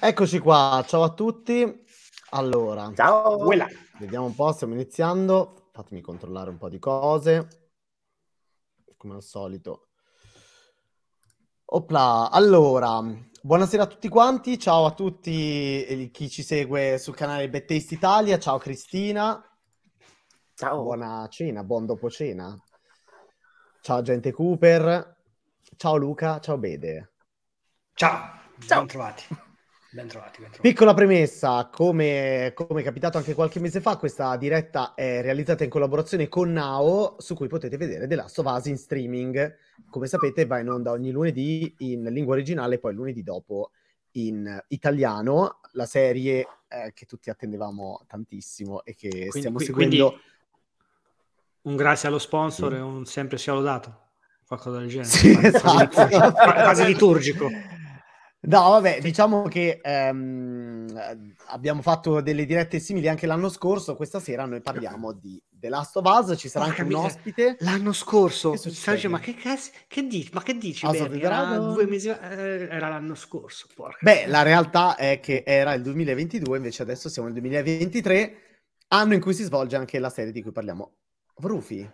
Eccoci qua, ciao a tutti. Allora, ciao. Vediamo un po', stiamo iniziando. Fatemi controllare un po' di cose. Come al solito. Opla, allora, buonasera a tutti quanti, ciao a tutti eh, chi ci segue sul canale Bettaste Italia, ciao Cristina. Ciao. Buona cena, buon dopo cena. Ciao gente Cooper. Ciao Luca, ciao Bede. Ciao, ciao. ben trovati. Bentrovati, bentrovati. Piccola premessa, come, come, è capitato anche qualche mese fa, questa diretta è realizzata in collaborazione con Nao, su cui potete vedere The Last of Us in streaming. Come sapete va in onda ogni lunedì in lingua originale poi lunedì dopo in italiano, la serie eh, che tutti attendevamo tantissimo e che quindi, stiamo qui, seguendo. un grazie allo sponsor sì. e un sempre sia lodato, qualcosa del genere, sì, quasi, esatto. quasi liturgico. No, vabbè, diciamo che ehm, abbiamo fatto delle dirette simili anche l'anno scorso. Questa sera noi parliamo di The Last of Us. Ci sarà Porca anche un ospite. L'anno scorso, che Sergio, ma che, cazzo, che dici? Ma che dici? Beh, era, due mesi, eh, era l'anno scorso. Porca. Beh, la realtà è che era il 2022, invece adesso siamo nel 2023, anno in cui si svolge anche la serie di cui parliamo. Rufi,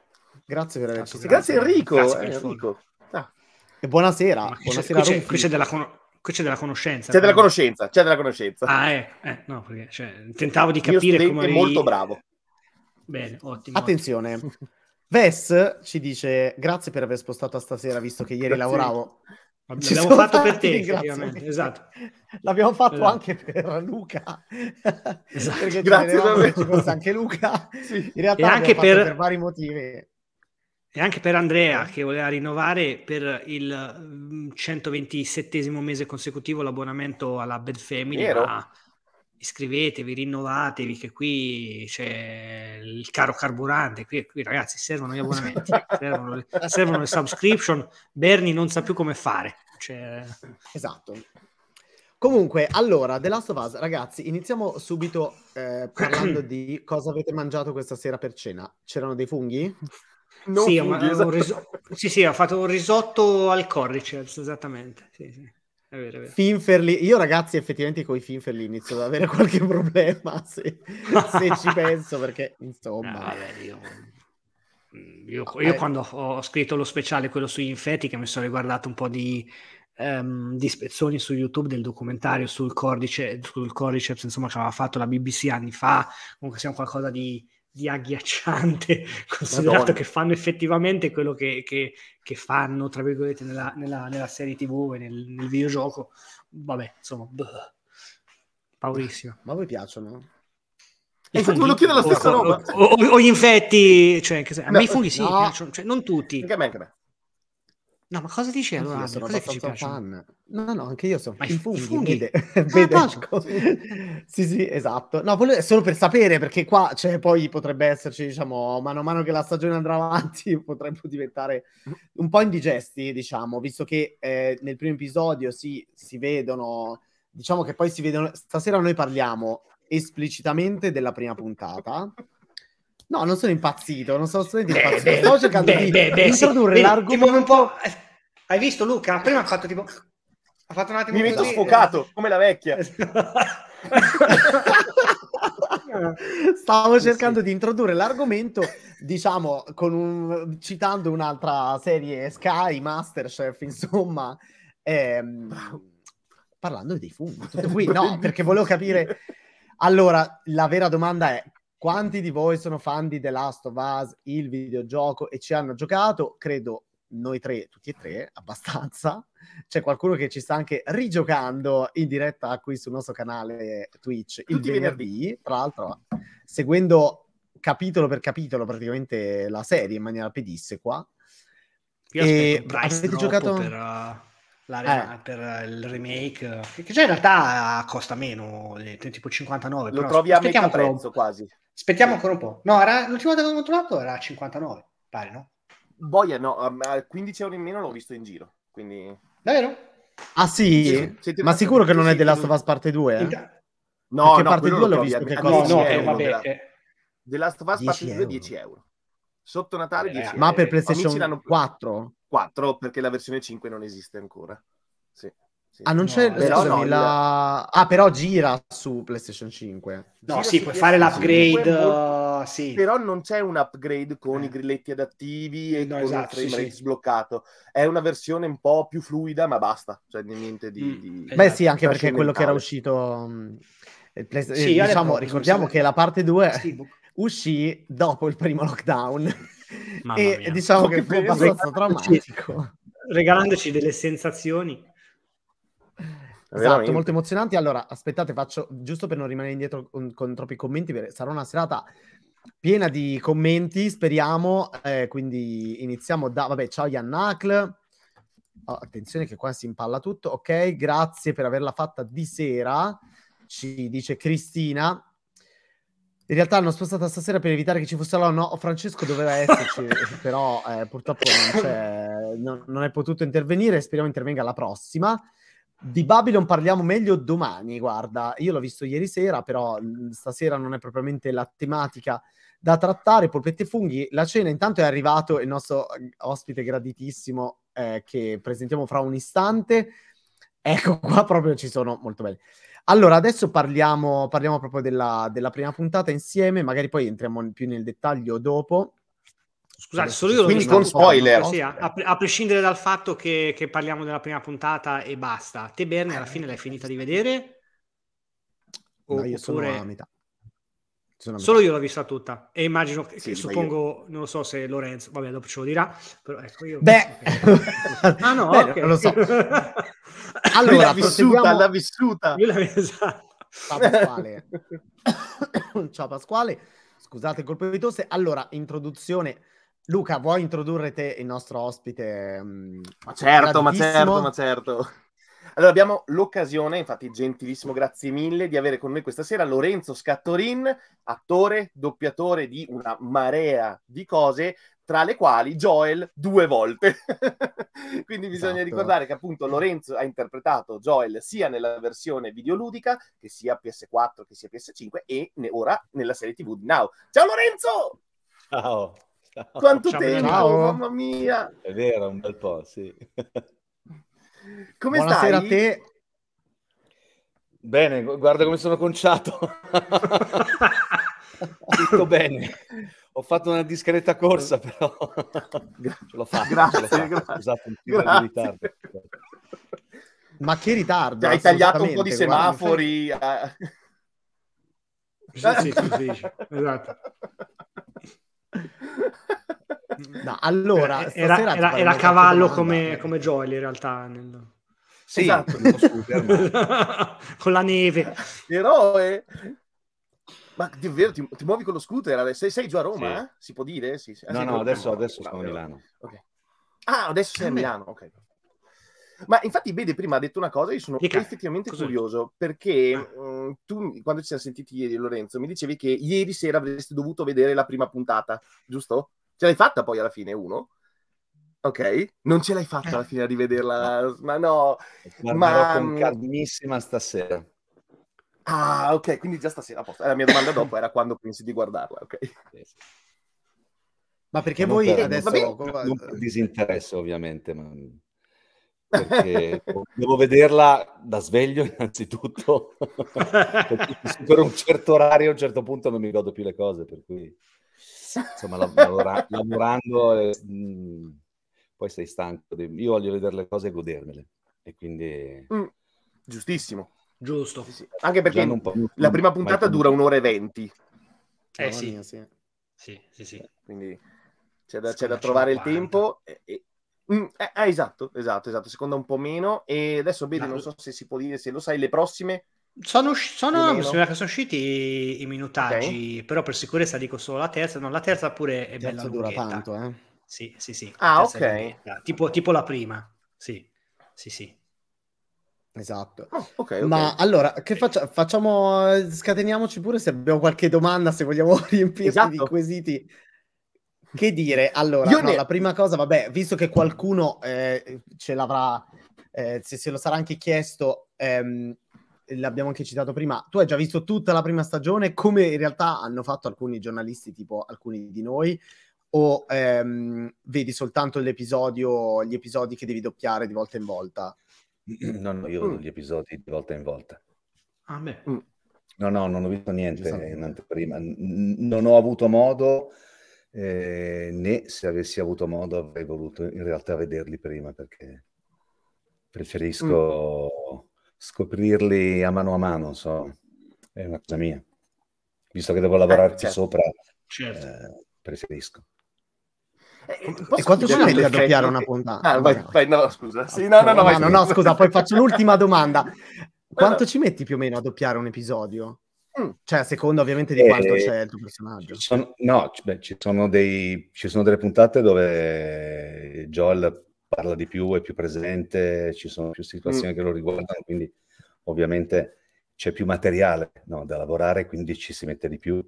grazie per averci. Grazie, grazie, grazie Enrico. Grazie eh, Enrico. Ah. E buonasera. Ma buonasera c'è, qui qui c'è della conoscenza Qui c'è della conoscenza. C'è della conoscenza, c'è della conoscenza. Ah, eh, eh no, perché cioè, tentavo di capire come... è molto bravo. Bene, ottimo. Attenzione. Ottimo. Ves ci dice grazie per aver spostato stasera visto che ieri grazie. lavoravo. L'abbiamo fatto per te, esatto. L'abbiamo fatto esatto. anche per Luca. Esatto. Perché grazie ci, ci fosse anche Luca. Sì. In realtà e anche per... per... vari motivi. E anche per Andrea eh. che voleva rinnovare per il 127 mm, mese consecutivo l'abbonamento alla Bad Family. Ma iscrivetevi, rinnovatevi, che qui c'è il caro carburante, qui, qui ragazzi servono gli abbonamenti, servono, le, servono, le, subscription, Bernie non sa più come fare. Cioè... Esatto. Comunque, allora, The Last of Us, ragazzi, iniziamo subito eh, parlando di cosa avete mangiato questa sera per cena. C'erano dei funghi? Non sì, funghi, esatto. riso- sì, sì, ho fatto un risotto al cordyceps, esattamente. Sì, sì. È vero, è vero. Finferli, io ragazzi effettivamente con i finferli inizio ad avere qualche problema se, se ci penso perché insomma... No, ah, vabbè, io... Mm, io, io, quando ho scritto lo speciale, quello sugli infetti, che mi sono riguardato un po' di, um, di spezzoni su YouTube del documentario sul cordice, sul cordyceps, insomma, ce l'aveva fatto la BBC anni fa, comunque sia un qualcosa di di agghiacciante, considerato Madonna. che fanno effettivamente quello che, che, che fanno, tra virgolette, nella, nella, nella serie TV e nel, nel, videogioco. Vabbè, insomma, bleh. paurissimo. Ma a voi piacciono? E infatti volevo chiedere la stessa o, roba. O, o, o, gli infetti, cioè, che, a no, me i funghi sì, no. cioè, non tutti. Anche a me, anche a me. No, ma cosa dice allora? Io sono abbastanza fan. No, no, anche io sono. Ma i funghi, funghi. vede, ah, vede ah, Sì, sì, esatto. No, volevo, solo per sapere, perché qua cioè, poi potrebbe esserci, diciamo, mano a mano che la stagione andrà avanti, potrebbero diventare un po' indigesti, diciamo, visto che eh, nel primo episodio sì, si vedono, diciamo che poi si vedono... Stasera noi parliamo esplicitamente della prima puntata. No, non sono impazzito, non sono assolutamente impazzito. Beh, Stavo cercando beh, di beh, introdurre l'argomento. Ti muovi un po', hai visto Luca? Prima ha fatto tipo... Ha fatto un attimo... Mi così. metto sfocato, eh. come la vecchia. Stavo cercando sì. di introdurre l'argomento, diciamo, un, citando un'altra serie Sky, Masterchef, insomma, ehm, parlando dei funghi. Tutto qui, no, perché volevo capire... Allora, la vera domanda è quanti di voi sono fan di The Last of Us, il videogioco, e ci hanno giocato? Credo noi tre, tutti e tre, abbastanza. C'è qualcuno che ci sta anche rigiocando in diretta qui sul nostro canale Twitch il venerdì, venerdì, tra l'altro seguendo capitolo per capitolo praticamente la serie in maniera pedissequa. Io e avete giocato per, uh, la, eh. per eh, il remake eh, che, già in realtà costa meno, tipo 59, lo trovi a metà prezzo quasi. Aspettiamo ancora un po'. No, era, l'ultima volta che avevo controllato era 59, pare, no? Boia no, a 15 euro in meno l'ho visto in giro, quindi... Davvero? Ah sì? sì, Ma sicuro che non è The Last of Us parte 2? Eh? No, Perché no, parte 2 l'ho visto che costa... No, no, euro, vabbè. The Last of Us parte 2 10 euro. Sotto Natale 10 euro. Ma per PlayStation 4? 4 perché la versione 5 non esiste ancora. Sì. Sì, ah, non no, c'è. Però scusami, no, la... Ah, però gira su PlayStation 5. No, gira sì, puoi fare l'upgrade. uh, sì. Però non c'è un upgrade con eh. i grilletti adattivi eh, e no, con esatto, il frame rate sì, sbloccato. È una versione un po' più fluida, ma basta. Cioè, niente di. Mm. di... Eh, Beh, esatto. sì, anche perché quello che era uscito. Mm, eh, Play... Sì, eh, diciamo, ricordiamo che la parte 2 uscì dopo il primo lockdown. e diciamo che fu abbastanza traumatico. Regalandoci delle sensazioni Esatto, molto emozionanti. Allora, aspettate, faccio giusto per non rimanere indietro con, con troppi commenti, sarà una serata piena di commenti, speriamo. Eh, quindi iniziamo da... Vabbè, ciao Iannacl. Oh, attenzione che qua si impalla tutto. Ok, grazie per averla fatta di sera, ci dice Cristina. In realtà l'hanno spostata stasera per evitare che ci fosse la no, Francesco doveva esserci, però eh, purtroppo non, non, non, è potuto intervenire, speriamo intervenga la prossima. Di Babylon parliamo meglio domani, guarda, io l'ho visto ieri sera, però mm, stasera non è propriamente la tematica da trattare, polpette e funghi. La cena intanto è arrivato il nostro mm, ospite graditissimo eh, che presentiamo fra un istante. Ecco qua proprio ci sono molto belli. Allora, adesso parliamo, parliamo proprio della, della prima puntata insieme, magari poi entriamo più nel dettaglio dopo Scusate, solo io Quindi con spoiler. Così, a, a, prescindere dal fatto che, che, parliamo della prima puntata e basta, te Berni alla fine l'hai finita di vedere? O, no, io oppure... sono a metà. Sono a metà. Solo io l'ho vista tutta e immagino che, sì, che suppongo, io. non lo so se Lorenzo, vabbè dopo ce lo dirà, però ecco io... Beh, che... ah no, Beh, okay. non lo so. allora, l'ha vissuta, l'ha vissuta. Io l'ho esatto. Ciao Pasquale. Ciao Pasquale, scusate il colpo di tosse. Allora, introduzione Luca, vuoi introdurre te il nostro ospite? Mm, ma certo, ma certo, ma certo. Allora abbiamo l'occasione, infatti gentilissimo, grazie mille, di avere con noi questa sera Lorenzo Scattorin, attore, doppiatore di una marea di cose, tra le quali Joel due volte. Quindi bisogna esatto. ricordare che appunto Lorenzo ha interpretato Joel sia nella versione videoludica, che sia PS4, che sia PS5, e ne- ora nella serie TV di Now. Ciao Lorenzo! Ciao! Ciao. Quanto Ciao. tempo, Ciao. mamma mia. È vero, un bel po', sì. Come Buonasera stai? a te. Bene, guarda come sono conciato. Tutto bene. Ho fatto una discreta corsa, però ce l'ho fatta. Grazie, ce l'ho fatta. Scusate, un po' di ritardo. Ma che ritardo! Hai tagliato un po' di semafori. Eh. Guarda, sì, sì, sì, sì, esatto. No, allora, era, era, era cavallo come, come Joel in realtà. Nel... Sì, esatto. con la neve. Eroe! Eh, ma davvero ti, ti, muovi con lo scooter? Sei, sei giù a Roma? Sì. Eh? Si può dire? Sì, sì. Ah, no, no, adesso, adesso sono a Milano. Okay. Ah, adesso sei a Milano, ok. Ma infatti Bede prima ha detto una cosa, io sono Dica, effettivamente così. curioso, perché mh, ah. mm, tu quando ci siamo sentiti ieri Lorenzo mi dicevi che ieri sera avresti dovuto vedere la prima puntata, giusto? Ce l'hai fatta poi alla fine uno? Ok, non ce l'hai fatta eh. alla fine a rivederla, ma no. Guarderò ma... con mm, calmissima stasera. Ah, ok, quindi già stasera a posto. La mia domanda dopo era quando pensi di guardarla, ok? Ma perché non voi per, adesso... Non per disinteresse ovviamente, ma perché devo vederla da sveglio innanzitutto, per un certo orario a un certo punto non mi godo più le cose, per cui insomma lavora, lavorando eh, mh, mm, poi sei stanco, io voglio vedere le cose e godermele e quindi... Mm, giustissimo. Giusto. Sì, sì. Anche perché la prima puntata dura un'ora e venti. Eh sì. Sì. sì. sì, Quindi c'è da, c'è da trovare il tempo e, Mm, eh, eh, esatto, esatto, esatto, seconda un po' meno. E adesso Bede, non so se si può dire, se lo sai, le prossime... Sono, usci- sono, sembra che sono usciti i minutaggi, okay. però per sicurezza dico solo la terza, no, la terza pure è bella dura tanto, eh? Sì, sì, sì. Ah, ok. Tipo, tipo, la prima, sì, sì, sì. Esatto. Oh, okay, okay. Ma allora, che faccia- facciamo, scateniamoci pure se abbiamo qualche domanda, se vogliamo riempirci esatto. di quesiti che dire? Allora, no, ne... la prima cosa, vabbè, visto che qualcuno eh, ce l'avrà, eh, se, se, lo sarà anche chiesto, ehm, l'abbiamo anche citato prima, tu hai già visto tutta la prima stagione, come in realtà hanno fatto alcuni giornalisti, tipo alcuni di noi, o ehm, vedi soltanto l'episodio, gli episodi che devi doppiare di volta in volta? No, no, io mm. gli episodi di volta in volta. A ah, me? Mm. No, no, non ho visto niente in anteprima, non ho avuto modo eh, né se avessi avuto modo avrei voluto in realtà vederli prima perché preferisco mm. scoprirli a mano a mano, so. è una cosa mia. Visto che devo eh, lavorarci eh, certo. sopra, certo. Eh, preferisco. Eh, e quanto ci metti a doppiare una puntata? Ah, vai, vai, no, scusa. Sì, no, no, no, no, no, no scusa, poi faccio l'ultima domanda. Quanto ci metti più o meno a doppiare un episodio? Mm. cioè, a seconda ovviamente di e... quanto eh, c'è il tuo personaggio. Ci sono, no, beh, ci, sono dei, ci sono delle puntate dove Joel parla di più, è più presente, ci sono più situazioni mm. che lo riguardano, quindi ovviamente c'è più materiale no, da lavorare, quindi ci si mette di più.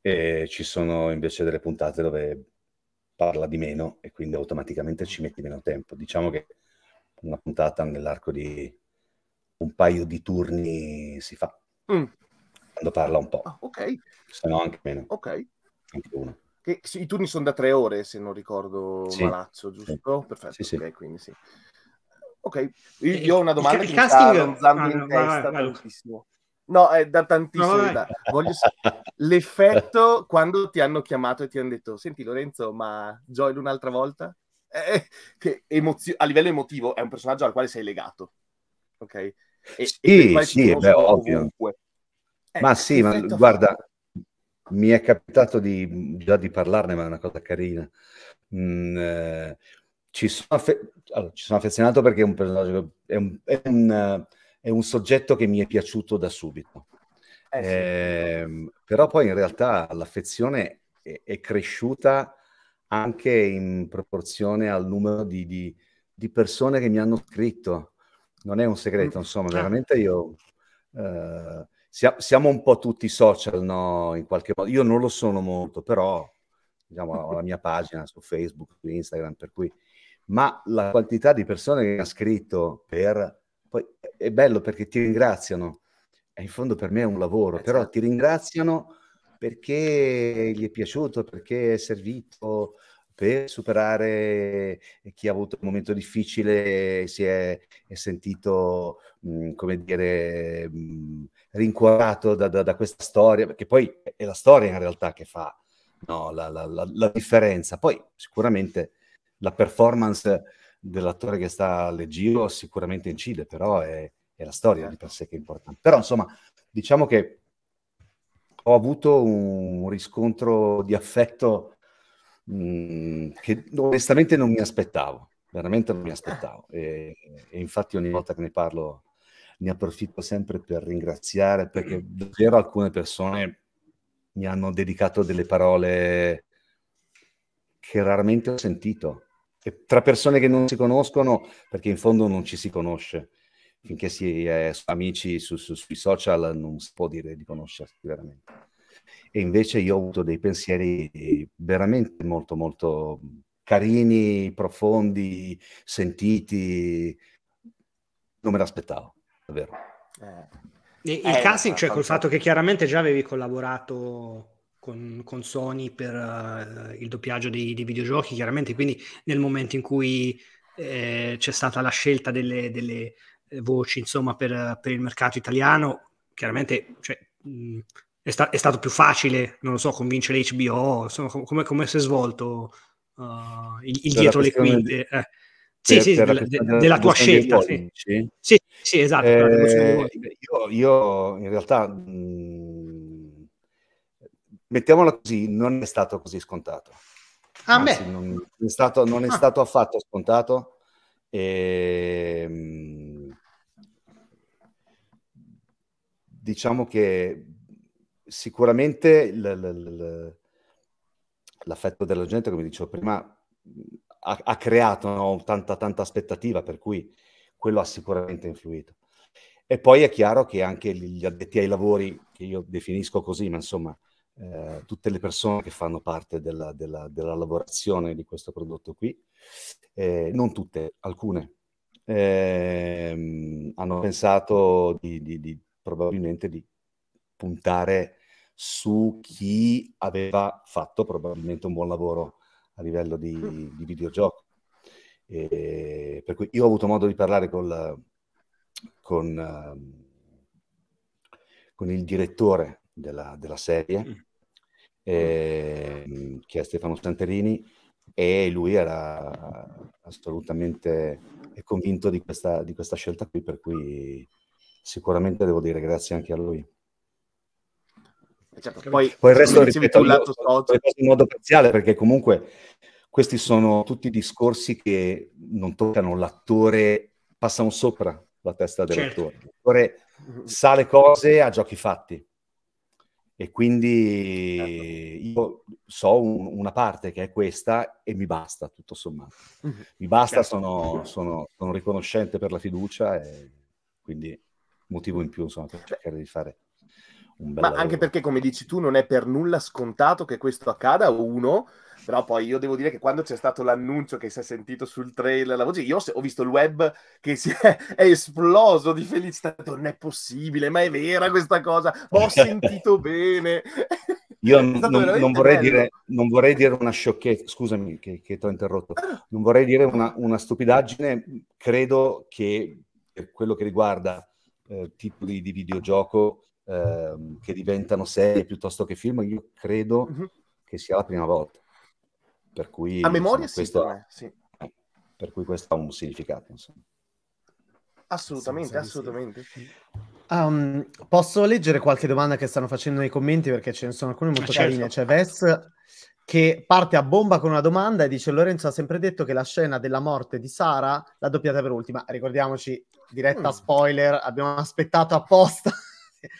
E ci sono invece delle puntate dove parla di meno e quindi automaticamente ci metti meno tempo. Diciamo che una puntata nell'arco di un paio di turni si fa. Mm quando parla un po'. Ah, ok. Se no anche meno. Ok. Anche uno. Che, I turni sono da tre ore, se non ricordo sì. malazzo, giusto? Sì. Perfetto, sì, sì. ok, quindi sì. Ok, io, eh, io ho una domanda il, che il casting... sta ah, in no, testa vai, vai. No, è da tantissimo. No, da. Voglio sapere l'effetto quando ti hanno chiamato e ti hanno detto senti Lorenzo, ma Joel un'altra volta? Eh, che emozio- a livello emotivo è un personaggio al quale sei legato. Ok? E, sì, e sì, beh, ovvio. Ovunque. Eh, ma sì, ma guarda, fatto. mi è capitato di, già di parlarne, ma è una cosa carina. Mm, eh, ci, sono allora, ci, sono affezionato perché è un, è, un, è, un, è un, soggetto che mi è piaciuto da subito. Eh, sì. eh, però poi in realtà l'affezione è, è, cresciuta anche in proporzione al numero di, di, di, persone che mi hanno scritto. Non è un segreto, mm, insomma, ah. veramente io... Eh, siamo un po' tutti social, no? In qualche modo. Io non lo sono molto, però diciamo, ho la mia pagina su Facebook, su Instagram, per cui... Ma la quantità di persone che mi ha scritto per... Poi, è bello perché ti ringraziano. E in fondo per me è un lavoro, eh, però certo. ti ringraziano perché gli è piaciuto, perché è servito, per superare chi ha avuto un momento difficile e si è, è sentito, mh, mhmm, come dire, mh, mhmm, rincuorato da, da, da, questa storia, perché poi è la storia in realtà che fa no, la, la, la, la, differenza. Poi sicuramente la performance dell'attore che sta al giro sicuramente incide, però è, è la storia di per certo. sé che è importante. Però insomma, diciamo che ho avuto un riscontro di affetto Mm, che onestamente non mi aspettavo, veramente non mi aspettavo. E, e infatti ogni volta che ne parlo ne approfitto sempre per ringraziare perché davvero alcune persone mi hanno dedicato delle parole che raramente ho sentito. E tra persone che non si conoscono, perché in fondo non ci si conosce, finché si è amici su, su, sui social non si può dire di conoscersi veramente e invece io ho avuto dei pensieri veramente molto molto carini, profondi, sentiti, non me l'aspettavo, davvero. Eh, il eh, casting, cioè col fatto che chiaramente già avevi collaborato con, con Sony per uh, il doppiaggio dei, dei, videogiochi, chiaramente, quindi nel momento in cui eh, c'è stata la scelta delle, delle eh, voci, insomma, per, per, il mercato italiano, chiaramente, cioè, mh, è, sta- è, stato più facile, non lo so, convincere HBO, insomma, com- come, si è svolto uh, il, il cioè, dietro le quinte. Eh. Sì, sì, della, de- della tua scelta. Sì. sì. sì, esatto. Eh, io, io, in realtà, mh, mm, mettiamola così, non è stato così scontato. Ah, Anzi, beh. Non è, stato, non è ah. stato affatto scontato. E, ehm, mh, diciamo che sicuramente l- l- l- l'affetto della gente, come dicevo prima, ha, ha creato no, tanta, tanta aspettativa, per cui quello ha sicuramente influito. E poi è chiaro che anche gli addetti ai lavori, che io definisco così, ma insomma, eh, tutte le persone che fanno parte della, della, della lavorazione di questo prodotto qui, eh, non tutte, alcune, eh, hanno pensato di, di, di, probabilmente di puntare su chi aveva fatto probabilmente un buon lavoro a livello di, mm. di videogioco. E per cui io ho avuto modo di parlare col, con, ehm, con il direttore della, della serie, mm. Ehm, che è Stefano Santerini, e lui era assolutamente convinto di questa, di questa scelta qui, per cui sicuramente devo dire grazie anche a lui. Eh, certo, poi, poi, il resto ripeto io, social... in modo parziale perché comunque questi sono tutti discorsi che non toccano l'attore, passano sopra la testa dell'attore. Certo. L'attore mm-hmm. sa le cose a giochi fatti e quindi certo. io so un, una parte che è questa e mi basta, tutto sommato. Mm-hmm. Mi basta, certo. sono, sono, sono riconoscente per la fiducia e quindi motivo in più insomma, per cioè cercare di fare ma lavoro. anche perché, come dici tu, non è per nulla scontato che questo accada, uno, però poi io devo dire che quando c'è stato l'annuncio che si è sentito sul trailer la voce io ho visto il web che si è, è esploso di felicità non è possibile ma è vera questa cosa ho sentito bene io non, non, vorrei dire, non, vorrei dire, una sciocchezza scusami che, che ti ho interrotto ah. non vorrei dire una, una, stupidaggine credo che per quello che riguarda eh, tipi di videogioco Ehm, che diventano serie piuttosto che film, io credo mm-hmm. che sia la prima volta. Per cui, A memoria insomma, sì, questo, me, eh, sì. Per cui questo ha un significato. Insomma. Assolutamente, assolutamente. Um, posso leggere qualche domanda che stanno facendo nei commenti perché ce ne sono alcune molto ah, certo. carine. C'è Vess che parte a bomba con una domanda e dice Lorenzo ha sempre detto che la scena della morte di Sara l'ha doppiata per ultima. Ricordiamoci, diretta mm. spoiler, abbiamo aspettato apposta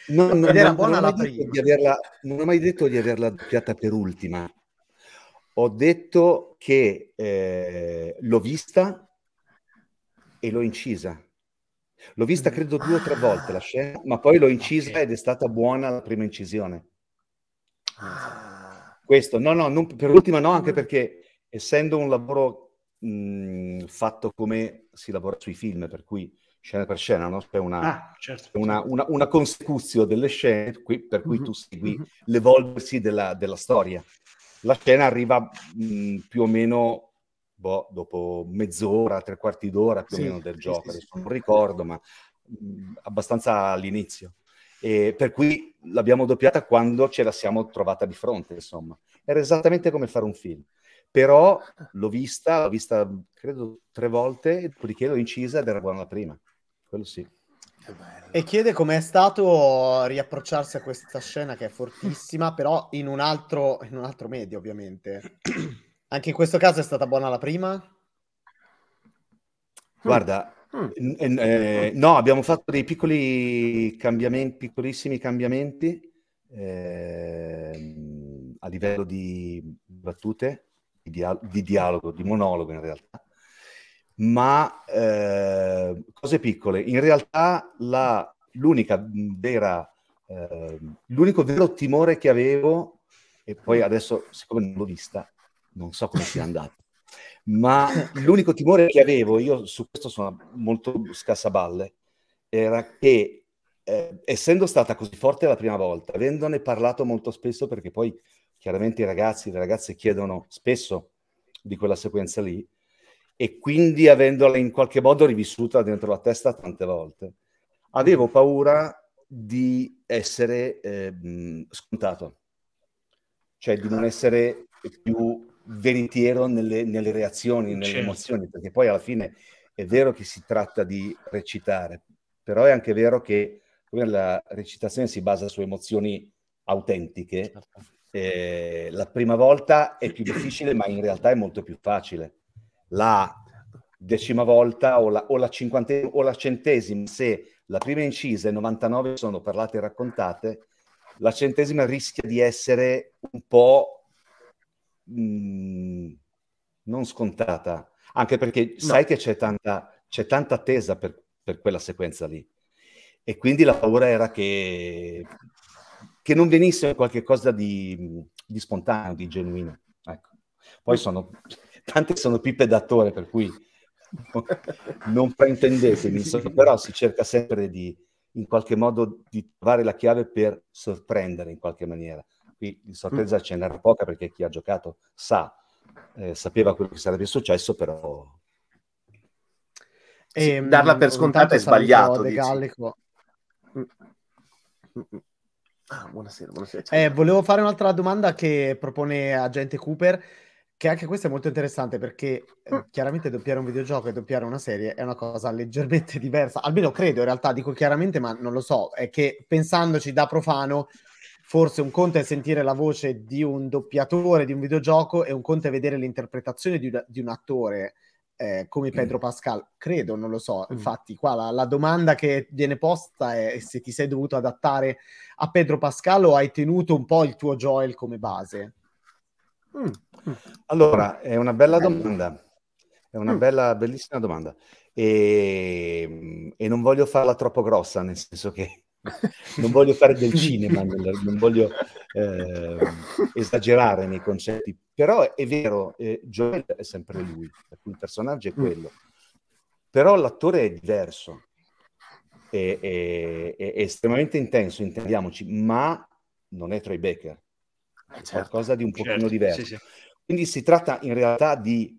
No, no, era buona la prima. Averla, non ho mai detto di averla doppiata per ultima. Ho detto che eh, l'ho vista e l'ho incisa. L'ho vista credo due o tre ah. volte la scena, ma poi l'ho incisa okay. ed è stata buona la prima incisione. Ah. Questo, no, no, non, per ultima no, anche perché essendo un lavoro mh, fatto come si lavora sui film, per cui scena per scena, no? c'è una, ah, certo. una, certo. una, una consecuzio delle scene qui, per cui mm-hmm. tu segui mm-hmm. l'evolversi della, della, storia. La scena arriva mh, mm, più o meno boh, dopo mezz'ora, tre quarti d'ora più sì, o meno del sì, gioco, sì, non ricordo, ma mh, mm, abbastanza all'inizio. E per cui l'abbiamo doppiata quando ce la siamo trovata di fronte, insomma. Era esattamente come fare un film però l'ho vista, l'ho vista credo tre volte, dopodiché l'ho incisa ed era buona la prima quello sì. E chiede com'è stato riapprocciarsi a questa scena che è fortissima, però in un altro, in un altro medio ovviamente. Anche in questo caso è stata buona la prima? Mm. Guarda, mm. eh, eh, no, abbiamo fatto dei piccoli cambiamenti, piccolissimi cambiamenti eh, a livello di battute, di, dia- di dialogo, di monologo in realtà ma eh, cose piccole. In realtà la, vera, eh, l'unico vero timore che avevo, e poi adesso siccome non l'ho vista, non so come sia andata, ma l'unico timore che avevo, io su questo sono molto scassaballe, era che eh, essendo stata così forte la prima volta, avendone parlato molto spesso, perché poi chiaramente i ragazzi le ragazze chiedono spesso di quella sequenza lì, e quindi avendola in qualche modo rivissuta dentro la testa tante volte. Avevo mm. paura di essere eh, scontato, cioè di non ah. essere più veritiero nelle, nelle reazioni, nelle certo. emozioni, perché poi alla fine è vero che si tratta di recitare, però è anche vero che la recitazione si basa su emozioni autentiche. Certo. Eh, la prima volta è più difficile, ma in realtà è molto più facile la decima volta o la, o la, cinquante, o la centesima, se la prima incisa e 99 sono parlate e raccontate, la centesima rischia di essere un po' mh, mm, non scontata, anche perché no. sai che c'è tanta, c'è tanta attesa per, per, quella sequenza lì. E quindi la paura era che, che non venisse qualcosa di, di spontaneo, di genuino. Ecco. Poi mm. sono tante sono pippe d'attore, per cui non fraintendetemi, però si cerca sempre di, in qualche modo, di trovare la chiave per sorprendere in qualche maniera. Qui di sorpresa mm. ce n'era poca perché chi ha giocato sa, eh, sapeva quello che sarebbe successo, però... E, sì, ehm, darla per scontata è sbagliato. De Gallico. Mm. Ah, buonasera, buonasera. Eh, volevo fare un'altra domanda che propone Agente Cooper che anche questo è molto interessante perché eh, mm. chiaramente doppiare un videogioco e doppiare una serie è una cosa leggermente diversa, almeno credo in realtà, dico chiaramente ma non lo so, è che pensandoci da profano forse un conto è sentire la voce di un doppiatore di un videogioco e un conto è vedere l'interpretazione di, una, di un attore eh, come Pedro mm. Pascal, credo, non lo so, mm. infatti qua la, la domanda che viene posta è se ti sei dovuto adattare a Pedro Pascal o hai tenuto un po' il tuo Joel come base. Mm, mm. Allora, è una bella domanda, è una mm. bella, bellissima domanda e, ehm, e, non voglio farla troppo grossa, nel senso che non voglio fare del cinema, non voglio eh, esagerare nei concetti, però è vero, eh, Joel è sempre lui, il personaggio è quello, però l'attore è diverso, è, è, è estremamente intenso, intendiamoci, ma non è Troy Baker eh, certo, qualcosa di un certo, diverso. Sì, sì. Quindi si tratta in realtà di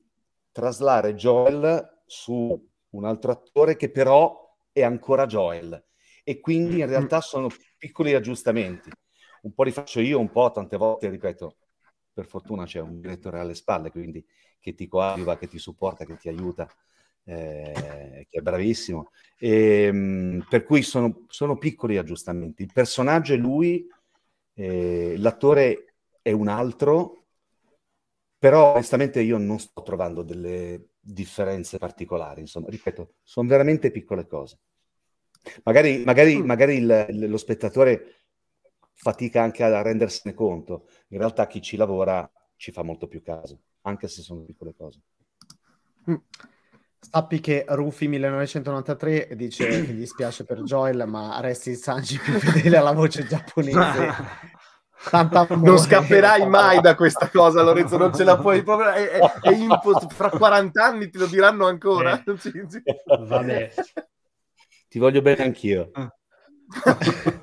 traslare Joel su un altro attore che però è ancora Joel e quindi in mm, mm. realtà sono piccoli aggiustamenti. Un po' li faccio io, un po' tante volte, ripeto, per fortuna c'è un direttore alle spalle, quindi che ti coadiuva, che ti supporta, che ti aiuta, eh, che è bravissimo. E, ehm, per cui sono, sono, piccoli aggiustamenti. Il personaggio è lui, eh, l'attore è un altro, però onestamente io non sto trovando delle differenze particolari, insomma, ripeto, sono veramente piccole cose. Magari, magari, mm. magari il, lo spettatore fatica anche a rendersene conto, in realtà chi ci lavora ci fa molto più caso, anche se sono piccole cose. Mm. Sappi che Rufi 1993 dice che gli spiace per Joel, ma resti il Sanji più fedele alla voce giapponese non scapperai mai da questa cosa, Lorenzo. Non ce la puoi proprio. È, è, è impost- Fra 40 anni te lo diranno ancora. Eh. ti voglio bene anch'io. Ah.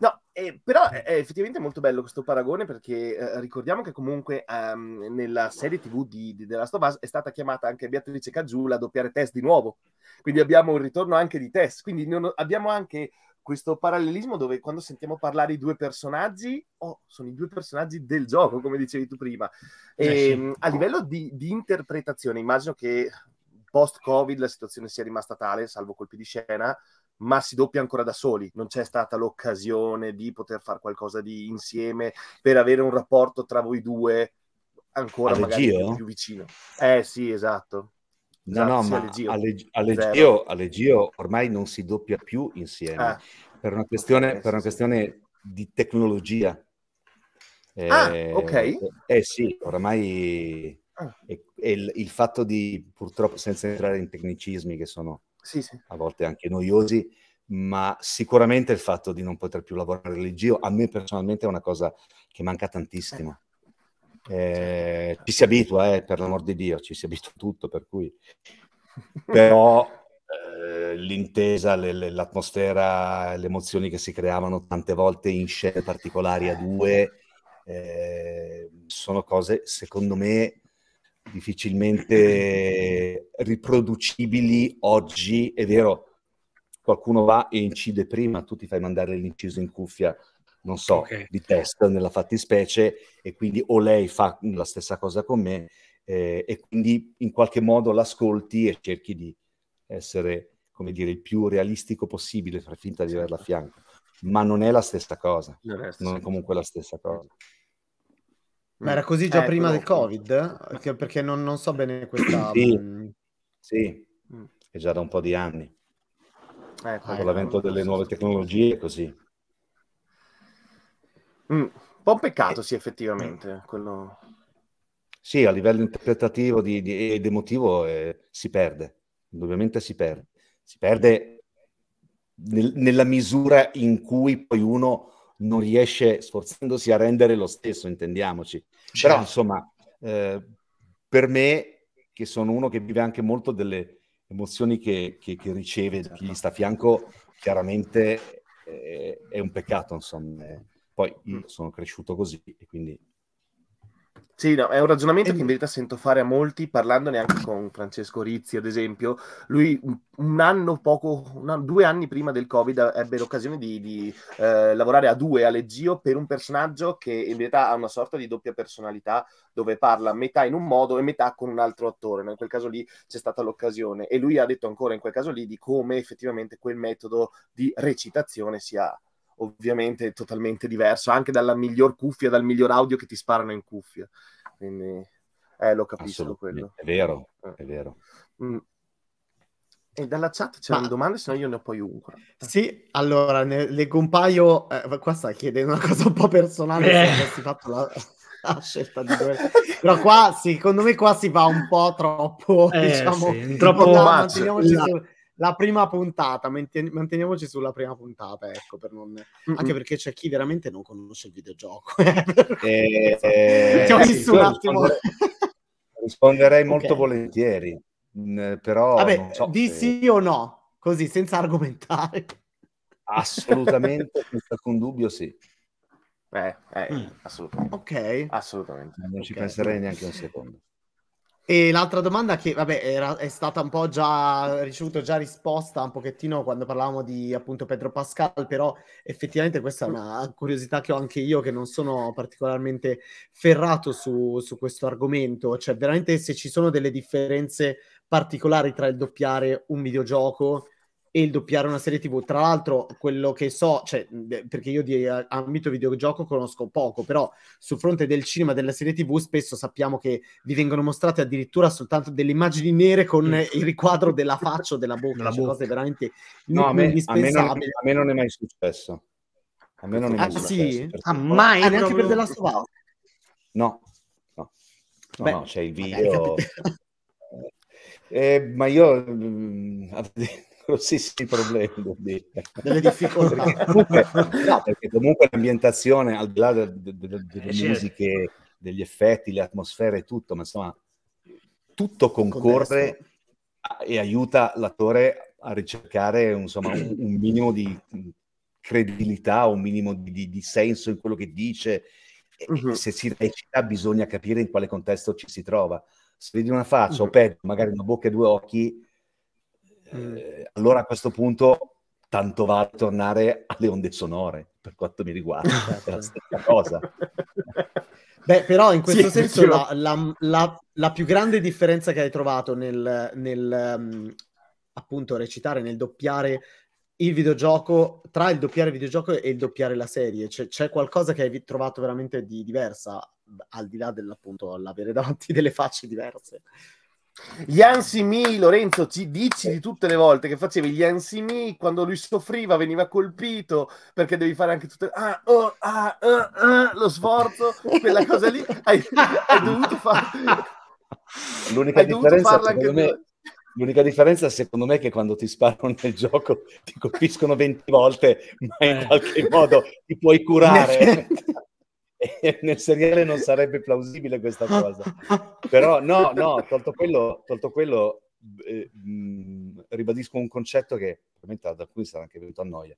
no, eh, però è effettivamente molto bello questo paragone perché eh, ricordiamo che comunque um, nella serie TV di, di The Last of Us è stata chiamata anche Beatrice Caggiù a doppiare Tess di nuovo. Quindi abbiamo un ritorno anche di Tess. Quindi non, abbiamo anche questo parallelismo dove quando sentiamo parlare i due personaggi, oh, sono i due personaggi del gioco, come dicevi tu prima. E, eh sì. Ehm, a livello di, di interpretazione, immagino che post-Covid la situazione sia rimasta tale, salvo colpi di scena, ma si doppia ancora da soli, non c'è stata l'occasione di poter fare qualcosa di insieme per avere un rapporto tra voi due ancora magari più vicino. Eh sì, esatto. No, no, esatto, ma alle Gio, ormai non si doppia più insieme ah. per, una questione, eh, per una questione di tecnologia. Eh, ah, ok. Eh, eh sì, ormai ah. è, è il, il, fatto di, purtroppo, senza entrare in tecnicismi che sono sì, sì. a volte anche noiosi, ma sicuramente il fatto di non poter più lavorare all'Egio a me personalmente è una cosa che manca tantissimo. Eh, ci si abitua, eh, per l'amor di Dio, ci si abitua tutto, per cui... Però eh, l'intesa, le, le, l'atmosfera, le emozioni che si creavano tante volte in scene particolari a due eh, sono cose, secondo me, difficilmente riproducibili oggi. È vero, qualcuno va e incide prima, tu ti fai mandare l'inciso in cuffia non so, okay. di test nella fattispecie e quindi o lei fa la stessa cosa con me eh, e quindi in qualche modo l'ascolti e cerchi di essere, come dire, il più realistico possibile, far finta di averla a esatto. fianco. Ma non è la stessa cosa, non è, non è comunque la stessa cosa. Ma era mm. così già eh, prima però... del Covid? perché non, non, so bene questa... sì, mm. sì. Mm. è già da un po' di anni. Eh, Con ecco. l'avvento delle nuove tecnologie è così. Mm, un po' un peccato, eh, sì, effettivamente. Eh. Quello... Sì, a livello interpretativo di, di, ed emotivo eh, si perde, indubbiamente si perde. Si perde nel, nella misura in cui poi uno non riesce, sforzandosi, a rendere lo stesso, intendiamoci. Certo. Però, insomma, eh, per me, che sono uno che vive anche molto delle emozioni che, che, che riceve da chi gli sta a fianco, chiaramente eh, è un peccato, insomma. Eh poi mm. sono cresciuto così e quindi... Sì, no, è un ragionamento e... che in verità sento fare a molti, parlandone anche con Francesco Rizzi, ad esempio. Lui un anno poco, un anno, due anni prima del Covid ebbe l'occasione di, di eh, lavorare a due a Leggio per un personaggio che in verità ha una sorta di doppia personalità dove parla metà in un modo e metà con un altro attore. No? In quel caso lì c'è stata l'occasione e lui ha detto ancora in quel caso lì di come effettivamente quel metodo di recitazione sia ovviamente totalmente diverso, anche dalla miglior cuffia, dal miglior audio che ti sparano in cuffia. Quindi, eh, lo capisco quello. È vero, eh. è vero. Mm. E dalla chat c'è Ma... una domanda, se no io ne ho poi una. Sì, allora, ne leggo un paio, eh, qua sta chiedendo una cosa un po' personale, eh. se avessi fatto la... la scelta di due. Però qua, secondo me, qua si va un po' troppo, eh, diciamo, sì, troppo no, no, la prima puntata, manteniamoci sulla prima puntata, ecco, per non... anche perché c'è chi veramente non conosce il videogioco. Eh, eh, eh, Ti eh, ho visto un attimo. Risponderei okay. molto volentieri, mm, però... Vabbè, so di se... sì o no, così, senza argomentare. Assolutamente, senza alcun dubbio sì. Eh, eh, mm. assolutamente. Ok. Assolutamente. Non okay. ci penserei neanche un secondo. E l'altra domanda che, vabbè, era, è stata un po' già ricevuta, già risposta un pochettino quando parlavamo di appunto Pedro Pascal, però effettivamente questa è una curiosità che ho anche io, che non sono particolarmente ferrato su, su questo argomento, cioè veramente se ci sono delle differenze particolari tra il doppiare un videogioco e il doppiare una serie tv. Tra l'altro, quello che so, cioè, perché io di eh, ambito videogioco conosco poco, però sul fronte del cinema della serie tv spesso sappiamo che vi vengono mostrate addirittura soltanto delle immagini nere con mm. il riquadro della faccia o della bocca, della cioè, cose veramente no, a me, a me, non, a me non è mai successo. A me non è mai ah, successo. Sì? Ah, mai? Ah, neanche per della sua No, no. No, Beh, no, c'è il video... Eh, ma io mm, grossissimi problemi delle difficoltà perché comunque, no, perché comunque l'ambientazione al di là eh, delle, delle, delle eh, musiche certo. degli effetti le atmosfere e tutto ma insomma tutto concorre Contesto. e aiuta l'attore a ricercare insomma, un, un, minimo di credibilità un minimo di, di, di senso in quello che dice uh-huh. se si recita bisogna capire in quale contesto ci si trova se vedi una faccia uh-huh. o mhm. peggio magari una bocca e due occhi Mm. eh, allora a questo punto tanto va a tornare alle onde sonore, per quanto mi riguarda, è la esatto. stessa cosa. Beh, però in questo sì, senso La, la, la, la, più grande differenza che hai trovato nel, nel um, appunto recitare, nel doppiare il videogioco, tra il doppiare il videogioco e il doppiare la serie, c'è, c'è qualcosa che hai trovato veramente di diversa, al di là dell'appunto l'avere davanti delle facce diverse. Jansimi, Lorenzo, ci dici di tutte le volte che facevi gli Jansimi quando lui soffriva, veniva colpito perché devi fare anche tutto ah, oh, ah, uh, uh, lo sforzo, quella cosa lì hai, hai dovuto fare. L'unica hai differenza secondo me, tu. L'unica differenza secondo me è che quando ti sparano nel gioco ti colpiscono 20 volte, ma in eh. qualche modo ti puoi curare. nel seriale non sarebbe plausibile questa cosa. Però no, no, tolto quello, tolto quello eh, mh, ribadisco un concetto che probabilmente ad alcuni sarà anche venuto a noia.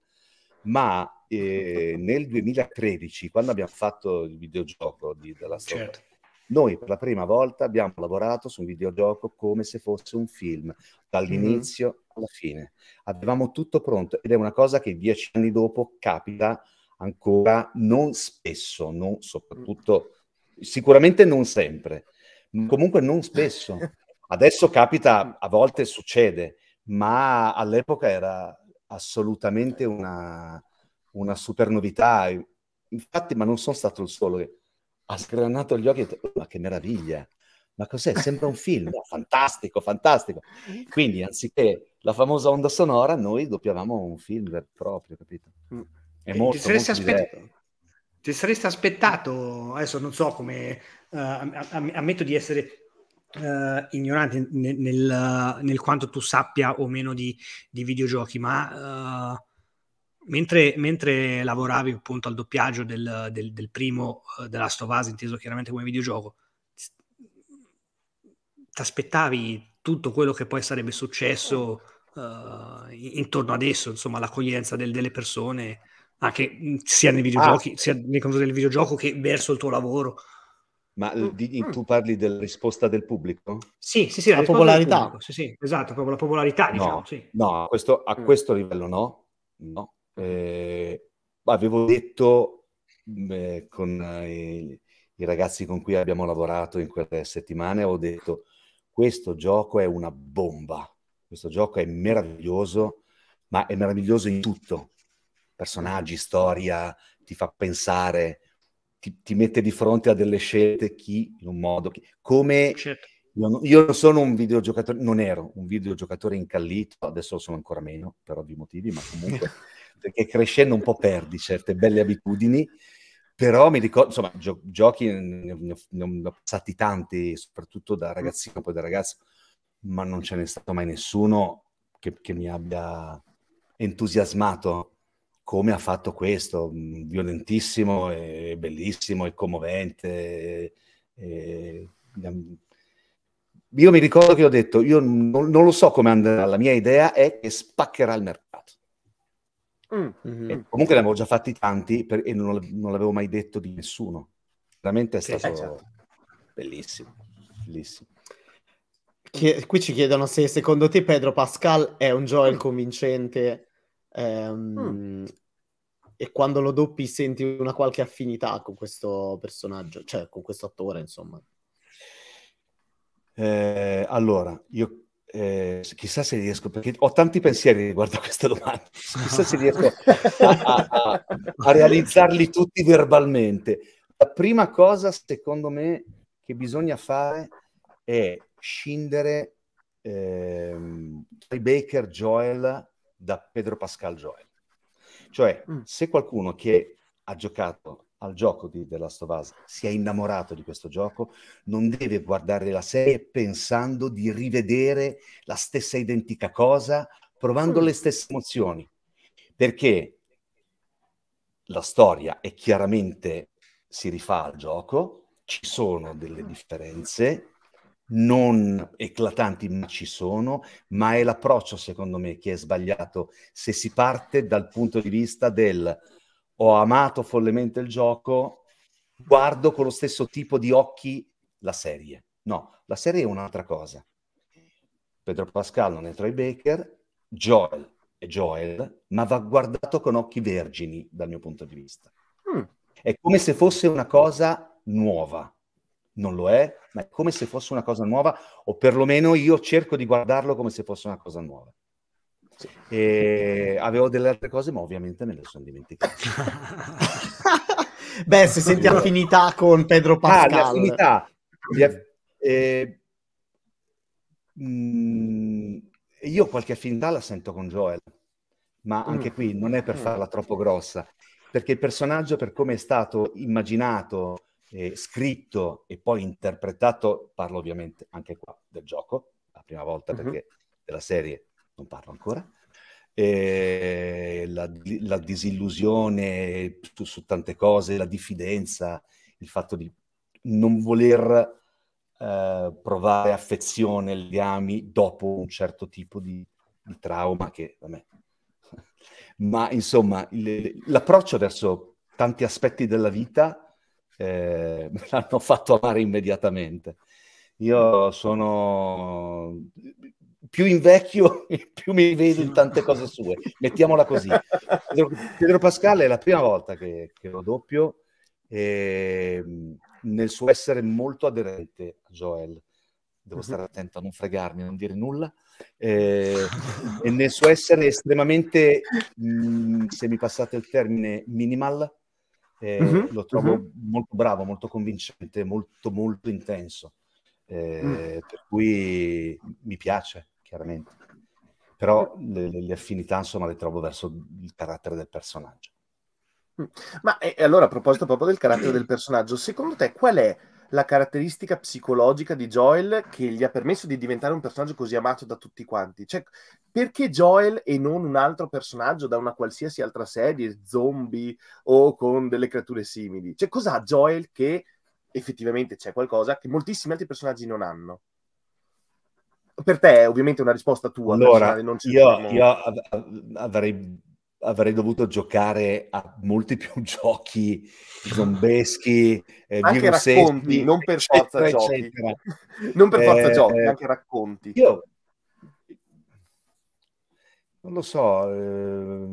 Ma eh, nel 2013, quando abbiamo fatto il videogioco di, della storia, certo. noi per la prima volta abbiamo lavorato su un videogioco come se fosse un film, dall'inizio mm. alla fine. Avevamo tutto pronto ed è una cosa che dieci anni dopo capita ancora non spesso, non mm. soprattutto, sicuramente non sempre, comunque non spesso. Adesso capita, mm. a volte succede, ma all'epoca era assolutamente una, una super novità. Infatti, ma non sono stato il solo che ha sgranato gli occhi e ha detto, oh, ma che meraviglia, ma cos'è? Sembra un film, fantastico, fantastico. Quindi, anziché la famosa onda sonora, noi doppiavamo un film proprio, capito? Mm. È molto, eh, ti saresti, molto aspett- ti saresti aspettato, adesso non so come, uh, ammetto di essere uh, ignorante nel, nel, nel, quanto tu sappia o meno di, di videogiochi, ma uh, mentre, mentre, lavoravi appunto al doppiaggio del, del, del primo uh, della Stovase, inteso chiaramente come videogioco, ti aspettavi tutto quello che poi sarebbe successo uh, intorno ad esso, insomma, l'accoglienza del, delle persone anche mm, sia nei videogiochi, ah. sia nei confronti del videogioco che verso il tuo lavoro. Ma mm. mm. tu parli della risposta del pubblico? Sì, sì, sì, la, la popolarità. sì, sì, esatto, proprio la popolarità, diciamo. No, sì. no questo, a mm. questo livello no. no. Eh, avevo detto beh, mm, con eh, i, i, ragazzi con cui abbiamo lavorato in quelle settimane, ho detto questo gioco è una bomba, questo gioco è meraviglioso, ma è meraviglioso in tutto personaggi, storia, ti fa pensare, ti, ti mette di fronte a delle scelte chi in un modo, chi, come... Certo. Io non sono un videogiocatore, non ero un videogiocatore incallito, adesso lo sono ancora meno per ovvi motivi, ma comunque perché crescendo un po' perdi certe belle abitudini, però mi ricordo, insomma, gio- giochi ne ho, ne ho, passati tanti, soprattutto da ragazzino, poi da ragazzo, ma non ce n'è stato mai nessuno che, che mi abbia entusiasmato come ha fatto questo, violentissimo e bellissimo e commovente. E... Ehm, io mi ricordo che ho detto, io non, non, lo so come andrà, la mia idea è che spaccherà il mercato. Mm-hmm. comunque ne avevo già fatti tanti per, e non, non, l'avevo mai detto di nessuno. Veramente è stato esatto. bellissimo, bellissimo. Chied- qui ci chiedono se secondo te Pedro Pascal è un Joel convincente Mm. Ehm, mm. E quando lo doppi senti una qualche affinità con questo personaggio, cioè con questo attore, insomma. Eh, allora, io eh, chissà se riesco, perché ho tanti pensieri riguardo a questa domanda, chissà se riesco a, a, a realizzarli tutti verbalmente. La prima cosa, secondo me, che bisogna fare è scindere ehm, Baker Joel da Pedro Pascal Joel. Cioè, mm. se qualcuno che ha giocato al gioco di The Last of Us si è innamorato di questo gioco, non deve guardare la serie pensando di rivedere la stessa identica cosa, provando mm. le stesse emozioni. Perché la storia è chiaramente si rifà al gioco, ci sono delle mm. differenze, non eclatanti, ma ci sono, ma è l'approccio secondo me che è sbagliato se si parte dal punto di vista del ho amato follemente il gioco, guardo con lo stesso tipo di occhi la serie. No, la serie è un'altra cosa. Pedro Pascal non è Troy Baker, Joel è Joel, ma va guardato con occhi vergini dal mio punto di vista. Mm. È come se fosse una cosa nuova non lo è, ma è come se fosse una cosa nuova, o perlomeno io cerco di guardarlo come se fosse una cosa nuova. E avevo delle altre cose, ma ovviamente me le sono dimenticate. Beh, se senti affinità con Pedro ah, Pascal. Ah, affinità. Eh, io qualche affinità la sento con Joel, ma mm. anche mm. qui non è per mm. farla troppo grossa, perché il personaggio, per come è stato immaginato, eh, scritto e poi interpretato, parlo ovviamente anche qua del gioco, la prima volta uh-huh. perché della serie non parlo ancora, eh, la, la, disillusione su, su, tante cose, la diffidenza, il fatto di non voler eh, provare affezione, legami dopo un certo tipo di, di trauma che da me. Ma insomma, il, l'approccio verso tanti aspetti della vita me eh, l'hanno fatto amare immediatamente. Io sono più invecchio, più mi vedo in tante cose sue. Mettiamola così. Pedro, Pedro Pascal è la prima volta che, che lo doppio eh, nel suo essere molto aderente a Joel. Devo mhm. stare attento a non fregarmi, a non dire nulla. Eh, e nel suo essere estremamente, mh, mm, se mi passate il termine, minimal, eh, mm-hmm. lo trovo mm-hmm. molto bravo, molto convincente, molto, molto intenso. Eh, mm. Per cui mi piace, chiaramente. Però le, le, affinità, insomma, le trovo verso il carattere del personaggio. Ma e, allora, a proposito proprio del carattere del personaggio, secondo te qual è la caratteristica psicologica di Joel che gli ha permesso di diventare un personaggio così amato da tutti quanti. Cioè, perché Joel e non un altro personaggio da una qualsiasi altra serie, zombie o con delle creature simili? Cioè, cos'ha Joel che effettivamente c'è qualcosa che moltissimi altri personaggi non hanno? Per te è ovviamente una risposta tua. Allora, non io, io av- avrei avrei dovuto giocare a molti più giochi zombeschi, eh, anche racconti, non per forza eccetera, giochi, eccetera. non per forza eh, giochi, anche racconti. Io non lo so. Eh,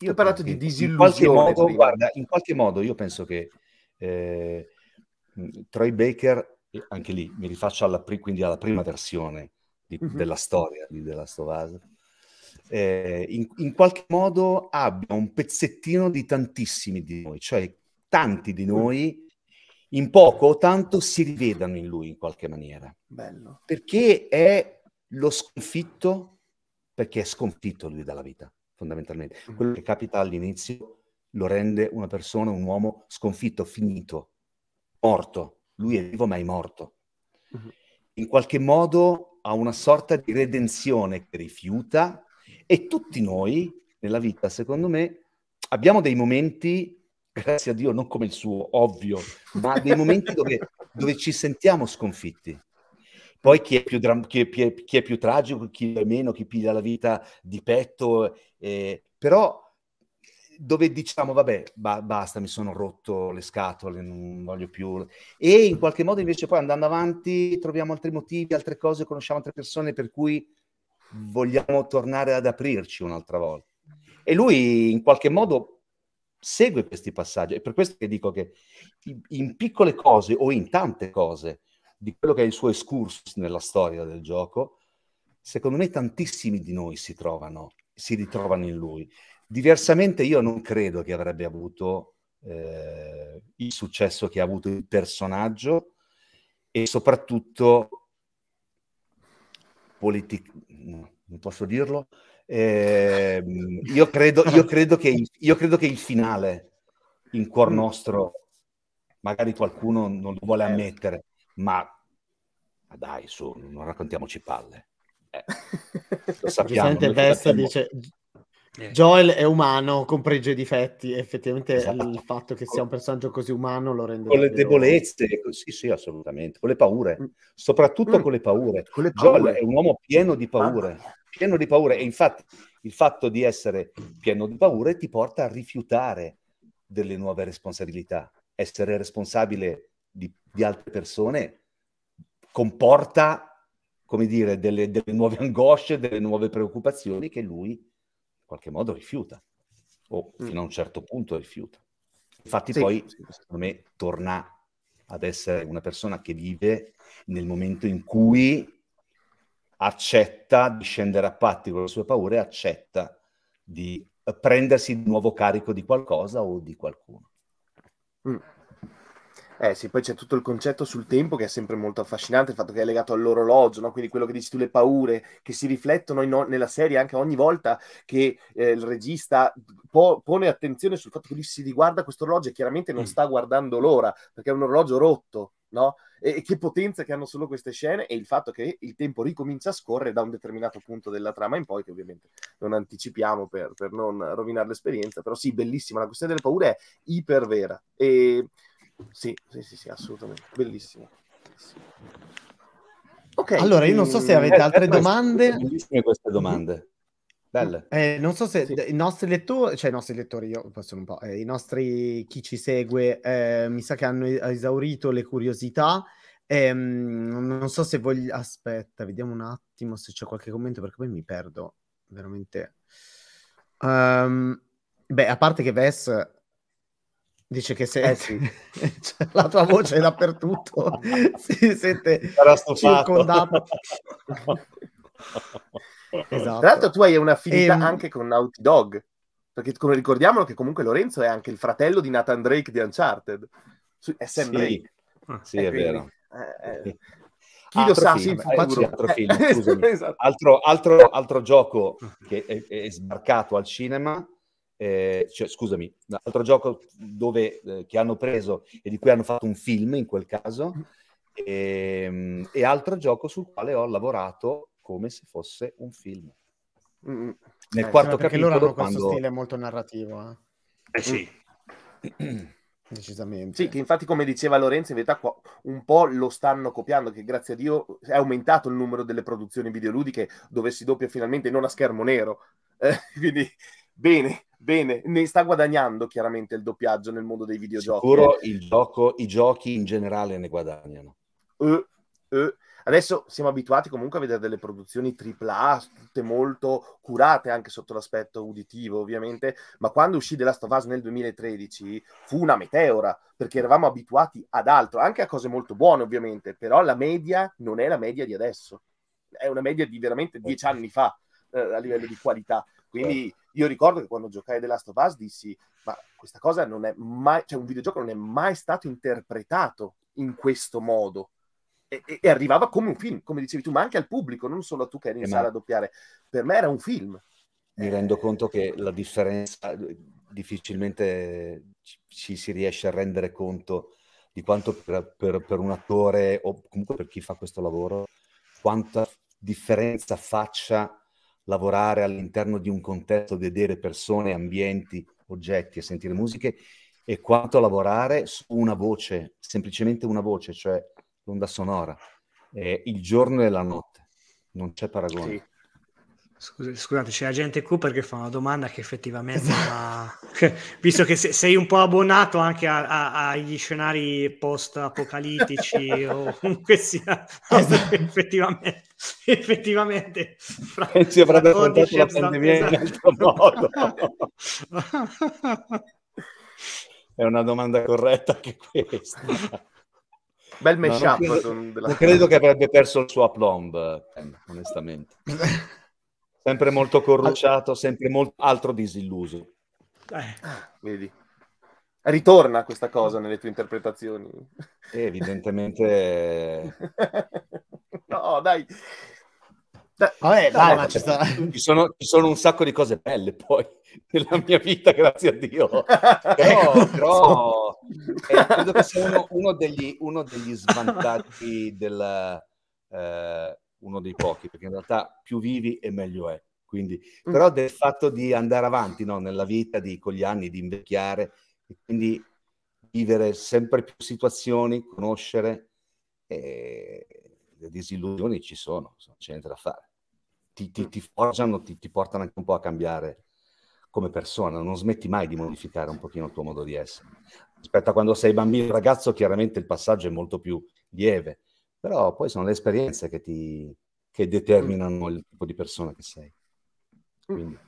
io ho parlato di disillusione. In qualche modo, guarda, in qualche modo io penso che eh, Troy Baker, anche lì mi rifaccio alla, pri- alla prima versione di, mm-hmm. della storia di The Last of Us eh, in, in, qualche modo abbia un pezzettino di tantissimi di noi, cioè tanti di noi in poco o tanto si rivedano in lui in qualche maniera. Bello. Perché è lo sconfitto, perché è sconfitto lui dalla vita, fondamentalmente. Mm-hmm. Quello che capita all'inizio lo rende una persona, un uomo sconfitto, finito, morto. Lui è vivo ma è morto. Mm-hmm. In qualche modo ha una sorta di redenzione che rifiuta, e tutti noi, nella vita, secondo me, abbiamo dei momenti grazie a Dio, non come il suo, ovvio, ma dei momenti dove, dove ci sentiamo sconfitti. Poi chi è, più, chi, è, chi, è, chi è, più tragico, chi è meno, chi piglia la vita di petto, eh, però dove diciamo vabbè ba- basta mi sono rotto le scatole non voglio più e in qualche modo invece poi andando avanti troviamo altri motivi altre cose conosciamo altre persone per cui vogliamo tornare ad aprirci un'altra volta. E lui in qualche modo segue questi passaggi. È per questo che dico che in piccole cose o in tante cose di quello che è il suo excursus nella storia del gioco, secondo me tantissimi di noi si trovano, si ritrovano in lui. Diversamente io non credo che avrebbe avuto eh, il successo che ha avuto il personaggio e soprattutto politic... non posso dirlo, eh, io, credo, io, credo che, io, credo, che, il finale in cuor mm. nostro, magari qualcuno non lo vuole eh. ammettere, ma, ma dai, su, non raccontiamoci palle. Eh, lo sappiamo. Giustamente Vesta dice, eh. Joel è umano con pregi e difetti, effettivamente esatto. il fatto che sia un personaggio così umano lo rende... Con le debolezze, sì sì assolutamente, con le paure, mm. soprattutto mm. con le paure. Con le paure. Joel è un uomo pieno di paure, ah. pieno di paure e infatti il fatto di essere pieno di paure ti porta a rifiutare delle nuove responsabilità. Essere responsabile di, di altre persone comporta, come dire, delle, delle nuove angosce, delle nuove preoccupazioni che lui qualche modo rifiuta, o mm. fino a un certo punto rifiuta. Infatti sì, poi, sì. secondo me, torna ad essere una persona che vive nel momento in cui accetta di scendere a patti con le sue paure, accetta di prendersi di nuovo carico di qualcosa o di qualcuno. Mm. Eh sì, poi c'è tutto il concetto sul tempo che è sempre molto affascinante, il fatto che è legato all'orologio, no? quindi quello che dici tu, le paure che si riflettono in, nella serie anche ogni volta che eh, il regista po- pone attenzione sul fatto che lui si riguarda questo orologio e chiaramente non mm. sta guardando l'ora perché è un orologio rotto, no? E, e, che potenza che hanno solo queste scene e il fatto che il tempo ricomincia a scorrere da un determinato punto della trama in poi, che ovviamente non anticipiamo per, per non rovinare l'esperienza, però sì, bellissima, la questione delle paure è ipervera. e sì, sì, sì, sì assolutamente. Bellissimo. bellissimo. Okay, allora, io non so se avete mm, altre eh, domande. Bellissime queste domande. Belle. Eh, non so se sì. i nostri lettori, cioè i nostri lettori, io posso un po', eh, i nostri chi ci segue, eh, mi sa che hanno esaurito le curiosità. Ehm, non so se voglio. Aspetta, vediamo un attimo se c'è qualche commento perché poi mi perdo veramente. Um, beh, a parte che Ves Dice che se eh sì. Cioè, la tua voce è dappertutto, si sente circondata. esatto. Tra l'altro tu hai un'affinità ehm... anche con Naughty Dog, perché come ricordiamolo che comunque Lorenzo è anche il fratello di Nathan Drake di Uncharted, è Sam sì. Ah, sì, eh, è, vero. Eh, eh. Chi ah, lo sa, film, sì, sì, altro, eh, film, esatto. altro, altro, altro, gioco che è, è sbarcato al cinema eh, cioè, scusami, un altro gioco dove, eh, che hanno preso e di cui hanno fatto un film in quel caso, e, ehm, e altro gioco sul quale ho lavorato come se fosse un film. Mm. mm. Nel eh, quarto perché loro hanno quando... questo stile molto narrativo. Eh, eh sì. Decisamente. Sì, che infatti, come diceva Lorenzo, in realtà un po' lo stanno copiando, che grazie a Dio è aumentato il numero delle produzioni videoludiche dove si doppia finalmente non a schermo nero. Eh, quindi Bene, bene, ne sta guadagnando chiaramente il doppiaggio nel mondo dei videogiochi. Sicuro eh. il gioco, i giochi in generale ne guadagnano. Uh, uh. Adesso siamo abituati comunque a vedere delle produzioni AAA, tutte molto curate anche sotto l'aspetto uditivo, ovviamente, ma quando uscì The Last of Us nel 2013 fu una meteora, perché eravamo abituati ad altro, anche a cose molto buone, ovviamente, però la media non è la media di adesso, è una media di veramente dieci anni fa eh, a livello di qualità. Quindi certo. io ricordo che quando giocai The Last of Us dissi, ma questa cosa non è mai, cioè un videogioco non è mai stato interpretato in questo modo. E, e, e arrivava come un film, come dicevi tu, ma anche al pubblico, non solo a tu che eri in eh, ma... sala a doppiare. Per me era un film. Mi eh, rendo eh, conto che la differenza difficilmente ci si riesce a rendere conto di quanto per, per, per, un attore o comunque per chi fa questo lavoro, quanta differenza faccia lavorare all'interno di un contesto, vedere persone, ambienti, oggetti e sentire musiche, e quanto lavorare su una voce, semplicemente una voce, cioè l'onda sonora, eh, il giorno e la notte. Non c'è paragone. Sì. scusate, c'è la gente Cooper che fa una domanda che effettivamente, ma... Esatto. visto che se, sei un po' abbonato anche a, a, agli scenari post-apocalittici o comunque sia, esatto. effettivamente effettivamente fra, eh, e avrebbe raccontato la pandemia esatto. in altro modo è una domanda corretta anche questa bel mashup no, non credo, della... non credo che avrebbe perso il suo aplomb onestamente sempre molto corrucciato sempre molto altro disilluso eh. Ah, vedi ritorna questa cosa nelle tue interpretazioni evidentemente no, dai. Vabbè, dai, ma ci, sta... ci, sono, ci, sono, un sacco di cose belle poi nella mia vita, grazie a Dio. Però, ecco, però eh, credo che sia uno, uno, degli, uno degli, svantaggi del, eh, uno dei pochi, perché in realtà più vivi e meglio è. Quindi, mm. però del fatto di andare avanti no, nella vita, di, con gli anni, di invecchiare, e quindi vivere sempre più situazioni, conoscere, eh, le disillusioni ci sono, non c'è niente da fare. Ti, ti, mm. ti forgiano, ti, ti, portano anche un po' a cambiare come persona, non smetti mai di modificare un pochino il tuo modo di essere. Rispetto a quando sei bambino ragazzo, chiaramente il passaggio è molto più lieve, però poi sono le esperienze che, ti, che determinano il tipo di persona che sei. Mm. Quindi.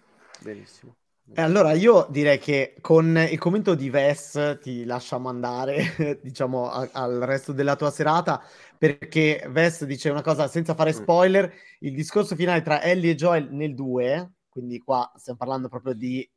Benissimo allora io direi che con il commento di Ves ti lasciamo andare, diciamo, a- al resto della tua serata, perché Ves dice una cosa senza fare mm. spoiler, il discorso finale tra Ellie e Joel nel 2, quindi qua stiamo parlando proprio di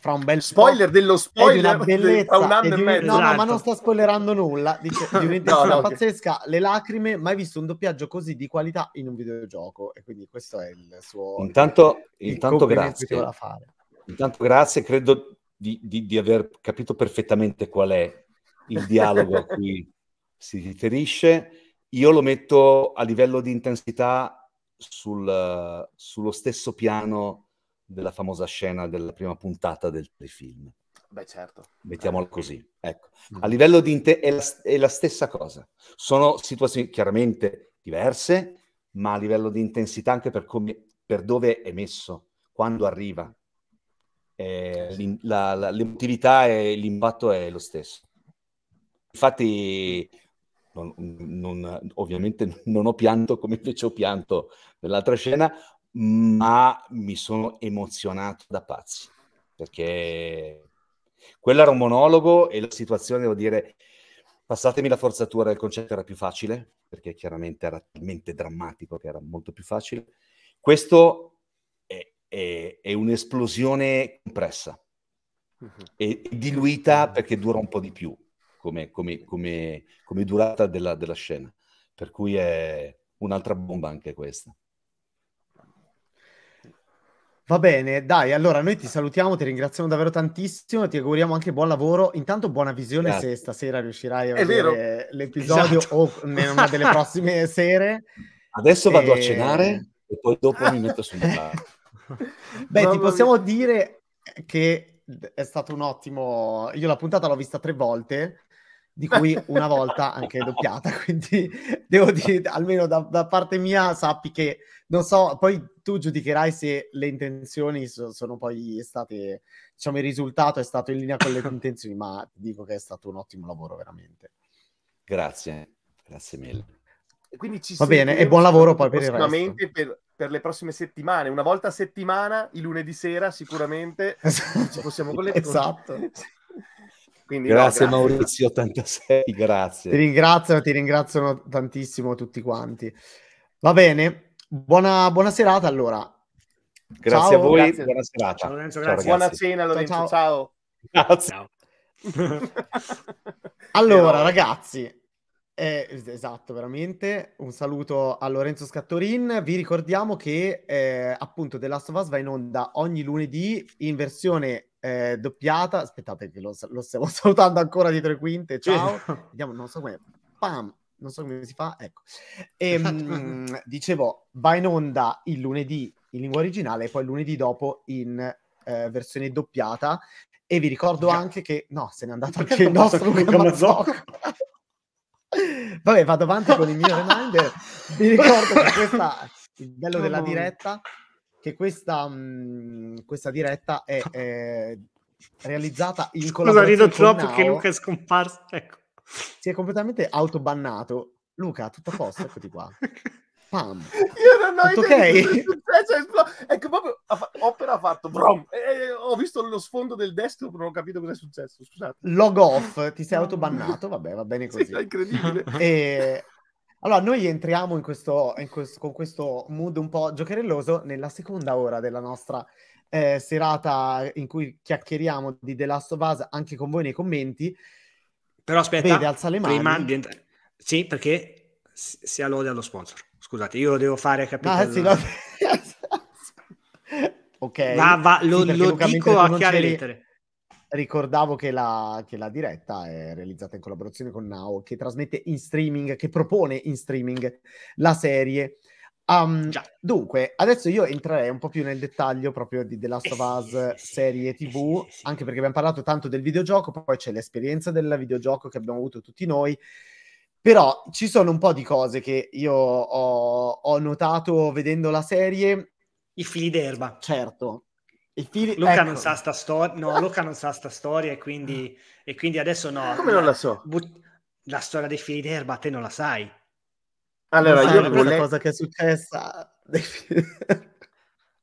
fra un bel spoiler dello spoiler di una bellezza tra un anno un... e mezzo. No, no, ma non esatto. sta spoilerando nulla. Dice di un'intenzione no, no, pazzesca, okay. le lacrime, mai visto un doppiaggio così di qualità in un videogioco. E quindi questo è il suo. Intanto, il, intanto grazie. Che fare. Intanto grazie, credo di, di, di aver capito perfettamente qual è il dialogo a cui si riferisce. Io lo metto a livello di intensità sul, sullo stesso piano della famosa scena della prima puntata del telefilm. Beh, certo. Mettiamolo eh. così. Ecco. Mm. A livello di inte- è la, è, la, stessa cosa. Sono situazioni chiaramente diverse, ma a livello di intensità anche per, come, per dove è messo, quando arriva, eh, la, la, l'emotività e l'impatto è lo stesso. Infatti, non, non, ovviamente non ho pianto come invece ho pianto nell'altra scena, ma mi sono emozionato da pazzi, perché quello era un monologo e la situazione, devo dire, passatemi la forzatura, il concetto era più facile, perché chiaramente era talmente drammatico che era molto più facile. Questo è, è un'esplosione compressa uh-huh. e, diluita perché dura un po' di più come, come, come, come durata della, della scena. Per cui è un'altra bomba anche questa. Va bene, dai, allora noi ti salutiamo, ti ringraziamo davvero tantissimo, ti auguriamo anche buon lavoro, intanto buona visione Grazie. se stasera riuscirai a È vedere l'episodio esatto. o in una delle prossime sere. Adesso vado e... a cenare e poi dopo mi metto sul bar. Beh, Mamma ti possiamo mia. dire che è stato un ottimo... Io la puntata l'ho vista tre volte, di cui una volta anche doppiata, quindi devo dire, almeno da, da, parte mia, sappi che, non so, poi tu giudicherai se le intenzioni so, sono poi state, diciamo, il risultato è stato in linea con le intenzioni, ma ti dico che è stato un ottimo lavoro, veramente. Grazie, grazie mille. Va bene, e buon lavoro poi per il resto. Per per le prossime settimane, una volta a settimana, il lunedì sera sicuramente ci possiamo collegare. esatto. Quindi, grazie, no, grazie. Maurizio 86, grazie. Ti ringraziano, ti ringraziano tantissimo tutti quanti. Va bene, buona, buona serata allora. Grazie ciao, a voi, grazie. buona serata. Ciao, Lorenzo, ciao, buona cena Lorenzo, ciao. ciao. ciao. Grazie. allora ragazzi, eh, esatto, veramente. Un saluto a Lorenzo Scattorin. Vi ricordiamo che eh, appunto The Last of Us va in onda ogni lunedì in versione eh, doppiata. Aspettate che lo, lo, stiamo salutando ancora dietro le quinte. Ciao. Vediamo, non so come... Pam! Non so come si fa, ecco. E, ehm, mh, dicevo, va in onda il lunedì in lingua originale e poi il lunedì dopo in eh, versione doppiata. E vi ricordo anche che... No, se n'è andato anche il nostro Luca Mazzocco. Vabbè, vado avanti con il mio reminder. Vi ricordo che questa, il bello della diretta, che questa, mh, mm, questa diretta è, è, realizzata in collaborazione Scusa, rido troppo Now. che Luca è scomparso, ecco. Si è completamente autobannato. Luca, tutto a posto, eccoti qua. Pam. Io non ho Tutto idea okay? di successo. Ecco, proprio Opera ha fatto brom. E ho visto lo sfondo del desktop, non ho capito cosa è successo. Scusate. Log off, ti sei autobannato. Vabbè, va bene così. Sì, è incredibile. E... Allora, noi entriamo in questo, in questo, con questo mood un po' giocherelloso nella seconda ora della nostra eh, serata in cui chiacchieriamo di The Last of Us anche con voi nei commenti. Però aspetta, Vede, alza le mani. prima di entrare... Sì, perché sia lode allo sponsor. Scusate, io lo devo fare capire. Anzi, no. Esatto. ok. Va, va, lo, sì, lo dico a chiare lettere. Ricordavo che la, che la, diretta è realizzata in collaborazione con Now, che trasmette in streaming, che propone in streaming la serie. Um, dunque, adesso io entrerei un po' più nel dettaglio proprio di The Last of Us serie TV, anche perché abbiamo parlato tanto del videogioco, poi c'è l'esperienza del videogioco che abbiamo avuto tutti noi. Però ci sono un po' di cose che io ho, ho notato vedendo la serie. I fili d'erba. Certo, Fili... Luca ecco. non sa sta storia, no, Luca non sa sta storia e quindi, e quindi adesso no. Come non la so? But- la storia dei fili d'erba te non la sai. Allora, sai io la volevo... cosa che è successa.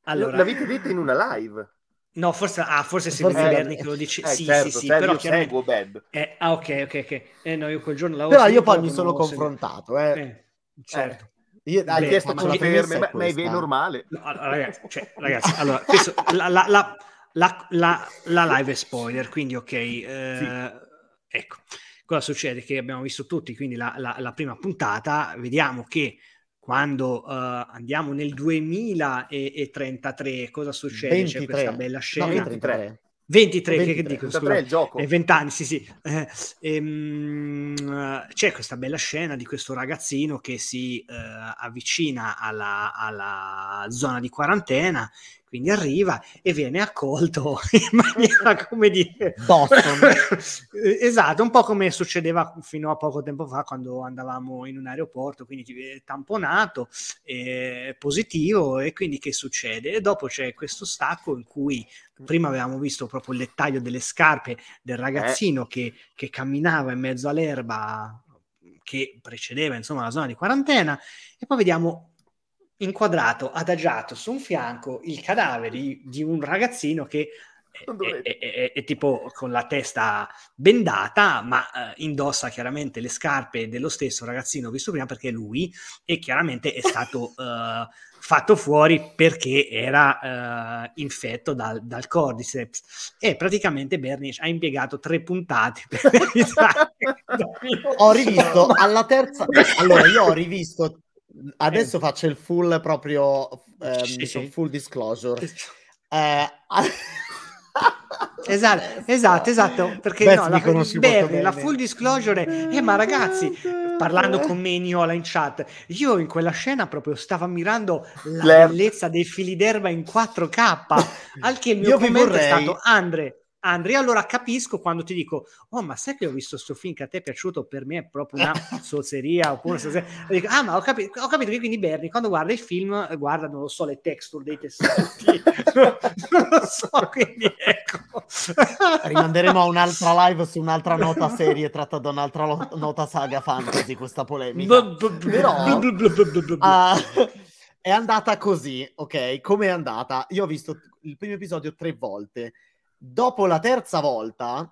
allora... L'avete detto in una live. No, forse, ah, forse se forse Berni che lo dice. Eh, sì, certo, sì, sì, però io chiaramente... seguo Beb. Eh, ah, ok, ok, ok. Eh, no, io quel giorno l'avevo Però io poi mi sono confrontato, eh. eh certo. Eh, io, Beh, hai chiesto con la ferma, ma, è normale. No, ragazzi, cioè, ragazzi allora, questo, la, la, la, la, live è spoiler, quindi ok. Eh, sì. Ecco, cosa succede? Che abbiamo visto tutti, quindi la prima puntata, vediamo che quando uh, andiamo nel 2033, cosa succede? 23. C'è questa bella scena. No, 23. 23, 23, che, dico? 23 è il gioco. Eh, 20 anni, sì, sì. Eh, ehm, c'è questa bella scena di questo ragazzino che si eh, avvicina alla, alla, zona di quarantena quindi arriva e viene accolto in maniera come dire Boston. esatto, un po' come succedeva fino a poco tempo fa quando andavamo in un aeroporto, quindi tamponato, eh, positivo e quindi che succede? E dopo c'è questo stacco in cui prima avevamo visto proprio il dettaglio delle scarpe del ragazzino eh. che, che camminava in mezzo all'erba che precedeva insomma la zona di quarantena e poi vediamo inquadrato, adagiato su un fianco il cadavere di, di un ragazzino che è, è, è, è, tipo con la testa bendata, ma eh, indossa chiaramente le scarpe dello stesso ragazzino visto prima perché lui e chiaramente è stato eh, fatto fuori perché era eh, infetto dal, dal, cordyceps e praticamente Bernice ha impiegato tre puntate per ho rivisto alla terza allora io ho rivisto Adesso eh. faccio il full proprio ehm, sì, full disclosure. Eh, esatto, esatto, esatto, perché Beh, no, la, bene, la, full disclosure, eh, ma ragazzi, parlando con Meniola in chat, io in quella scena proprio stavo ammirando la bellezza dei fili d'erba in 4K, al che il mio commento vorrei... è stato Andre Andrea, allora capisco quando ti dico, oh ma sai che ho visto questo film che a te è piaciuto, per me è proprio una sozzeria, oppure una dico, ah ma ho capito, ho capito che quindi Bernie quando guarda il film guarda, non lo so, le texture dei tessuti, non lo so, quindi ecco. Rimanderemo a un'altra live su un'altra nota serie tratta da un'altra lo- nota saga fantasy questa polemica. Però... Uh, è andata così, ok? Come è andata? Io ho visto il primo episodio tre volte dopo la terza volta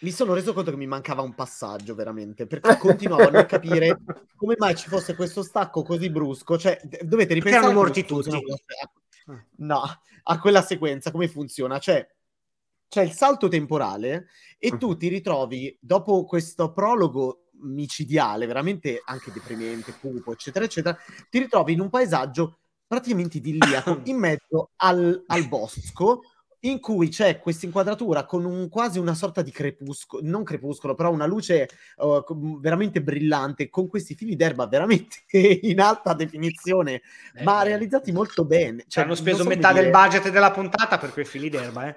mi sono reso conto che mi mancava un passaggio veramente perché continuavo a non capire come mai ci fosse questo stacco così brusco cioè dovete ripensare erano morti tutti ah. no a quella sequenza come funziona cioè c'è il salto temporale e tu mhm. ti ritrovi dopo questo prologo micidiale veramente anche deprimente cupo eccetera eccetera ti ritrovi in un paesaggio praticamente idilliaco in mezzo al, al bosco in cui c'è questa inquadratura con un, quasi una sorta di crepuscolo, non crepuscolo, però una luce uh, veramente brillante, con questi fili d'erba veramente in alta definizione, eh, ma eh, realizzati esatto. molto bene. Cioè, hanno speso so metà dire... del budget della puntata per quei fili d'erba, eh.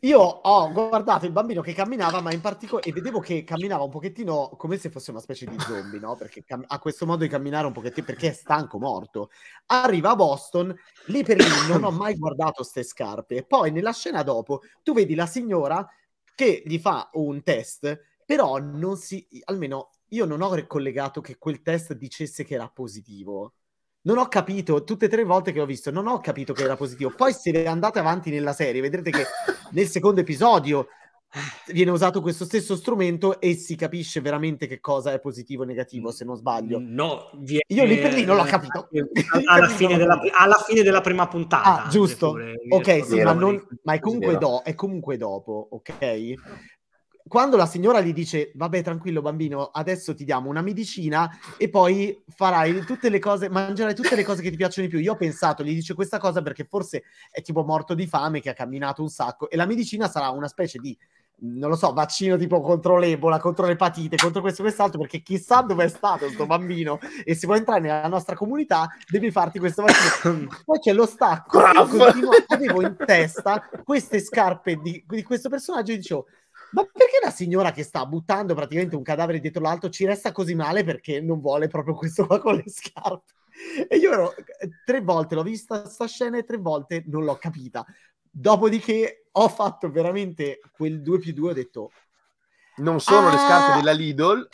Io ho guardato il bambino che camminava, ma in particolare e vedevo che camminava un pochettino come se fosse una specie di zombie, no? Perché cam- ha questo modo di camminare un pochettino perché è stanco morto. Arriva a Boston, lì per lì non ho mai guardato ste scarpe. E Poi nella scena dopo tu vedi la signora che gli fa un test, però non si almeno io non ho collegato che quel test dicesse che era positivo non ho capito, tutte e tre volte che l'ho visto, non ho capito che era positivo. Poi se andate avanti nella serie, vedrete che nel secondo episodio eh, viene usato questo stesso strumento e si capisce veramente che cosa è positivo e negativo, se non sbaglio. No, viene... io lì per lì non l'ho capito. Alla, fine, della, alla fine della, prima puntata. Ah, giusto. Pure, ok, sì, ma, non, ma, è comunque do, è comunque dopo, ok? quando la signora gli dice vabbè tranquillo bambino adesso ti diamo una medicina e poi farai tutte le cose mangerai tutte le cose che ti piacciono di più io ho pensato gli dice questa cosa perché forse è tipo morto di fame che ha camminato un sacco e la medicina sarà una specie di non lo so, vaccino tipo contro l'ebola, contro l'epatite, contro questo e quest'altro, perché chissà dove è stato questo bambino e se vuoi entrare nella nostra comunità devi farti questo vaccino. Poi c'è lo stacco, io continuo, avevo in testa queste scarpe di, di questo personaggio e dicevo, ma perché la signora che sta buttando praticamente un cadavere dietro l'altro ci resta così male perché non vuole proprio questo qua con le scarpe? E io ero, tre volte l'ho vista sta scena e tre volte non l'ho capita. Dopodiché ho fatto veramente quel 2 più 2, ho detto... Non sono ah, le scarpe ah! della Lidl,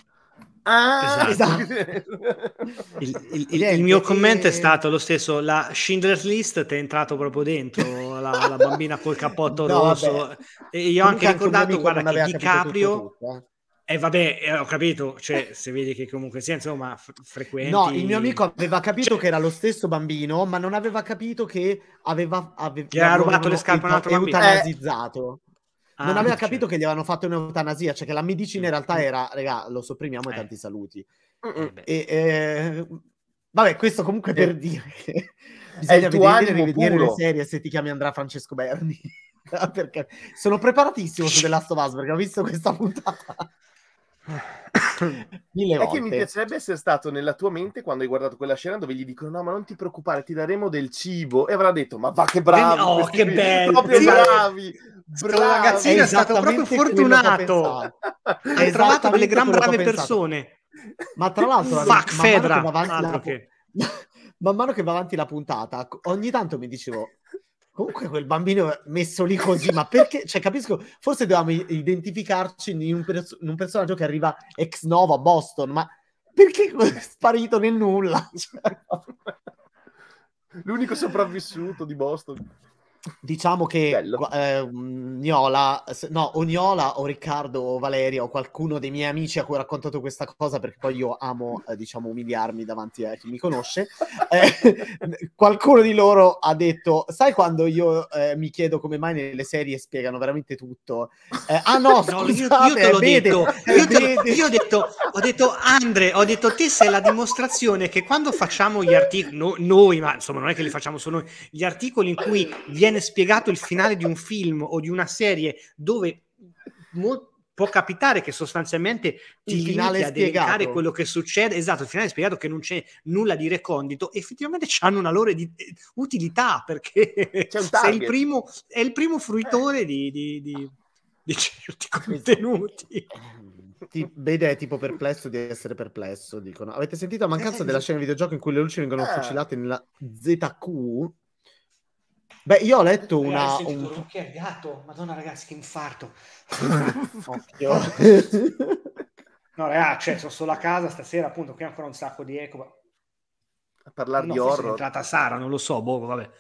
Ah, esatto. esatto. il, il, il, il, mio commento è eh, stato lo stesso, la Schindler's List ti è entrato proprio dentro, la, la bambina col cappotto no, rosso. Vabbè. E io ho anche ricordato, guarda, che DiCaprio... E eh. eh. vabbè, eh, ho capito, cioè se vedi che comunque sia, insomma, f- frequenti... No, il mio amico aveva capito cioè... che era lo stesso bambino, ma non aveva capito che aveva... aveva che aveva rubato le scarpe a un altro bambino. Eutanasizzato. Ah, non aveva capito che gli avevano fatto un'eutanasia, cioè che la medicina in realtà mm, mm. era, regà, lo sopprimiamo eh. e tanti saluti. Mm, eh, e, eh, vabbè, questo comunque per dire che bisogna vedere, rivedere puro. le serie se ti chiami Andrea Francesco Berni. perché sono preparatissimo su The Last of Us perché ho visto questa puntata. Mille volte. È che mi piacerebbe essere stato nella tua mente quando hai guardato quella scena dove gli dicono: No, ma non ti preoccupare, ti daremo del cibo. E avrà detto: Ma va, che bravo! Oh, che bello! Proprio bravi! Bravo, ragazzino è stato proprio fortunato. Hai trovato delle gran brave persone. Ma tra l'altro, Fuck man Fedra, mano la, che... man mano che va avanti la puntata, ogni tanto mi dicevo comunque quel bambino messo lì così, ma perché? Cioè, capisco, forse dovevamo identificarci in un, perso- in un personaggio che arriva ex novo a Boston, ma perché è sparito nel nulla? Cioè, L'unico sopravvissuto di Boston. Diciamo che eh, Gnola, no, o Gnola o Riccardo o Valeria o qualcuno dei miei amici a cui ho raccontato questa cosa, perché poi io amo, eh, diciamo, umiliarmi davanti a chi mi conosce, eh, qualcuno di loro ha detto, sai quando io eh, mi chiedo come mai nelle serie spiegano veramente tutto? Eh, ah no, scusate, no, io, io te l'ho eh, detto, io, te io ho, detto, ho detto, Andre, ho detto, te sei la dimostrazione che quando facciamo gli articoli, no, noi, ma insomma non è che li facciamo solo noi, gli articoli in cui viene viene spiegato il finale di un film o di una serie dove mo- può capitare che sostanzialmente ti il finale a spiegare quello che succede, esatto, il finale è spiegato che non c'è nulla di recondito, effettivamente hanno una loro di- eh, utilità perché sei il primo, è il primo fruitore eh. di, di, di, di certi contenuti. Ti, Bede è tipo perplesso di essere perplesso. Dicono: Avete sentito la mancanza eh, della scena del videogioco in cui le luci vengono eh. fucilate nella ZQ? Beh, io ho letto una... Ho un... Che gatto, madonna ragazzi, che infarto. no, ragazzi, cioè, sono solo a casa stasera, appunto, qui ancora un sacco di eco. Ma... A parlare no, di horror. è entrata Sara, non lo so, boh, vabbè.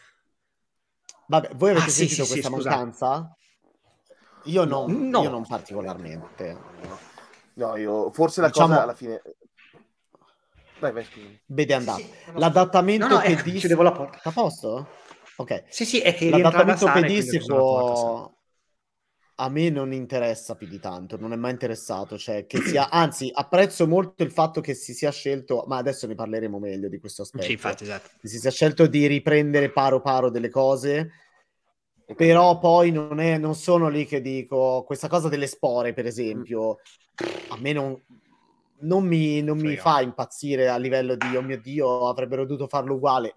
Vabbè, voi avete ah, sentito sì, sì, questa sì, mancanza? Io, no, no. io non particolarmente. No, io forse la diciamo... cosa alla fine... Vai, vai, scusami. Vede andare. L'adattamento no, no, che ecco, eh, dice... Chiudevo la porta. A posto? Ok. Sì, sì, è che l'adattamento pedistico a me non interessa più di tanto, non è mai interessato, cioè che sia, anzi apprezzo molto il fatto che si sia scelto, ma adesso ne parleremo meglio di questo aspetto, sì, infatti, esatto. che si sia scelto di riprendere paro paro delle cose, però poi non, è, non sono lì che dico, questa cosa delle spore per esempio, mm. a me non, non mi, non mi fa impazzire a livello di, oh mio Dio, avrebbero dovuto farlo uguale,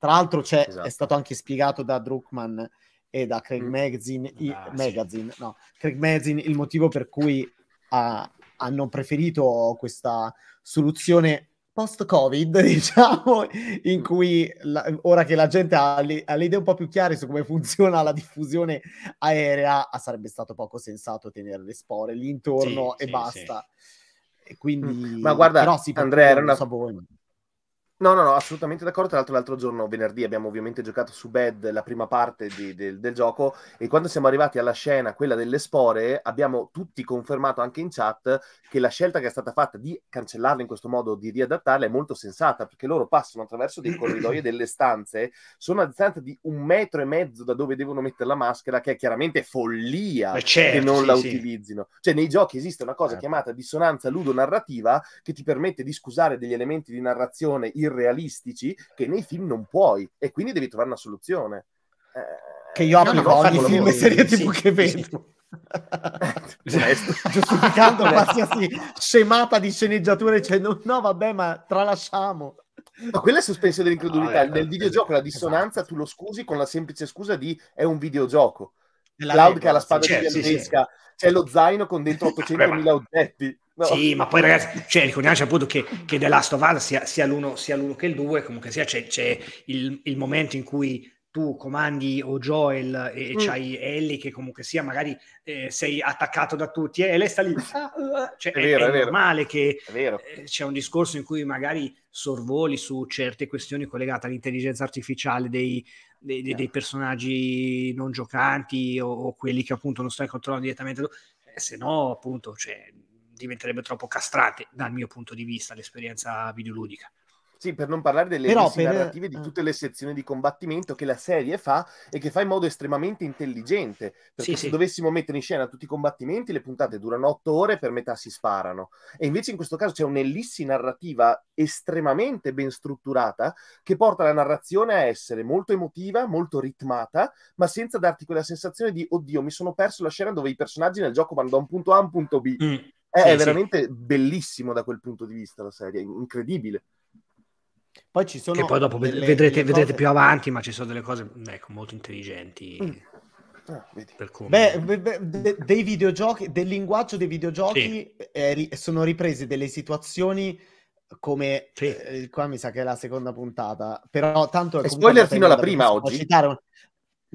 tra l'altro esatto. è stato anche spiegato da Druckmann e da Craig Magazine, mm. ah, i, Magazine, no, Craig Magazine il motivo per cui ha, hanno preferito questa soluzione post-Covid, diciamo, in mm. cui la, ora che la gente ha le, ha le, idee un po' più chiare su come funziona la diffusione aerea, ah, sarebbe stato poco sensato tenere le spore lì intorno sì, e sì, basta. E quindi, mm. ma guarda, però, Andrea, era una, voi, No, no, no, assolutamente d'accordo. Tra l'altro, l'altro giorno, venerdì, abbiamo ovviamente giocato su Bed la prima parte di, del, del gioco. E quando siamo arrivati alla scena, quella delle spore, abbiamo tutti confermato anche in chat che la scelta che è stata fatta di cancellarla in questo modo, di riadattarla, è molto sensata perché loro passano attraverso dei corridoi e delle stanze, sono a distanza di un metro e mezzo da dove devono mettere la maschera, che è chiaramente follia eh, certo, che non sì, la sì. utilizzino. Cioè, nei giochi esiste una cosa eh. chiamata dissonanza ludonarrativa che ti permette di scusare degli elementi di narrazione irrelevante irrealistici che nei film non puoi e quindi devi trovare una soluzione. Eh, che io applico ogni film e serie tv sì, che vedo. giustificando qualsiasi scemata di sceneggiatura dicendo cioè, no, vabbè ma tralasciamo ma quella è sospensione dell'incredulità no, nel videogioco la dissonanza esatto. tu lo scusi con la semplice scusa di è un videogioco Cloud che ha la spada certo, gigantesca, sì, c'è lo zaino con dentro 800.000 oggetti. No. Sì, ma poi ragazzi, cioè, ricordiamoci appunto che, che The Last of Us sia, sia, l'uno, sia l'uno che il due, comunque sia c'è, c'è il, il momento in cui tu comandi o Joel e, mm. c'hai Ellie che comunque sia magari eh, sei attaccato da tutti e lei sta lì ah, ah, ah. cioè, è, vero, è, è, è normale che è eh, c'è un discorso in cui magari sorvoli su certe questioni collegate all'intelligenza artificiale dei, dei, dei, dei personaggi non giocanti o, o, quelli che appunto non stai controllando direttamente, eh, se no appunto cioè, diventerebbe troppo castrante dal mio punto di vista l'esperienza videoludica. Sì, per non parlare delle per... narrative di eh. tutte le sezioni di combattimento che la serie fa e che fa in modo estremamente intelligente. Perché sì, se sì. dovessimo mettere in scena tutti i combattimenti, le puntate durano otto ore e per metà si sparano. E invece in questo caso c'è un'ellissi narrativa estremamente ben strutturata che porta la narrazione a essere molto emotiva, molto ritmata, ma senza darti quella sensazione di oddio, mi sono perso la scena dove i personaggi nel gioco vanno da un punto A a un punto B. Mm. Eh, è, sì, è veramente bellissimo da quel punto di vista la serie, incredibile. Poi ci sono... Che poi dopo delle, vedrete, delle vedrete più avanti, ma ci sono delle cose ecco, molto intelligenti. Mm. Ah, beh, beh, beh, dei videogiochi, del linguaggio dei videogiochi sì. eh, sono riprese delle situazioni come sì. eh, qua mi sa che è la seconda puntata, però tanto è spoiler fino alla prima oggi. Citare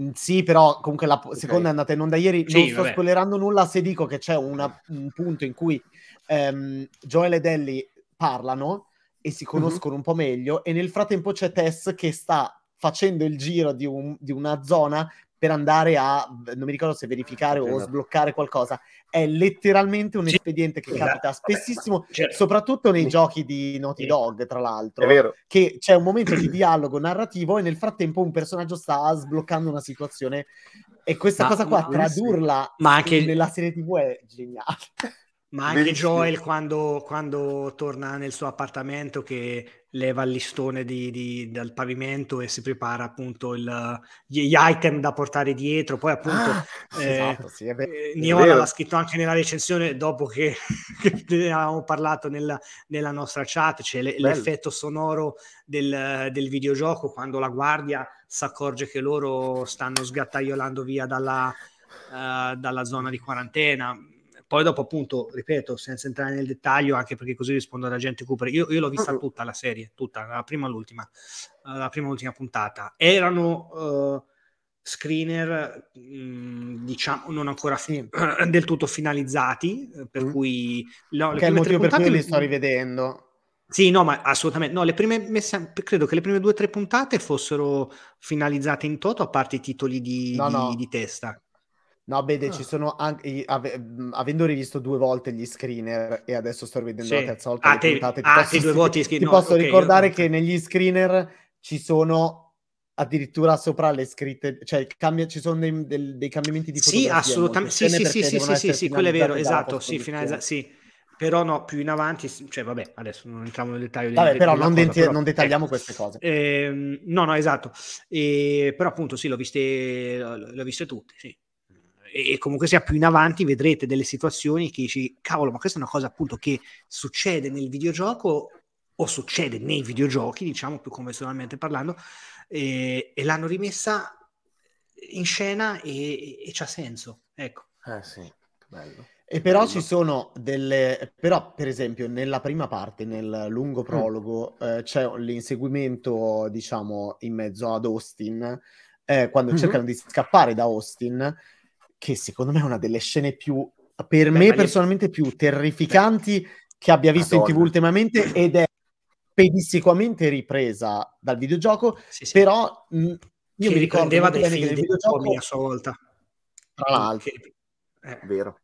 mm, Sì, però comunque la okay. seconda è andata in onda ieri. Sì, non sto vabbè. spoilerando nulla se dico che c'è una, un punto in cui ehm, Joel e Ellie parlano e si conoscono mm-hmm. un po' meglio e nel frattempo c'è Tess che sta facendo il giro di, un, di una zona per andare a, non mi ricordo se verificare o sbloccare qualcosa, è letteralmente un espediente che esatto. capita spessissimo, certo. soprattutto nei giochi di Naughty Dog, tra l'altro, È che c'è un momento di dialogo narrativo e nel frattempo un personaggio sta sbloccando una situazione e questa ma, cosa qua, tradurla ma anche... nella serie TV è geniale. Ma anche Benissimo. Joel quando, quando, torna nel suo appartamento che leva il listone di, di, dal pavimento e si prepara appunto il, gli item da portare dietro. Poi appunto ah, eh, esatto, sì, eh, Niona l'ha scritto anche nella recensione dopo che, ne avevamo parlato nella, nella, nostra chat, cioè le, l'effetto sonoro del, del videogioco quando la guardia si accorge che loro stanno sgattaiolando via dalla, uh, dalla zona di quarantena poi dopo appunto, ripeto, senza entrare nel dettaglio, anche perché così rispondo alla gente Cooper, io, io l'ho vista tutta la serie, tutta, la prima all'ultima, la prima all'ultima puntata. Erano... Uh, screener mh, mm, diciamo non ancora fin- del tutto finalizzati eh, per mm. cui no, che è il motivo per cui li sto rivedendo sì no ma assolutamente no le prime messe, credo che le prime due o tre puntate fossero finalizzate in toto a parte i titoli di, no, di, no. di testa No, vede, ah. ci sono anche. Av- mhmm, avendo rivisto due volte gli screener, e adesso sto rivedendo sì. la terza volta. Ah, te, puntate, ah, posso, due volte screen... Ti no, posso okay, ricordare io... che negli screener ci sono addirittura sopra le scritte, cioè cambia, ci sono dei, dei, dei cambiamenti di Sì, assolutamente. Sì, sì, sì, sì, sì, sì, quello è vero, esatto, sì, finalizza- sì. Però no, più in avanti, cioè vabbè, adesso non entriamo nel dettaglio. Vabbè, di, però, non, cosa, denti- però, non dettagliamo eh, queste ecco. cose. Ehm, no, no, esatto. E, però appunto sì, l'ho viste, l'ho viste tutte, sì e comunque sia più in avanti vedrete delle situazioni che dici cavolo ma questa è una cosa appunto che succede nel videogioco o succede nei videogiochi diciamo più convenzionalmente parlando e, e l'hanno rimessa in scena e, e, e c'ha senso ecco eh sì, bello e però bello. ci sono delle. Però, per esempio, nella prima parte, nel lungo mm. prologo, mm. eh, c'è l'inseguimento, diciamo, in mezzo ad Austin, eh, quando mm-hmm. cercano di scappare da Austin, che secondo me è una delle scene più, per Beh, me personalmente, è... più terrificanti che abbia visto Madonna. in tv ultimamente ed è pedissequamente ripresa dal videogioco, sì, sì. però mh, io che mi ricordo dei film che nel videogioco a sua volta. Tra l'altro, che... è eh. vero.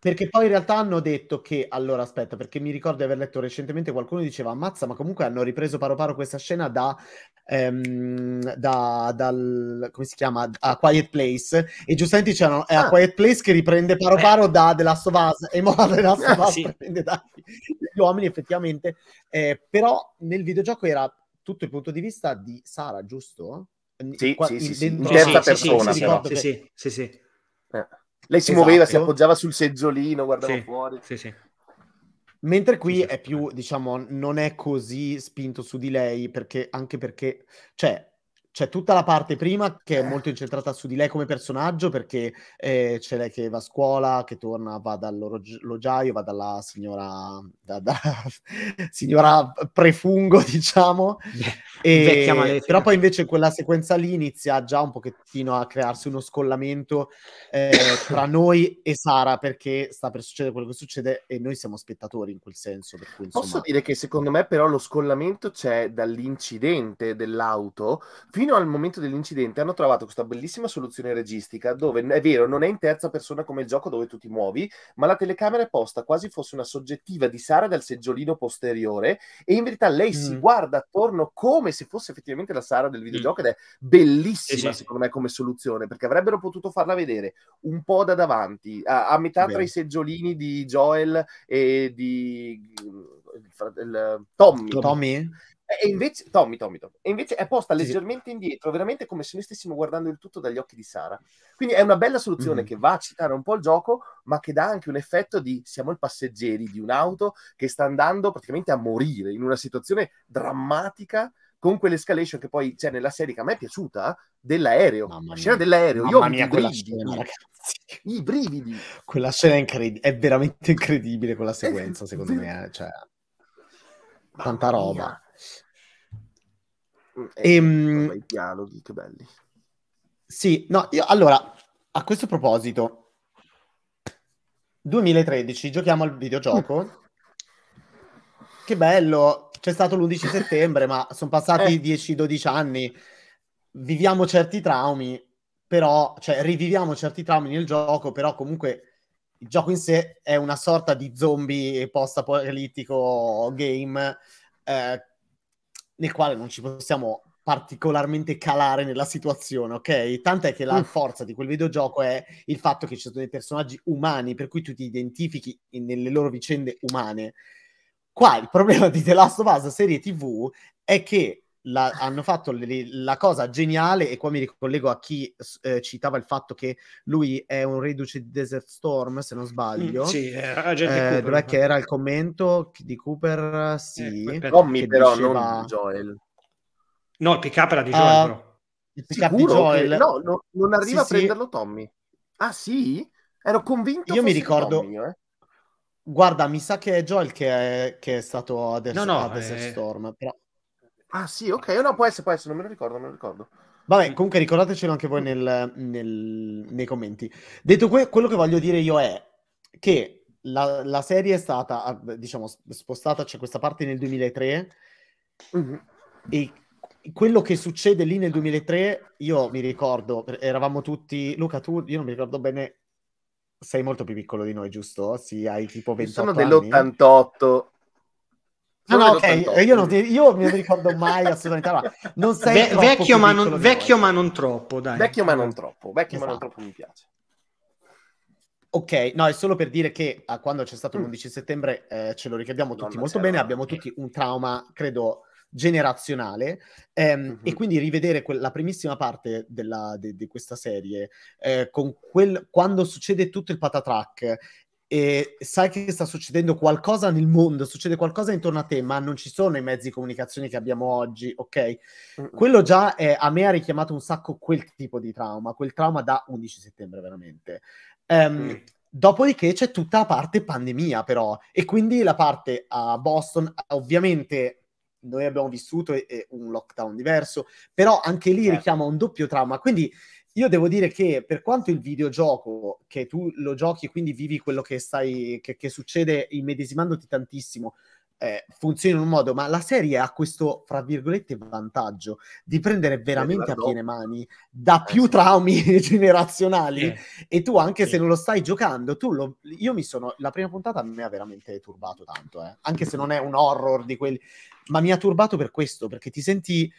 Perché poi in realtà hanno detto che, allora aspetta, perché mi ricordo di aver letto recentemente qualcuno diceva ammazza, ma comunque hanno ripreso paro paro questa scena da, ehm, da dal, come si chiama, a Quiet Place e giustamente c'erano, è ah. a Quiet Place che riprende paro paro da The Last of Us e Mola The Last of Us sì. prende dagli uomini effettivamente, eh, però nel videogioco era tutto il punto di vista di Sara, giusto? Sì, Qua, sì, sì, sì, in terza persona. Sì, sì, sì, sì. Eh. Lei si esatto. muoveva, si esatto. appoggiava sul seggiolino, guardava sì, fuori. Sì, sì. Mentre qui è più, diciamo, non è così spinto su di lei, perché, anche perché, cioè, c'è tutta la parte prima che è eh. molto incentrata su di lei come personaggio, perché eh, c'è lei che va a scuola, che torna, va dall'orologiaio, va dalla signora, da, da, signora prefungo, diciamo. E, però poi invece quella sequenza lì inizia già un pochettino a crearsi uno scollamento eh, tra noi e Sara, perché sta per succedere quello che succede e noi siamo spettatori in quel senso. Cui, insomma... Posso dire che secondo me però lo scollamento c'è dall'incidente dell'auto fino fino al momento dell'incidente hanno trovato questa bellissima soluzione registica dove è vero, non è in terza persona come il gioco dove tu ti muovi, ma la telecamera è posta quasi fosse una soggettiva di Sara dal seggiolino posteriore e in verità lei mm. si guarda attorno come se fosse effettivamente la Sara del videogioco mm. ed è bellissima eh esatto. sì. secondo me come soluzione perché avrebbero potuto farla vedere un po' da davanti, a, a metà Bene. tra i seggiolini di Joel e di mm, Tommy. Tommy? E invece, Tommy, Tommy, Tommy, e invece è posta sì, leggermente indietro, veramente come se noi stessimo guardando il tutto dagli occhi di Sara. Quindi è una bella soluzione mm. che va a citare un po' il gioco, ma che dà anche un effetto di siamo i passeggeri di un'auto che sta andando praticamente a morire in una situazione drammatica con quell'escalation che poi c'è nella serie che a me è piaciuta dell'aereo la scena dell'aereo Mamma io ho mia, i brividi, scena, i brividi quella scena è, incredib- è veramente incredibile quella sequenza secondo me eh, cioè, tanta roba e, ehm, I dialoghi, che belli. Sì, no, io, allora, a questo proposito, 2013, giochiamo al videogioco. Mm. Che bello, c'è stato l'11 settembre, ma sono passati eh. 10-12 anni. Viviamo certi traumi, però, cioè, riviviamo certi traumi nel gioco, però comunque il gioco in sé è una sorta di zombie post-apocalittico game eh, nel quale non ci possiamo particolarmente calare nella situazione, ok? Tant'è che la mm. forza di quel videogioco è il fatto che ci sono dei personaggi umani, per cui tu ti identifichi in, nelle loro vicende umane. Qua il problema di The Last of Us serie TV è che la, hanno fatto le, la cosa geniale, e qua mi ricollego a chi eh, citava il fatto che lui è un reduce di Desert Storm, se non sbaglio. Mm, sì, era eh, Dov'è che era il commento di Cooper? Sì. Eh, Tommy però, diceva... non Joel. No, il pick-up era di ah, Joel, uh, però. Il pick-up di Joel. Che... No, no, non arriva sì, a prenderlo sì. Tommy. Ah sì? Ero convinto Io mi ricordo... Tommy, eh. Guarda, mi sa che è Joel che è, che è stato a Desert, no, no, a Desert eh, Storm, però... Ah sì, ok, eh, no, può essere, può essere, non me lo ricordo, non me lo ricordo. Vabbè, mm. comunque ricordatecelo anche voi nel, nel, nei commenti. Detto que- quello che voglio dire io è che la, la serie è stata, ah, diciamo, spostata, c'è cioè questa parte nel 2003 mm-hmm. e quello che succede lì nel 2003, io mi ricordo, eravamo tutti, Luca, tu, io non mi ricordo bene, sei molto più piccolo di noi, giusto? Sì, hai tipo 28 anni. Sono anni. dell'88. No, no, ok, io, non ti, io mi ricordo mai assolutamente. Allora, non sei Ve- vecchio, ma non, vecchio ma non, troppo, dai. Vecchio ma non troppo, vecchio esatto. ma non esatto. troppo mi piace. Ok, no, è solo per dire che ah, quando c'è stato l'11 settembre eh, ce lo ricordiamo tutti Donna molto c'era. bene, abbiamo tutti un trauma, credo, generazionale ehm, mm-hmm. e mhm. quindi rivedere que- la primissima parte di de questa serie eh, con quel, quando succede tutto il patatrack e sai che sta succedendo qualcosa nel mondo, succede qualcosa intorno a te, ma non ci sono i mezzi di comunicazione che abbiamo oggi, ok? Quello già è, eh, a me ha richiamato un sacco quel tipo di trauma, quel trauma da 11 settembre veramente. Um, mm. Dopodiché c'è tutta la parte pandemia però, e quindi la parte a Boston, ovviamente noi abbiamo vissuto e, e un lockdown diverso, però anche lì certo. richiama un doppio trauma, quindi io devo dire che per quanto il videogioco, che tu lo giochi e quindi vivi quello che, stai, che, che succede immedesimandoti tantissimo, eh, funziona in un modo, ma la serie ha questo, fra virgolette, vantaggio di prendere eh, veramente a piene mani da eh, più traumi generazionali eh. e tu anche eh. se non lo stai giocando, tu lo, io mi sono, la prima puntata mi ha veramente turbato tanto, eh, anche se non è un horror di quelli, ma mi ha turbato per questo, perché ti senti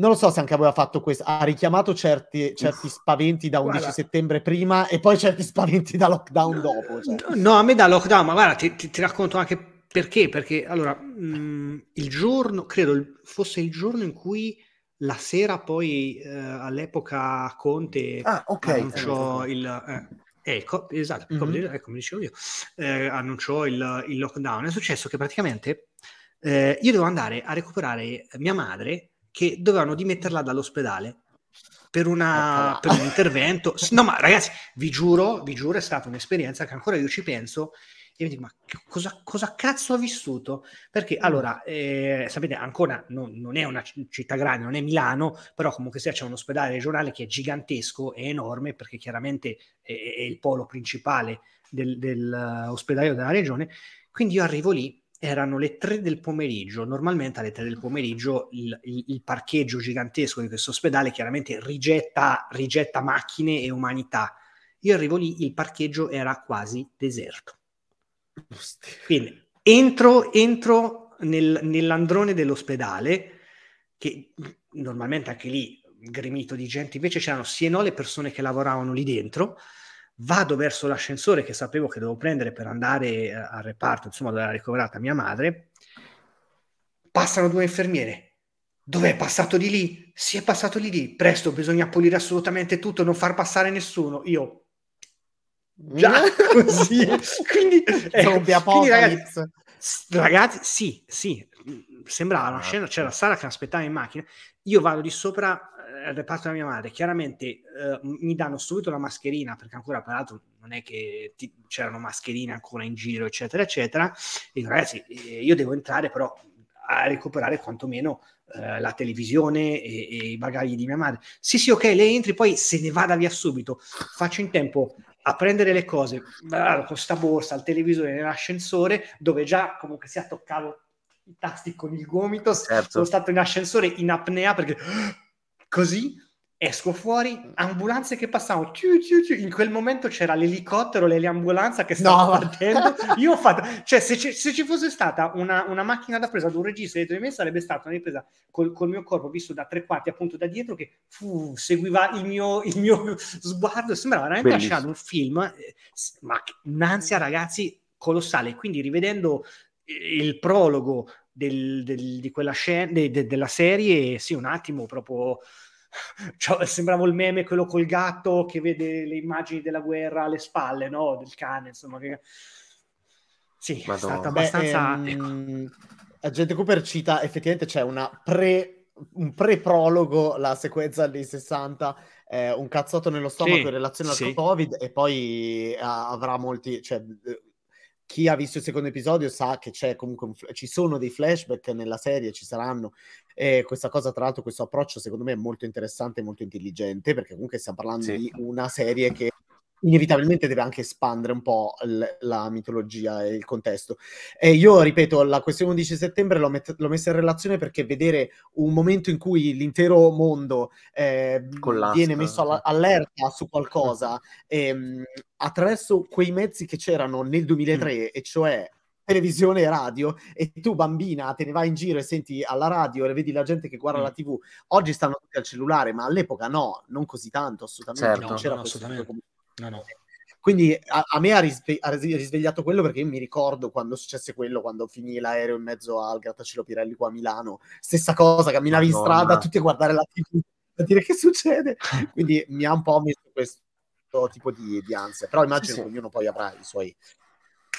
non lo so se anche aveva fatto questo, ha richiamato certi, certi spaventi da 11 guarda. settembre prima e poi certi spaventi da lockdown dopo. Cioè. No, a me da lockdown, ma guarda, ti, ti, ti racconto anche perché, perché allora, mh, mm, il giorno, credo fosse il giorno in cui la sera poi eh, all'epoca Conte ah, okay. annunciò eh, il... Eh, Ecco, esatto, mm-hmm. come, ecco, dicevo io, eh, annunciò il, il, lockdown. È successo che praticamente io devo andare a recuperare mia madre che dovevano dimetterla dall'ospedale per, una, per, un intervento. No, ma ragazzi, vi giuro, vi giuro, è stata un'esperienza che ancora io ci penso e mi dico, ma cosa, cosa cazzo ha vissuto? Perché mm. allora, eh, sapete, ancora non, non, è una città grande, non è Milano, però comunque sia c'è un ospedale regionale che è gigantesco, è enorme, perché chiaramente è, è il polo principale del, dell'ospedale eh, della regione. Quindi io arrivo lì erano le tre del pomeriggio. Normalmente alle tre del mhm. pomeriggio il, il, il parcheggio gigantesco di questo ospedale chiaramente rigetta, rigetta, macchine e umanità. Io arrivo lì, il parcheggio era quasi deserto. Quindi entro, entro nel, nell'androne dell'ospedale, che normalmente anche lì gremito di gente, invece c'erano sì e no le persone che lavoravano lì dentro vado verso l'ascensore che sapevo che dovevo prendere per andare eh, al reparto, insomma, dove era ricoverata mia madre. Passano due infermiere. Dov'è passato di lì? Si è passato di lì. Presto, bisogna pulire assolutamente tutto, non far passare nessuno. Io già così. quindi, ecco, quindi ragazzi, ragazzi, sì, sì, sembrava una ah, scena, c'era Sara che aspettava in macchina, io vado di sopra al eh, reparto da mia madre, chiaramente eh, mi danno subito la mascherina, perché ancora peraltro non è che ti, c'erano mascherine ancora in giro, eccetera, eccetera. Dico, ragazzi, eh, io devo entrare però a recuperare quantomeno eh, la televisione e, e, i bagagli di mia madre. Sì, sì, ok, lei entri, poi se ne vada via subito. Faccio in tempo a prendere le cose, con questa borsa, il televisore nell'ascensore, dove già comunque sia toccavo i tasti con il gomito. Certo. Sono stato in ascensore in apnea perché Così esco fuori, ambulanze che passavano, tiu, tiu, tiu. in quel momento c'era l'elicottero, l'eliambulanza che stava no. partendo, io ho fatto, cioè se, c- se ci fosse stata una, una, macchina da presa ad un regista dietro di me sarebbe stata una ripresa col, col, mio corpo visto da tre quarti appunto da dietro che fu, seguiva il mio, il mio, sguardo, sembrava veramente lasciato un film, eh, ma un'ansia ragazzi colossale, quindi rivedendo eh, il prologo del, del, di quella scena, de, de, della serie, sì, un attimo proprio. Cioè, sembrava il meme quello col gatto che vede le immagini della guerra alle spalle, no? Del cane, insomma. Che... Sì, Madonna. è stata abbastanza. Beh, ehm, ecco. Agente Cooper cita effettivamente c'è una pre un pre-prologo, la sequenza dei 60, eh, un cazzotto nello stomaco sì, in relazione al sì. Covid e poi uh, avrà molti, cioè chi ha visto il secondo episodio sa che c'è comunque un, ci sono dei flashback nella serie, ci saranno. Eh, questa cosa, tra l'altro, questo approccio secondo me è molto interessante e molto intelligente perché comunque stiamo parlando sì. di una serie che inevitabilmente deve anche espandere un po' l- la mitologia e il contesto. E io ripeto, la questione 11 settembre l'ho, met- l'ho, messa in relazione perché vedere un momento in cui l'intero mondo eh, viene messo all- allerta su qualcosa ehm, attraverso quei mezzi che c'erano nel 2003, mm. e cioè televisione e radio e tu bambina te ne vai in giro e senti alla radio e vedi la gente che guarda mm. la tv oggi stanno tutti al cellulare ma all'epoca no non così tanto assolutamente certo, non c'era no, assolutamente. Come... No, no. Quindi a, a me ha, risve- ha, risvegliato quello perché io mi ricordo quando successe quello, quando finì l'aereo in mezzo al grattacielo Pirelli qua a Milano. Stessa cosa, camminavi in strada, tutti a guardare la TV, a dire che succede. Quindi mi ha un po' messo questo tipo di, di ansia. Però immagino sì, sì. che ognuno poi avrà i suoi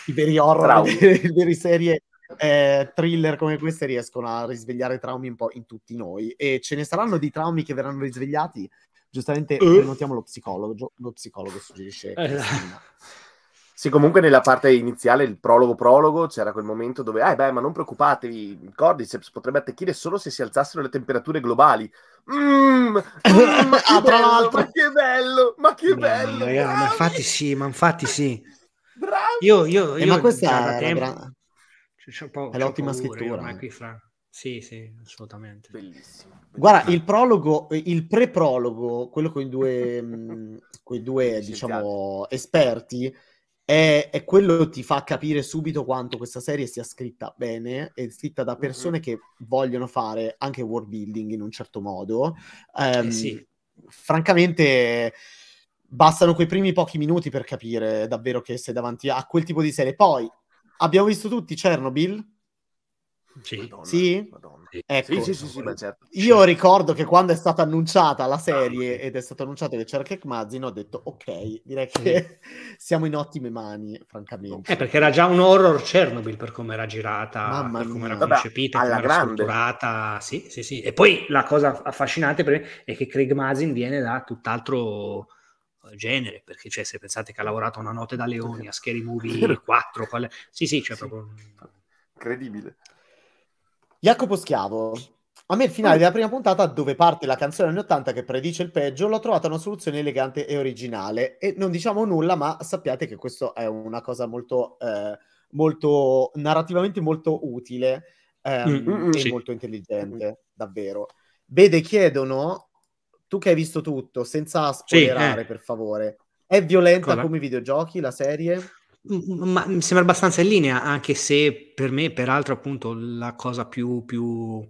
i veri horror, le veri serie eh, thriller come queste riescono a risvegliare traumi un po' in tutti noi e ce ne saranno di traumi che verranno risvegliati giustamente uh. Eh? notiamo lo psicologo, lo psicologo suggerisce. Eh, sì, comunque nella parte iniziale, il prologo-prologo, c'era quel momento dove, ah, beh, ma non preoccupatevi, il cordyceps potrebbe attecchire solo se si alzassero le temperature globali. Mmm, mm, ah, mmm, tra l'altro, ma che bello, ma che Bravi, bello. Ragazzi, ma infatti sì, ma infatti sì. Bravo. Io, io, io, eh, ma questa cioè, è, la gra- c'è, c'è è l'ottima scrittura. Io, qui fra sì, sì, assolutamente. Bellissimo. bellissimo. Guarda, il prologo, il pre-prologo, quello con i due, mh, quei due diciamo, esperti, è, è, quello che ti fa capire subito quanto questa serie sia scritta bene, è scritta da mm-hmm. persone mm-hmm. che vogliono fare anche world building in un certo modo. Um, eh ehm, sì. Francamente bastano quei primi pochi minuti per capire davvero che sei davanti a quel tipo di serie. Poi abbiamo visto tutti Chernobyl, sì? Madonna, sì? Madonna. sì. Ecco, sì, sì, ma certo. Io ricordo che quando è stata annunciata la serie ed è stato annunciato che c'era Kekmazin, ho detto ok, direi che siamo in ottime mani, francamente. Eh, perché era già un horror Chernobyl per come era girata, Mamma per come era Vabbè, concepita, alla come era strutturata. Sì, sì, sì. E poi la cosa affascinante per me è che Craig Mazin viene da tutt'altro eh, genere, perché cioè, se pensate che ha lavorato Una notte da leoni, a Scary Movie 4, quale... sì, sì, c'è cioè, proprio... Incredibile. Jacopo Schiavo. A me il finale ah. della prima puntata, dove parte la canzone anni 80 che predice il peggio, l'ho trovata una soluzione elegante e originale. E non diciamo nulla, ma sappiate che questa è una cosa molto, eh, molto narrativamente molto utile ehm, mm-hmm, e sì. molto intelligente, mm. davvero. Vede, chiedono, tu che hai visto tutto, senza spoilerare sì, eh. per favore, è violenta Cosa? come i videogiochi la serie? Mm, ma mi sembra abbastanza in linea, anche se per me, peraltro, appunto, la cosa più, più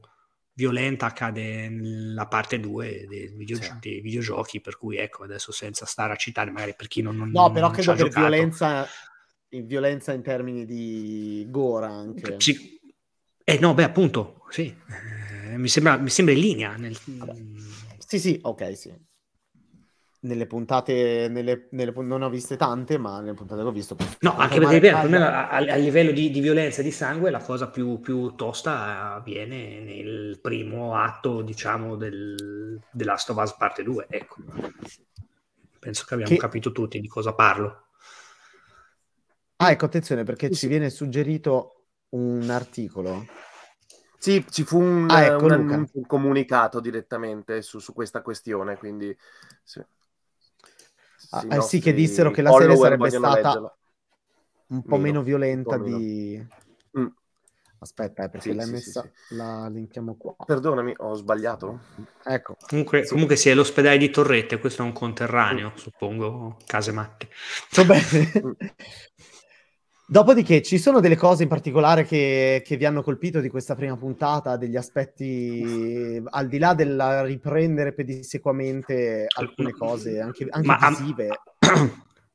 violenta accade nella parte 2 dei, video, sì. dei, videogiochi, per cui ecco, adesso senza stare a citare, magari per chi non... non no, però non credo che giocato. violenza, in violenza in termini di gore anche. Sì. Eh no, beh, appunto, sì. Eh, mi, sembra, mi sembra in linea. Nel... Mm. Sì, sì, ok, sì nelle puntate, nelle, nelle, non ho viste tante, ma nelle puntate che ho visto. No, anche perché ripeto, a, a, livello di, di violenza e di sangue, la cosa più, più, tosta eh, avviene nel primo atto, diciamo, del, dell'Ast of Us parte 2. Ecco. Penso che abbiamo che... capito tutti di cosa parlo. Ah, ecco, attenzione perché sì. ci viene suggerito un articolo. Sì, ci fu un, ah, ecco, un, un comunicato direttamente su, su questa questione, quindi... Sì. Ah, eh sì, che dissero che la serie sarebbe stata leggerla. un po' meno, meno violenta po meno. Mm. Aspetta, eh, perché sì, l'hai sì, messa, sì, la linkiamo qua. Perdonami, ho sbagliato. Ecco. Comunque, comunque si è l'ospedale di Torrette, questo è un conterraneo, mm. suppongo, case matte. Va bene. Mm. Dopodiché ci sono delle cose in particolare che, che, vi hanno colpito di questa prima puntata, degli aspetti al di là del riprendere pedissequamente alcune cose, anche, anche ma visive. A,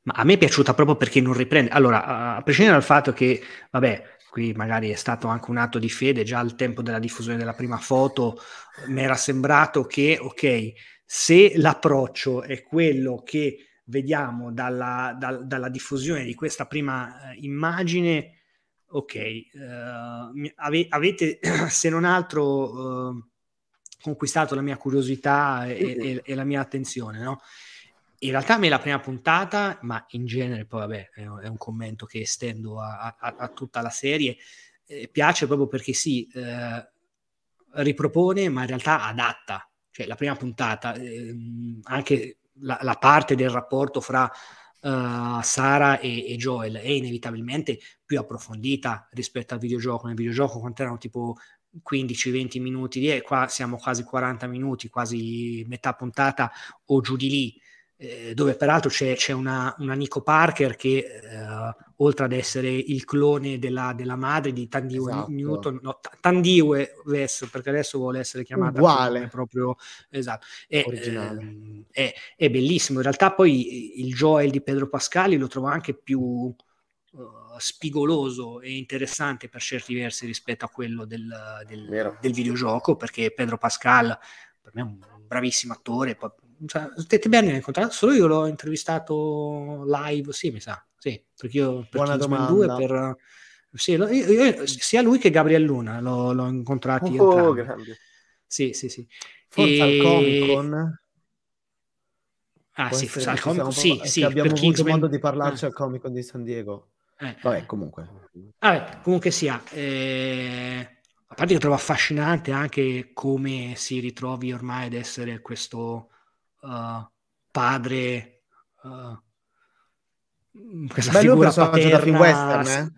ma a me è piaciuta proprio perché non riprende. Allora, a prescindere dal fatto che, vabbè, qui magari è stato anche un atto di fede, già al tempo della diffusione della prima foto eh, mi era sembrato che, ok, se l'approccio è quello che vediamo dalla, dal, dalla diffusione di questa prima eh, immagine, ok, uh, ave, avete se non altro uh, conquistato la mia curiosità e, e, e la mia attenzione, no? In realtà a me la prima puntata, ma in genere poi vabbè, è, è un commento che estendo a, a, a tutta la serie, eh, piace proprio perché si sì, eh, ripropone, ma in realtà adatta. Cioè la prima puntata, eh, anche la, la parte del rapporto fra uh, Sara e, e, Joel è inevitabilmente più approfondita rispetto al videogioco. Nel videogioco quanto erano tipo 15-20 minuti lì e qua siamo quasi 40 minuti, quasi metà puntata o giù di lì, eh, dove peraltro c'è, c'è una, una, Nico Parker che... Uh, oltre ad essere il clone della, della madre di Tandiwe esatto. Newton, no, Tandiwe Vess, perché adesso vuole essere chiamata uguale, proprio esatto. È, ehm, è, è, bellissimo. In realtà, poi il Joel di Pedro Pascali lo trovo anche più uh, spigoloso e interessante per certi versi rispetto a quello del, del, del videogioco, perché Pedro Pascal per me è un bravissimo attore. Poi, cioè, Tete solo io l'ho intervistato live, sì, mi sa sì, perché io per Buona Kingsman domanda. 2 per... Sì, io, io, sia lui che Gabriel Luna l'ho, l'ho incontrato. Oh, grande. Sì, sì, sì. Forse e... al Comic Con. Ah, Può sì, forza al Comic Con. Sì, sì, abbiamo avuto Kingsman... modo di parlarci ah. al Comic Con di San Diego. Eh. Vabbè, comunque. Vabbè, ah, comunque sia. Eh... A parte che trovo affascinante anche come si ritrovi ormai ad essere questo uh, padre uh, Mm, questa Beh, figura paterna... da film western, eh?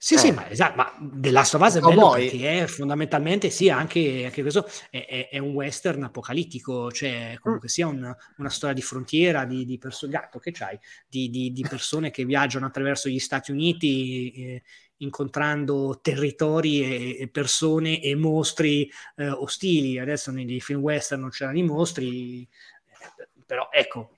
Sì, eh. sì, ma esatto, ma The Last of Us è bello perché è fondamentalmente sì, anche, anche questo è, è, è, un western apocalittico, cioè comunque mm. sia un, una storia di frontiera, di, di persone, gatto che c'hai, di, di, di persone che viaggiano attraverso gli Stati Uniti eh, incontrando territori e, e, persone e mostri eh, ostili. Adesso nei film western non c'erano i mostri, eh, però ecco,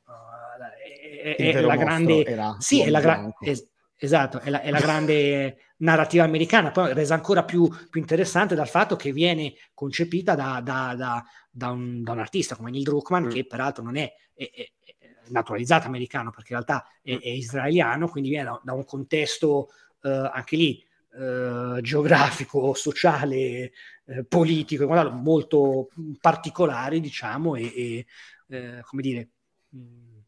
è, è la grande... Era sì, è la grande... Es- esatto, è la, è la grande narrativa americana, poi resa ancora più, più, interessante dal fatto che viene concepita da, da, da, da un, un, artista come Neil Druckmann, mm. che peraltro non è, è, è naturalizzato americano, perché in realtà è, è israeliano, quindi viene da, un contesto eh, anche lì eh, geografico, sociale, eh, politico, molto particolare, diciamo, e, e eh, come dire, Mm.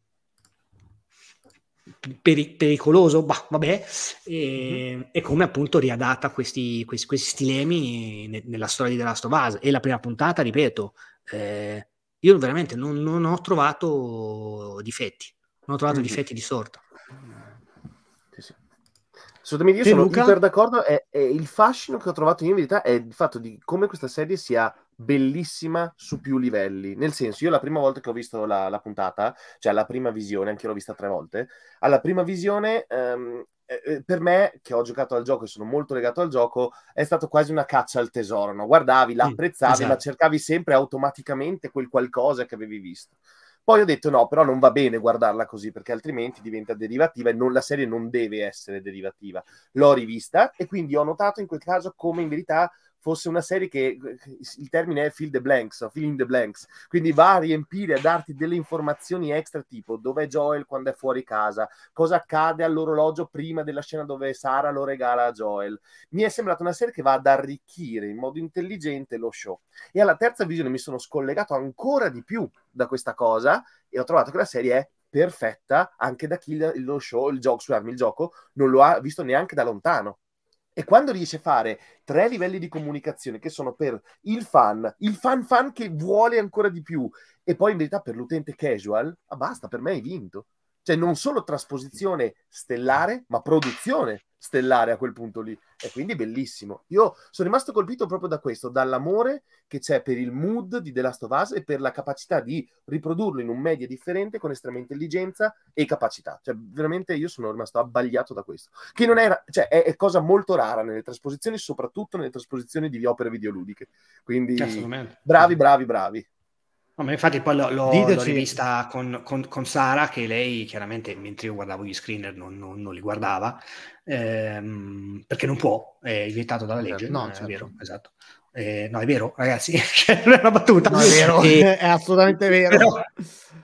pericoloso, bah, vabbè, e, mm-hmm. e, come appunto riadatta questi, questi, questi stilemi ne, nella storia di The Last of Us. E la prima puntata, ripeto, eh, io veramente non, non, ho trovato difetti, non ho trovato mm-hmm. difetti di sorta. Sì, sì. Assolutamente, io e sono Luca? iper d'accordo. È, è il fascino che ho trovato io in verità è il fatto di come questa serie sia bellissima su più livelli. Nel senso, io la prima volta che ho visto la, la puntata, cioè la prima visione, anche io l'ho vista tre volte, alla prima visione, ehm, eh, eh, per me, che ho giocato al gioco e sono molto legato al gioco, è stato quasi una caccia al tesoro. No? Guardavi, l'apprezzavi, apprezzavi, esatto. ma cercavi sempre automaticamente quel qualcosa che avevi visto. Poi ho detto no, però non va bene guardarla così perché altrimenti diventa derivativa e non, la serie non deve essere derivativa. L'ho rivista e quindi ho notato in quel caso come in verità fosse una serie che eh, il termine è fill the blanks, o fill in the blanks, quindi va a riempire, a darti delle informazioni extra tipo dov'è Joel quando è fuori casa, cosa accade all'orologio prima della scena dove Sara lo regala a Joel. Mi è sembrata una serie che va ad arricchire in modo intelligente lo show. E alla terza visione mi sono scollegato ancora di più da questa cosa e ho trovato che la serie è perfetta anche da chi lo show, il gioco, scusami, il gioco non lo ha visto neanche da lontano e quando riesce a fare tre livelli di comunicazione che sono per il fan, il fan fan che vuole ancora di più, e poi in verità per l'utente casual, ah, basta, per me hai vinto. Cioè non solo trasposizione stellare, ma produzione stellare a quel punto lì. E quindi bellissimo. Io sono rimasto colpito proprio da questo, dall'amore che c'è per il mood di The Last of Us e per la capacità di riprodurlo in un media differente con estrema intelligenza e capacità. Cioè, veramente io sono rimasto abbagliato da questo. Che non era, cioè, è, è cosa molto rara nelle trasposizioni, soprattutto nelle trasposizioni di opere videoludiche. Quindi, bravi, bravi, bravi. No, ma infatti poi l'ho, l'ho, l'ho rivista con, con, con, Sara, che lei chiaramente mentre io guardavo gli screener non, non, non li guardava, ehm, perché non può, è vietato dalla legge. No, eh, certo. vero, esatto. Eh, no, è vero, ragazzi, cioè, non è una battuta. No, è vero, e... Eh, è assolutamente vero. Però,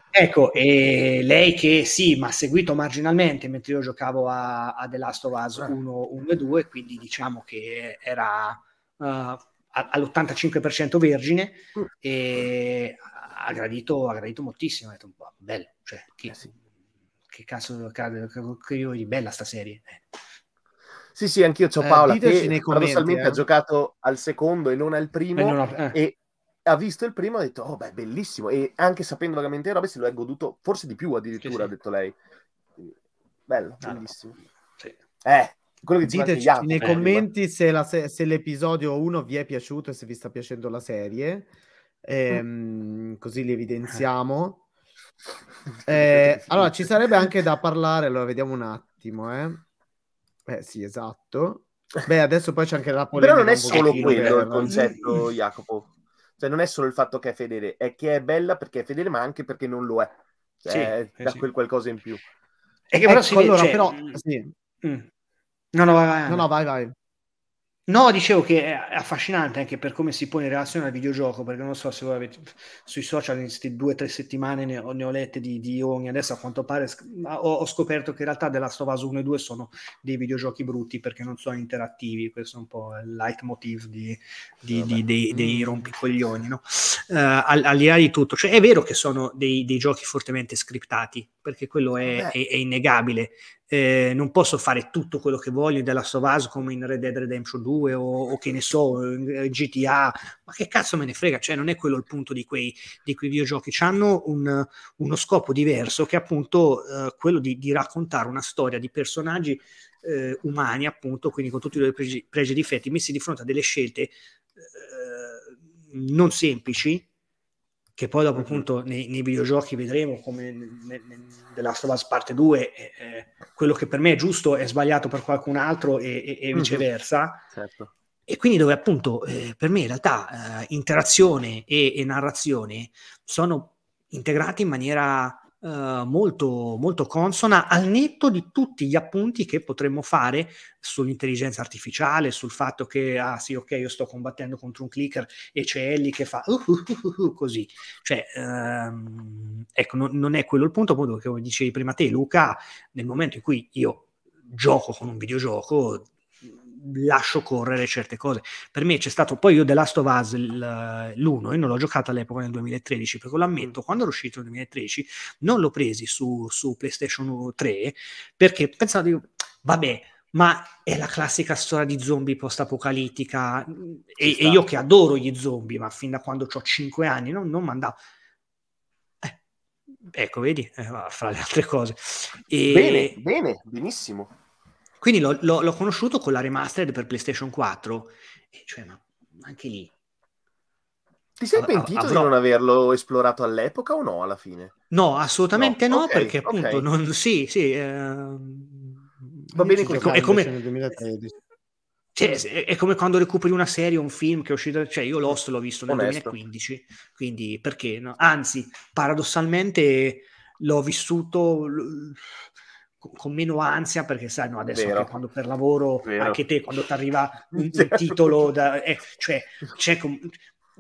ecco, e lei che sì, mi ha seguito marginalmente mentre io giocavo a, a The Last of Us 1, eh. 1 e 2, quindi diciamo che era... Uh, all'85% vergine mm. e ha gradito, ha gradito moltissimo, ha detto, un boh, po' bello, cioè, che, eh sì. che cazzo io di bella sta serie. Eh. Sì, sì, anch'io ho eh, Paola eh, che paradossalmente ha eh. giocato al secondo e non al primo e, non ho, e ha visto il primo e ha detto, oh beh, bellissimo, e anche sapendo vagamente robe se lo è goduto forse di più addirittura, sì, ha detto lei. Bello, ah, bellissimo. No. Sì. Eh, quello che diteci nei commenti se, se, se, l'episodio 1 vi è piaciuto e se vi sta piacendo la serie Ah. ehm, così li evidenziamo. Eh, allora, ci sarebbe anche da parlare, allora vediamo un attimo, eh. Eh, sì, esatto. Beh, adesso poi c'è anche la polemica. Però non è solo quello il concetto, Jacopo. Cioè, non è solo il fatto che è fedele, è che è bella perché è fedele, ma anche perché non lo è. Cioè, sì, eh, da sì. quel qualcosa in più. E che però ecco, si allora, cioè... però, sì. mm. No, no, vai, vai. No, no, vai, vai. No, dicevo che è affascinante anche per come si pone in relazione al videogioco, perché non so se voi avete sui social in queste due o tre settimane ne ho, ne ho lette di, di, ogni, adesso a quanto pare ho, ho scoperto che in realtà The Last 1 e 2 sono dei videogiochi brutti perché non sono interattivi, questo è un po' il leitmotiv di, di, di dei, dei, mm. rompicoglioni, no? uh, al, al di là di tutto, cioè, è vero che sono dei, dei giochi fortemente scriptati, perché quello è, è, è innegabile, eh, non posso fare tutto quello che voglio della Sovas come in Red Dead Redemption 2 o, o che ne so, eh, GTA, ma che cazzo me ne frega, cioè non è quello il punto di quei, di quei videogiochi, hanno un, uno scopo diverso che è appunto eh, quello di, di raccontare una storia di personaggi eh, umani, appunto, quindi con tutti i loro pregi, pregi e difetti, messi di fronte a delle scelte eh, non semplici, che poi dopo mm-hmm. appunto nei, nei videogiochi vedremo come The Last of Us parte 2 eh, quello che per me è giusto è sbagliato per qualcun altro e, e, e mm-hmm. viceversa certo. e quindi dove appunto eh, per me in realtà eh, interazione e, e, narrazione sono integrate in maniera eh, molto, molto consona al netto di tutti gli appunti che potremmo fare sull'intelligenza artificiale, sul fatto che, ah sì, ok, io sto combattendo contro un clicker e c'è Ellie che fa uh, uh, uh, uh, uh così. Cioè, ehm, ecco, non, non, è quello il punto, appunto, che dicevi prima te, Luca, nel momento in cui io gioco con un videogioco, lascio correre certe cose. Per me c'è stato poi io The Last of Us l'uno, io non l'ho giocato all'epoca nel 2013, perché lo ammetto, quando ero uscito nel 2013 non l'ho presi su, su PlayStation 3 perché pensavo di vabbè, ma è la classica storia di zombie post-apocalittica e, e, io che adoro gli zombie, ma fin da quando ho 5 anni non, non mandavo. Eh, ecco, vedi, eh, fra le altre cose. E... Bene, bene, benissimo. Quindi l'ho, l'ho, l'ho, conosciuto con la remastered per PlayStation 4. E cioè, ma anche lì. Ti sei pentito avrò... di non averlo esplorato all'epoca o no alla fine? No, assolutamente no, no okay, perché appunto okay. non... Sì, sì. Eh... Va bene così. È come... Nel 2013. Cioè, è come quando recuperi una serie o un film che è uscito, cioè io Lost l'ho visto nel Onesto. 2015, quindi perché no? Anzi, paradossalmente l'ho vissuto, con meno ansia perché sai no, adesso anche quando per lavoro Vero. anche te quando ti arriva un, un titolo da, eh, cioè c'è com-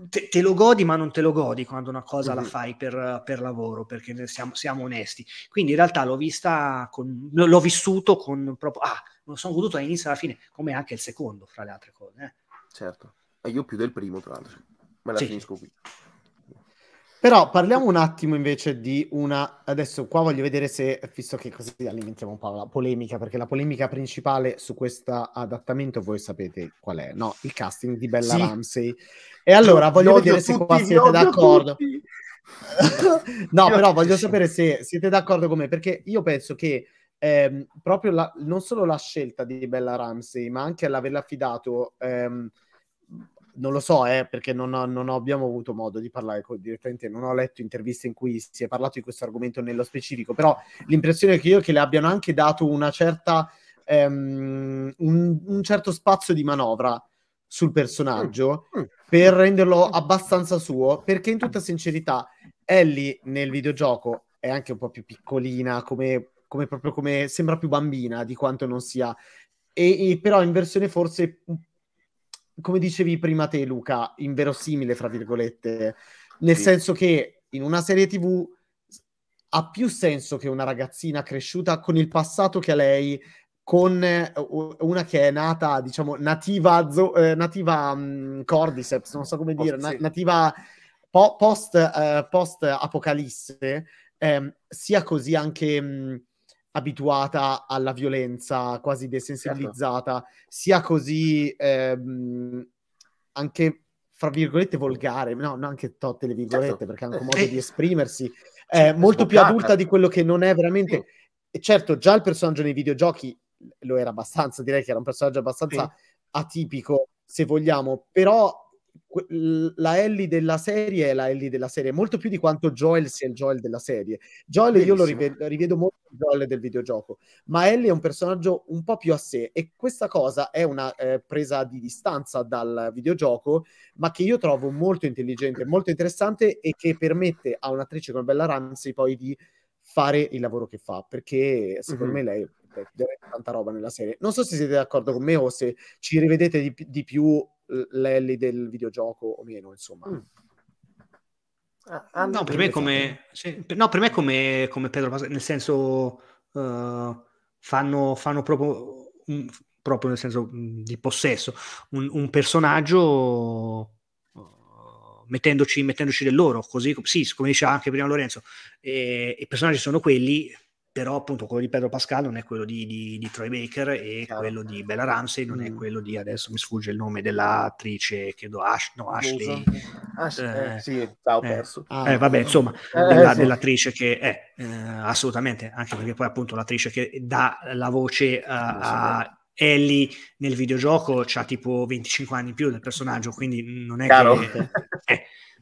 te, te, lo godi ma non te lo godi quando una cosa mm-hmm. la fai per, per lavoro perché siamo, siamo, onesti quindi in realtà l'ho vista con, l'ho vissuto con proprio ah non sono goduto all'inizio alla fine come anche il secondo fra le altre cose eh. certo e eh, io più del primo tra l'altro me la sì. finisco qui però parliamo un attimo invece di una. Adesso qua voglio vedere se, visto che così alimentiamo un po' la polemica, perché la polemica principale su questo adattamento voi sapete qual è, no? Il casting di Bella sì. Ramsey. E allora voglio vedere tutti, se qua siete d'accordo. no, io però voglio sapere se siete d'accordo con me, perché io penso che ehm, proprio la, non solo la scelta di Bella Ramsey, ma anche l'averla affidato. Ehm, non lo so, eh, perché non, ho, non, abbiamo avuto modo di parlare con, direttamente, non ho letto interviste in cui si è parlato di questo argomento nello specifico, però l'impressione che io è che le abbiano anche dato una certa, um, un, un, certo spazio di manovra sul personaggio mm, mm. per renderlo abbastanza suo, perché in tutta sincerità Ellie nel videogioco è anche un po' più piccolina, come, come proprio come sembra più bambina di quanto non sia e, e, però in versione forse come dicevi prima te Luca, inverosimile fra virgolette, nel sì. senso che in una serie tv ha più senso che una ragazzina cresciuta con il passato che ha lei, con eh, una che è nata, diciamo, nativa, zo- eh, nativa um, cordyceps, non so come dire, na- nativa po- post, eh, post-apocalisse, eh, sia così anche... Mh, mm, abituata alla violenza, quasi desensibilizzata, certo. sia così ehm, anche fra virgolette volgare, no, non anche totte le virgolette certo. perché ha anche un eh, modo di eh. esprimersi, eh, molto più adulta di quello che non è veramente. E certo, già il personaggio nei videogiochi lo era abbastanza, direi che era un personaggio abbastanza sì. atipico, se vogliamo, però la Ellie della serie è la Ellie della serie, molto più di quanto Joel sia il Joel della serie. Joel Benissimo. io lo rivedo, rivedo molto Joel del videogioco, ma Ellie è un personaggio un po' più a sé e questa cosa è una eh, presa di distanza dal videogioco, ma che io trovo molto intelligente, molto interessante e che permette a un'attrice come Bella Ramsey poi di fare il lavoro che fa, perché secondo mm-hmm. me lei deve tanta roba nella serie. Non so se siete d'accordo con me o se ci rivedete di, di più l'elli del videogioco o meno, insomma. Mm. Ah, no, per me come, sì, per, no, per me come, come Pedro Pascal, nel senso uh, fanno, fanno proprio, un, mm, proprio, nel senso mm, di possesso, un, un personaggio uh, mettendoci, mettendoci del loro, così sì, come diceva anche prima Lorenzo, eh, i personaggi sono quelli, però appunto quello di Pedro Pascal non è quello di, di, di Troy Baker e Chiaro. quello di Bella Ramsey non mm. è quello di adesso mi sfugge il nome dell'attrice credo Ash, no, Ashley Ash, eh, eh, sì, ciao, eh. perso. Eh, ah, eh, vabbè insomma della, sì. dell'attrice che è eh, eh, assolutamente anche perché poi appunto l'attrice che dà la voce a, a Ellie nel videogioco ha tipo 25 anni in più del personaggio quindi non è Chiaro. che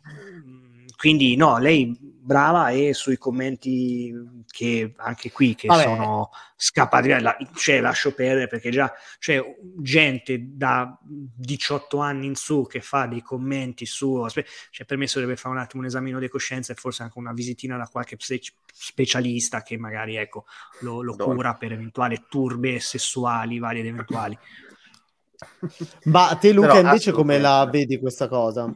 mm, quindi no lei brava e sui commenti che anche qui che Vabbè. sono scappati via, la, cioè lascio perdere perché già c'è cioè, gente da 18 anni in su che fa dei commenti su cioè per me dovrebbe fare un attimo un esamino di coscienza e forse anche una visitina da qualche specialista che magari ecco, lo, lo cura per eventuali turbe sessuali varie ed eventuali ma te Luca Però, invece come la vedi questa cosa?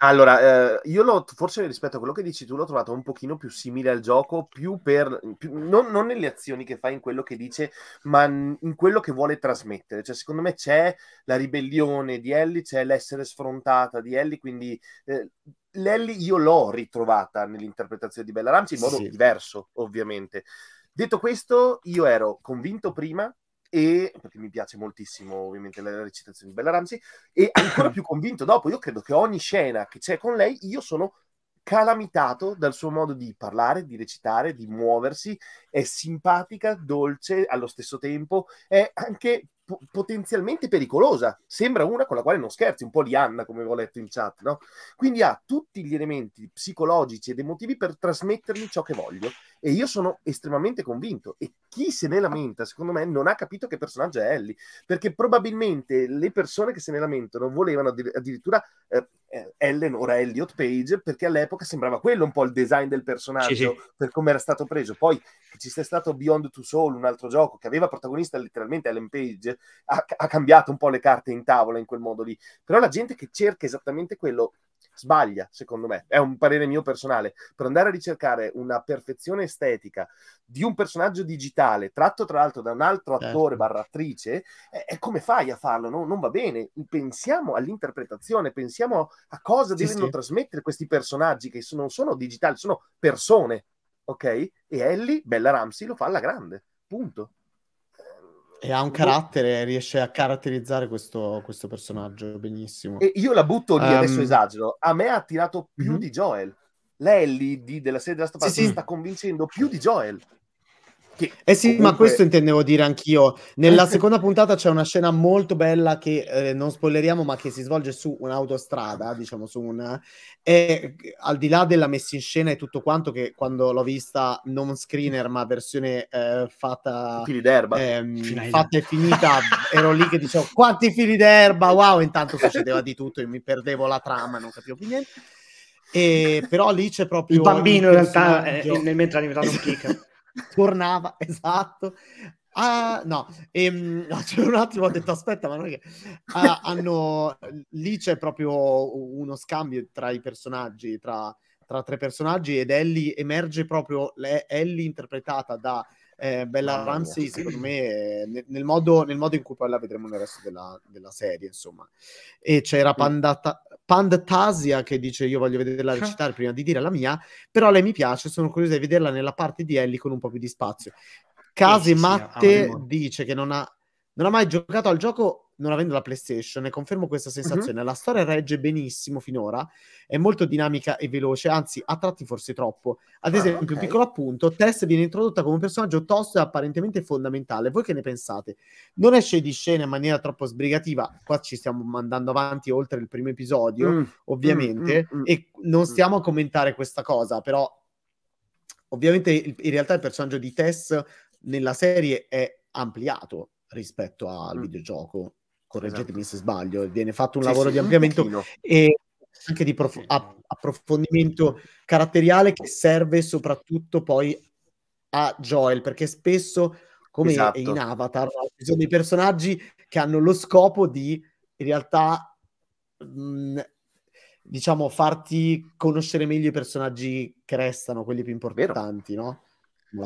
Allora, eh, io l'ho, forse rispetto a quello che dici tu l'ho trovato un pochino più simile al gioco, più per, più, non, non, nelle azioni che fa, in quello che dice, ma in quello che vuole trasmettere. Cioè, secondo me c'è la ribellione di Ellie, c'è l'essere sfrontata di Ellie, quindi eh, l'Ellie io l'ho ritrovata nell'interpretazione di Bella Ramsey in modo sì. diverso, ovviamente. Detto questo, io ero convinto prima e perché mi piace moltissimo ovviamente la recitazione di Bella Ramsey e ancora più convinto dopo io credo che ogni scena che c'è con lei io sono calamitato dal suo modo di parlare, di recitare, di muoversi, è simpatica, dolce allo stesso tempo, è anche po- potenzialmente pericolosa. Sembra una con la quale non scherzi, un po' Lianna, come ho letto in chat, no? Quindi ha tutti gli elementi psicologici ed emotivi per trasmettermi ciò che voglio. E io sono estremamente convinto. E chi se ne lamenta, secondo me, non ha capito che personaggio è Ellie, perché probabilmente le persone che se ne lamentano volevano addir- addirittura eh, eh, Ellen, ora Elliot Page, perché all'epoca sembrava quello un po' il design del personaggio sì, sì. per come era stato preso. Poi ci sia stato Beyond Two Soul, un altro gioco che aveva protagonista letteralmente Ellen Page, ha, ha cambiato un po' le carte in tavola in quel modo lì. Però la gente che cerca esattamente quello sbaglia, secondo me, è un parere mio personale, per andare a ricercare una perfezione estetica di un personaggio digitale, tratto tra l'altro da un altro certo. attore barra attrice, è, è come fai a farlo? No? Non va bene. Pensiamo all'interpretazione, pensiamo a cosa sì, devono sì. trasmettere questi personaggi che non sono digitali, sono persone ok? E Ellie, Bella Ramsey, lo fa alla grande, punto. E ha un eh, carattere, riesce a caratterizzare questo, questo personaggio benissimo. E io la butto lì, um... adesso esagero, a me ha attirato più mm-hmm. di Joel. L'Ellie di, della serie della Stafford sì, sì. sta convincendo più di Joel eh sì, comunque... ma questo intendevo dire anch'io. Nella seconda puntata c'è una scena molto bella che eh, non spoileriamo, ma che si svolge su un'autostrada, diciamo su una... E al di là della messa in scena e tutto quanto, che quando l'ho vista non screener, ma versione eh, fatta... Fili d'erba. Ehm, fatta e finita, ero lì che dicevo quanti fili d'erba, wow, intanto succedeva di tutto, io mi perdevo la trama, non capivo più niente. E, però lì c'è proprio... Il bambino in realtà, è, nel mentre è diventato un kicker tornava, esatto. Ah, no, ehm, c'è un attimo, ho detto aspetta, ma non è che... Ah, hanno... Lì c'è proprio uno scambio tra i personaggi, tra, tra tre personaggi ed Ellie emerge proprio, le, Ellie interpretata da eh, Bella oh, Ramsey, mia. secondo me, nel, nel, modo, nel, modo, in cui poi la vedremo nel resto della, della serie, insomma. E c'era Pandata, Pandtasia che dice io voglio vederla ah. recitare prima di dire la mia, però lei mi piace, sono curiosa di vederla nella parte di Ellie con un po' più di spazio. Case Matte dice che non ha, non ha mai giocato al gioco non avendo la PlayStation, e confermo questa sensazione. Uh-huh. La storia regge benissimo finora, è molto dinamica e veloce, anzi, a tratti forse troppo. Ad ah, esempio, okay. un piccolo appunto: Tess viene introdotta come un personaggio tosto e apparentemente fondamentale. Voi che ne pensate? Non esce di scena in maniera troppo sbrigativa. Qua ci stiamo mandando avanti oltre il primo episodio, mm, mm ovviamente, mm, mm, e non mm. stiamo a commentare questa cosa, però. Ovviamente in realtà il personaggio di Tess nella serie è ampliato rispetto al mm. videogioco correggetemi esatto. se sbaglio, viene fatto un sì, lavoro sì, di ampliamento e anche di prof- approfondimento caratteriale che serve soprattutto poi a Joel, perché spesso, come esatto. in Avatar, ci sono dei personaggi che hanno lo scopo di in realtà mh, mhmm, diciamo farti conoscere meglio i personaggi che restano, quelli più importanti, Vero. no?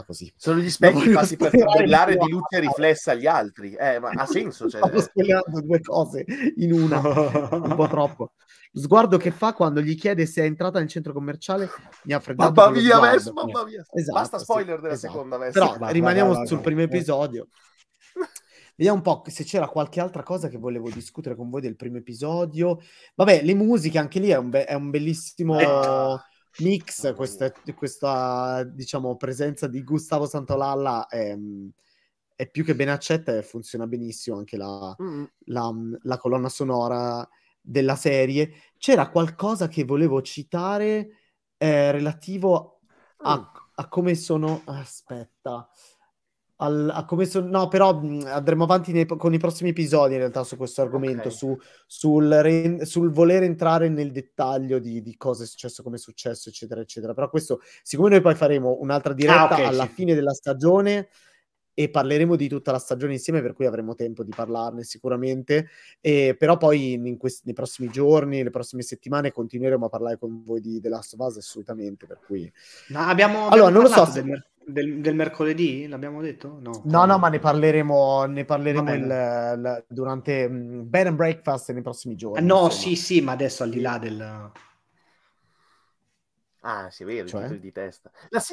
Così. Sono gli specchi fatti per parlare di luce riflessa agli altri. Eh, ma ha senso. Cioè... Stavo spiegando due cose in una, un po' troppo. Sguardo che fa quando gli chiede se è entrata nel centro commerciale, mi ha freddato. Mamma mia, Ves, mamma mia. Esatto, Basta spoiler sì, della esatto. seconda Ves. Però va, rimaniamo va, va, sul primo episodio. Vediamo un po' se c'era qualche altra cosa che volevo discutere con voi del primo episodio. Vabbè, le musiche, anche lì è un, be- è un bellissimo... Eh mix, ah, questa, questa diciamo, presenza di Gustavo Santolalla è, mm, è, più che ben accetta e funziona benissimo anche la, mm. la, la colonna sonora della serie. C'era qualcosa che volevo citare eh, relativo a, ah. a, come sono... Aspetta, al, a come sono... No, però mm, andremo avanti nei, con i prossimi episodi in realtà su questo argomento, okay. su, sul, re, sul, voler entrare nel dettaglio di, di cosa è successo, come è successo, eccetera, eccetera. Però questo, siccome noi poi faremo un'altra ah, diretta ah, okay, alla sì. fine della stagione e parleremo di tutta la stagione insieme, per cui avremo tempo di parlarne sicuramente. E, però poi in, in questi, nei prossimi giorni, le prossime settimane, continueremo a parlare con voi di The Last of Us assolutamente. Per cui... No, abbiamo, abbiamo allora, non lo so se... Del del, del, mercoledì l'abbiamo detto? No, no, no ma ne parleremo, ne parleremo il, il, durante um, Bed and Breakfast nei prossimi giorni. Eh, no, insomma. sì, sì, ma adesso al di là del... Ah, si vede cioè? il di testa.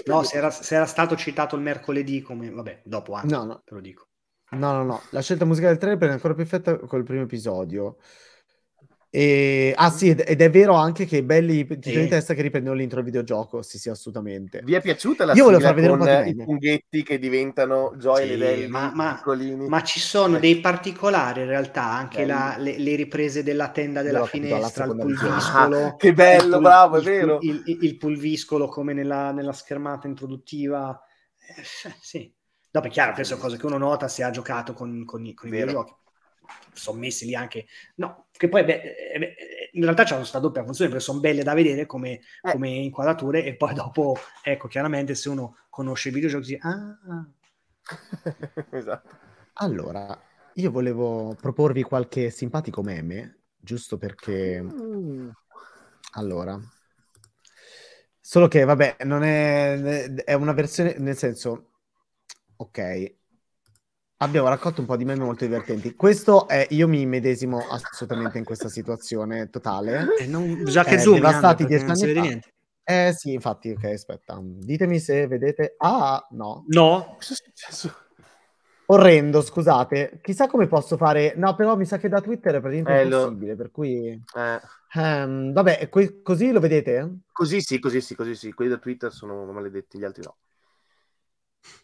no, di... se era, se era stato citato il mercoledì come... Vabbè, dopo anche, no, no. te lo dico. No, no, no, la scelta musicale del trailer prende ancora più effetto col primo episodio. E, ah sì, ed, è vero anche che belli titoli di testa che riprendono l'intro al videogioco, sì sì assolutamente. Vi è piaciuta la Io sigla far vedere con i funghetti che diventano Joy sì, Lidelli, ma, ma, ma, ci sono eh. dei particolari in realtà, anche la, le, le, riprese della tenda della no, finestra, il pulviscolo. Ah, che bello, pul- bravo, è vero. Il, il, il pulviscolo come nella, nella schermata introduttiva. Eh, sì. Dopo è chiaro che sono cose che uno nota se ha giocato con, con, con i videogiochi. Sono messi lì anche... No, che poi beh, eh, eh, eh, in realtà c'è questa doppia funzione perché sono belle da vedere come, eh. come, inquadrature e poi dopo, ecco, chiaramente se uno conosce i videogiochi, si... ah. esatto. Allora, io volevo proporvi qualche simpatico meme, giusto perché... Mm. Allora, solo che vabbè, non è, è una versione, nel senso, ok, Abbiamo raccolto un po' di meme molto divertenti. Questo è io mi medesimo assolutamente in questa situazione totale. Eh, non, già che eh, zoom, devastati di anni Eh sì, infatti, ok, aspetta. Ditemi se vedete Ah, no. No. Orrendo, scusate. Chissà come posso fare No, però mi sa che da Twitter è praticamente eh, impossibile, lo... per cui eh. um, vabbè, que- così lo vedete? Così sì, così sì, così sì. Quelli da Twitter sono maledetti, gli altri no.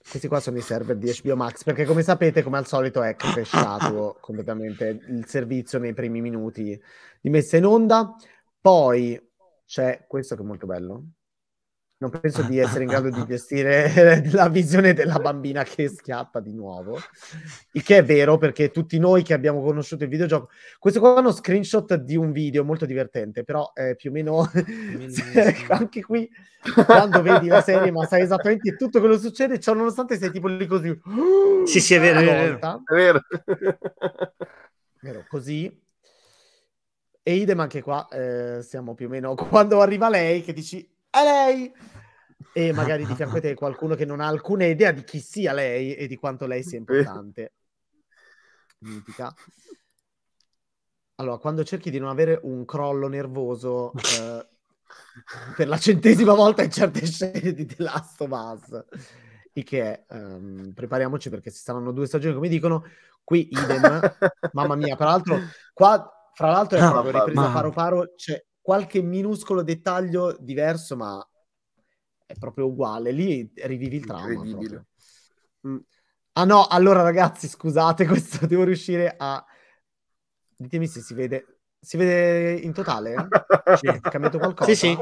Questi qua sono i server di HBO Max, perché come sapete, come al solito, è cresciato completamente il servizio nei primi minuti di messa in onda. Poi c'è questo che è molto bello non penso di essere in grado di gestire la visione della bambina che schiappa di nuovo. Il che è vero perché tutti noi che abbiamo conosciuto il videogioco, questo qua è uno screenshot di un video molto divertente, però è più o meno anche qui quando vedi la serie ma sai esattamente tutto quello che succede, ciò nonostante sei tipo lì così. Sì, sì, è vero, è vero. È vero. vero. Così e idem anche qua, eh, siamo più o meno quando arriva lei che dici È lei e magari di fianco a te qualcuno che non ha alcuna idea di chi sia lei e di quanto lei sia importante. Mitica. Allora, quando cerchi di non avere un crollo nervoso eh, per la centesima volta in certe scene di The Last of Us, il che è, um, prepariamoci perché ci saranno due stagioni, come dicono, qui idem, mamma mia, peraltro, qua, fra l'altro è ah, proprio ripresa paro paro, c'è qualche minuscolo dettaglio diverso, ma è proprio uguale. Lì rivivi il trauma. Mm. Ah no, allora ragazzi, scusate, questo devo riuscire a... Ditemi se si vede... Si vede in totale? Sì, è cambiato qualcosa? Sì, sì.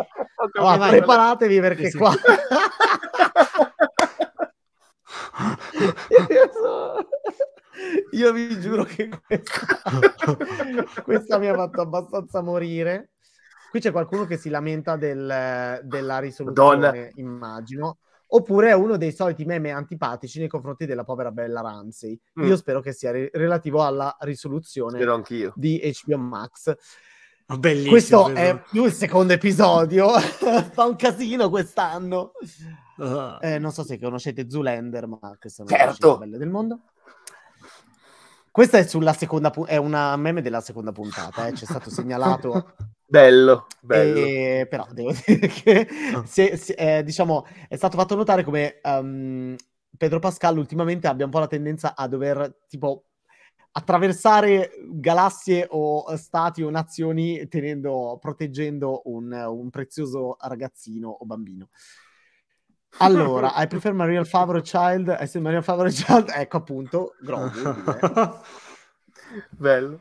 Allora, ah, vai, preparatevi perché sì, sì. qua... Io, Io vi giuro che questa... questa mi ha fatto abbastanza morire. Qui c'è qualcuno che si lamenta del, della risoluzione, Madonna. immagino. Oppure è uno dei soliti meme antipatici nei confronti della povera bella Ramsey. Mm. Io spero che sia re- relativo alla risoluzione di HBO Max. Ah, bellissimo, Questo bello. è più il secondo episodio. Fa un casino quest'anno. Uh. Eh, non so se conoscete Zoolander, ma questa è una certo. delle belle del mondo. Questa è, sulla seconda pu- è una meme della seconda puntata, eh. ci stato segnalato Bello, bello. E, però devo dire che ah. se, se, eh, diciamo, è stato fatto notare come um, Pedro Pascal ultimamente abbia un po' la tendenza a dover tipo attraversare galassie o stati o nazioni tenendo, proteggendo un, un prezioso ragazzino o bambino. Allora, I prefer Mariel favorite Child, I say Mariel favorite Child, ecco appunto, Grogu. bello.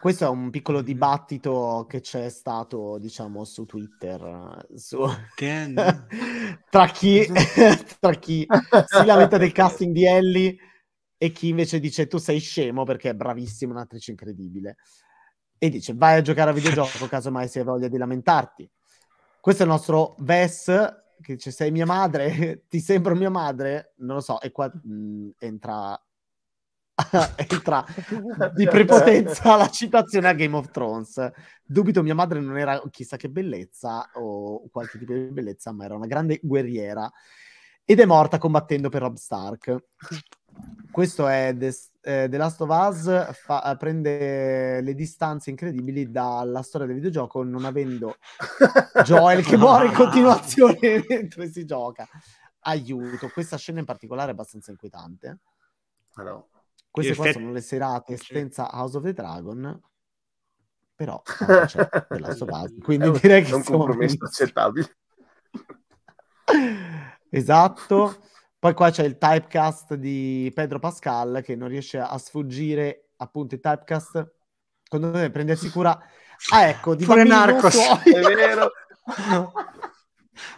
Questo è un piccolo dibattito che c'è stato, diciamo, su Twitter. Eh, su... tra, chi... tra chi si lamenta del casting di Ellie e chi invece dice tu sei scemo perché è bravissima, un'attrice incredibile. E dice vai a giocare a videogioco casomai se hai voglia di lamentarti. Questo è il nostro Ves che dice sei mia madre, ti sembro mia madre, non lo so, e qua mh, mm, entra entra di prepotenza la citazione a Game of Thrones. Dubito mia madre non era chissà che bellezza o qualche tipo di bellezza, ma era una grande guerriera ed è morta combattendo per Rob Stark. Questo è The, eh, The Last of Us, fa, eh, prende le distanze incredibili dalla storia del videogioco non avendo Joel che muore in continuazione mentre si gioca. Aiuto, questa scena in particolare è abbastanza inquietante. Allora. Queste Effett- qua sono le serate senza House of the Dragon, però c'è cioè, della Sovasi, quindi è direi che è un compromesso in... accettabile. esatto. Poi qua c'è il typecast di Pedro Pascal che non riesce a sfuggire appunto il typecast quando deve prendersi cura. Ah, ecco, di Pure Narcos, è vero. no.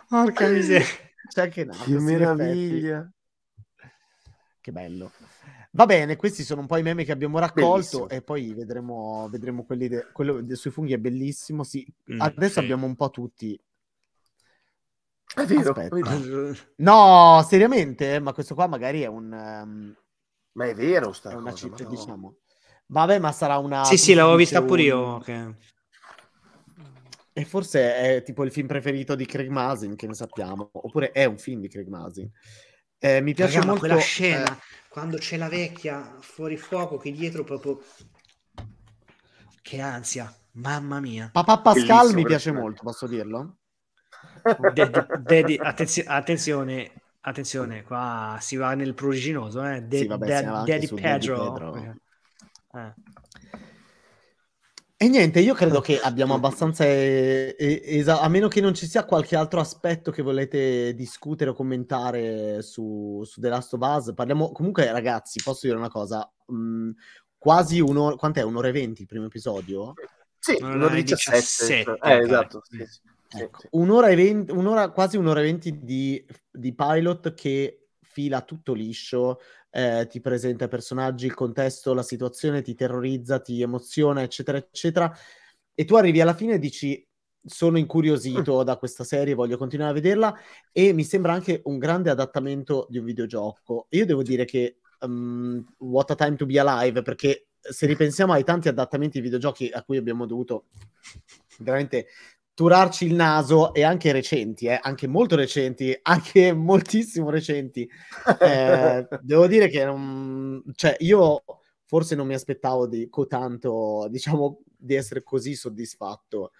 Porca miseria. C'è anche Narcos. Che meraviglia. Che bello. Va bene, questi sono un po' i meme che abbiamo raccolto Bellissimo. e poi vedremo, vedremo quelli de- quello de- sui funghi è bellissimo. Sì. Mm, Adesso sì. abbiamo un po' tutti. È vero. No, seriamente? Eh, ma questo qua magari è un... Um... Ma è vero, sta è una cosa, città, no. diciamo. Vabbè, ma sarà una... Sì, sì, l'avevo vista un... pure io. Okay. E forse è tipo il film preferito di Craig Masin, che ne sappiamo. Oppure è un film di Craig Masin. Eh, mi piace Raga, molto quella scena eh... quando c'è la vecchia fuori fuoco che dietro proprio che ansia, mamma mia. Papà Pascal Bellissimo, mi piace molto, posso dirlo? Dedi, dedi, attenzio, attenzione, attenzione, qua si va nel pruriginoso, eh? De, sì, vabbè, de, Daddy Pedro. Daddy Pedro. Eh. E niente, io credo che abbiamo abbastanza... E, eh, e, eh, esa- a meno che non ci sia qualche altro aspetto che volete discutere o commentare su, su The Last of Us. Parliamo... Comunque, ragazzi, posso dire una cosa? Mm, quasi un'ora... Quant'è? Un'ora e venti il primo episodio? Sì, un'ora e 17. eh, esatto, sì. Ecco, un'ora e venti, un'ora, quasi un'ora e venti di, di pilot che fila tutto liscio, eh, ti presenta personaggi, il contesto, la situazione, ti terrorizza, ti emoziona, eccetera, eccetera. E tu arrivi alla fine e dici sono incuriosito mm. da questa serie, voglio continuare a vederla e mi sembra anche un grande adattamento di un videogioco. Io devo dire che um, What a Time to Be Alive, perché se ripensiamo ai tanti adattamenti di videogiochi a cui abbiamo dovuto veramente turarci il naso e anche recenti, eh, anche molto recenti, anche moltissimo recenti. Eh, devo dire che non, cioè, io forse non mi aspettavo di cotanto, diciamo, di essere così soddisfatto.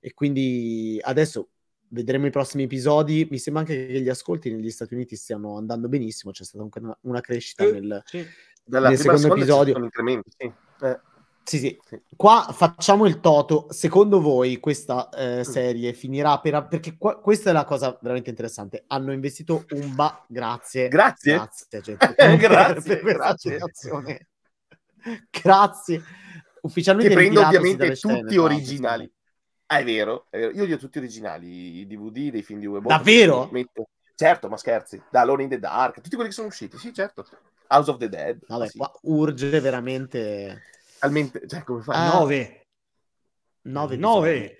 E quindi adesso vedremo i prossimi episodi. Mi sembra anche che gli ascolti negli Stati Uniti stiano andando benissimo, c'è stata una, una crescita sì, nel, sì. nel secondo episodio. Sì. Eh. Sì, sì, qua facciamo il toto. Secondo voi questa eh, mm. serie finirà per... Perché qua, questa è la cosa veramente interessante. Hanno investito un ba... Grazie. Grazie. Grazie, cioè, gente, grazie, per, per grazie. grazie. Ufficialmente... Che prendo ovviamente tutti scene, originali. Ah, è vero, è vero, Io li ho tutti originali, i DVD dei film di Web. Davvero? Metto... Certo, ma scherzi. Da Alone in the Dark, tutti quelli che sono usciti. Sì, certo. House of the Dead. Vabbè, sì. qua urge veramente talmente... Cioè, come fai? Ah, 9. 9. 9.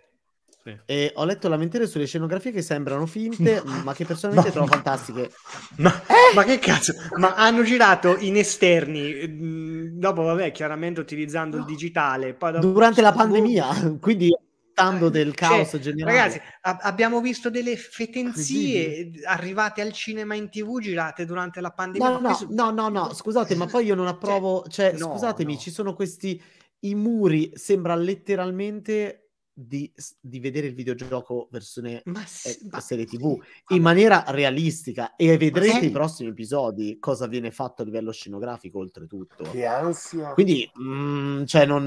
Sì. E ho letto lamentere sulle scenografie che sembrano finte, no, ma che personalmente no, trovo fantastiche. Ma, eh? ma, che cazzo? Ma hanno girato in esterni, mm, dopo vabbè, chiaramente utilizzando il digitale. Poi dopo... Durante la pandemia, quindi approfittando cioè, del caos cioè, generale. Ragazzi, a- abbiamo visto delle fetenzie arrivate al cinema in tv girate durante la pandemia. No, no, questo... no, no, no, scusate, ma poi io non approvo, cioè, cioè no, scusatemi, no. ci sono questi, i muri, sembra letteralmente di, di, vedere il videogioco versione sì, eh, ma... serie TV in maniera realistica e vedrete i prossimi episodi cosa viene fatto a livello scenografico oltretutto. Che ansia. Quindi mh, mm, cioè non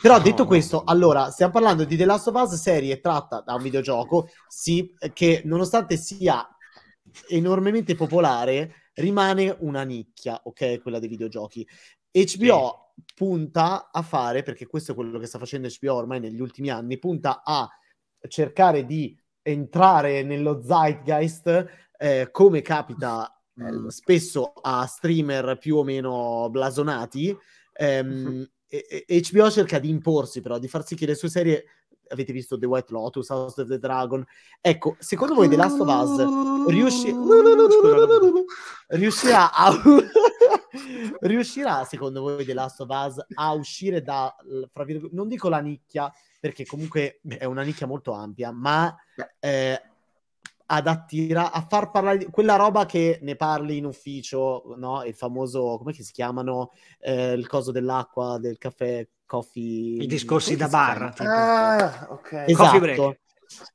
però no, detto questo, no. allora stiamo parlando di The Last of Us serie tratta da un videogioco sì, che nonostante sia enormemente popolare rimane una nicchia, ok, quella dei videogiochi. HBO sì. punta a fare, perché questo è quello che sta facendo HBO ormai negli ultimi anni, punta a cercare di entrare nello zeitgeist eh, come capita mm. spesso a streamer più o meno blasonati. Ehm, mm-hmm. e- e HBO cerca di imporsi però, di far sì che le sue serie avete visto The White Lotus, House of the Dragon. Ecco, secondo voi The Last of Us riusci... riuscirà a... Riuscirà, secondo voi, The Last of Us a uscire da, fra virgolette, non dico la nicchia, perché comunque è una nicchia molto ampia, ma eh, ad attirare, a far parlare di quella roba che ne parli in ufficio, no? Il famoso, come si chiamano? Eh, il coso dell'acqua, del caffè, coffee... I discorsi da bar. Ah, ok. Esatto. Coffee break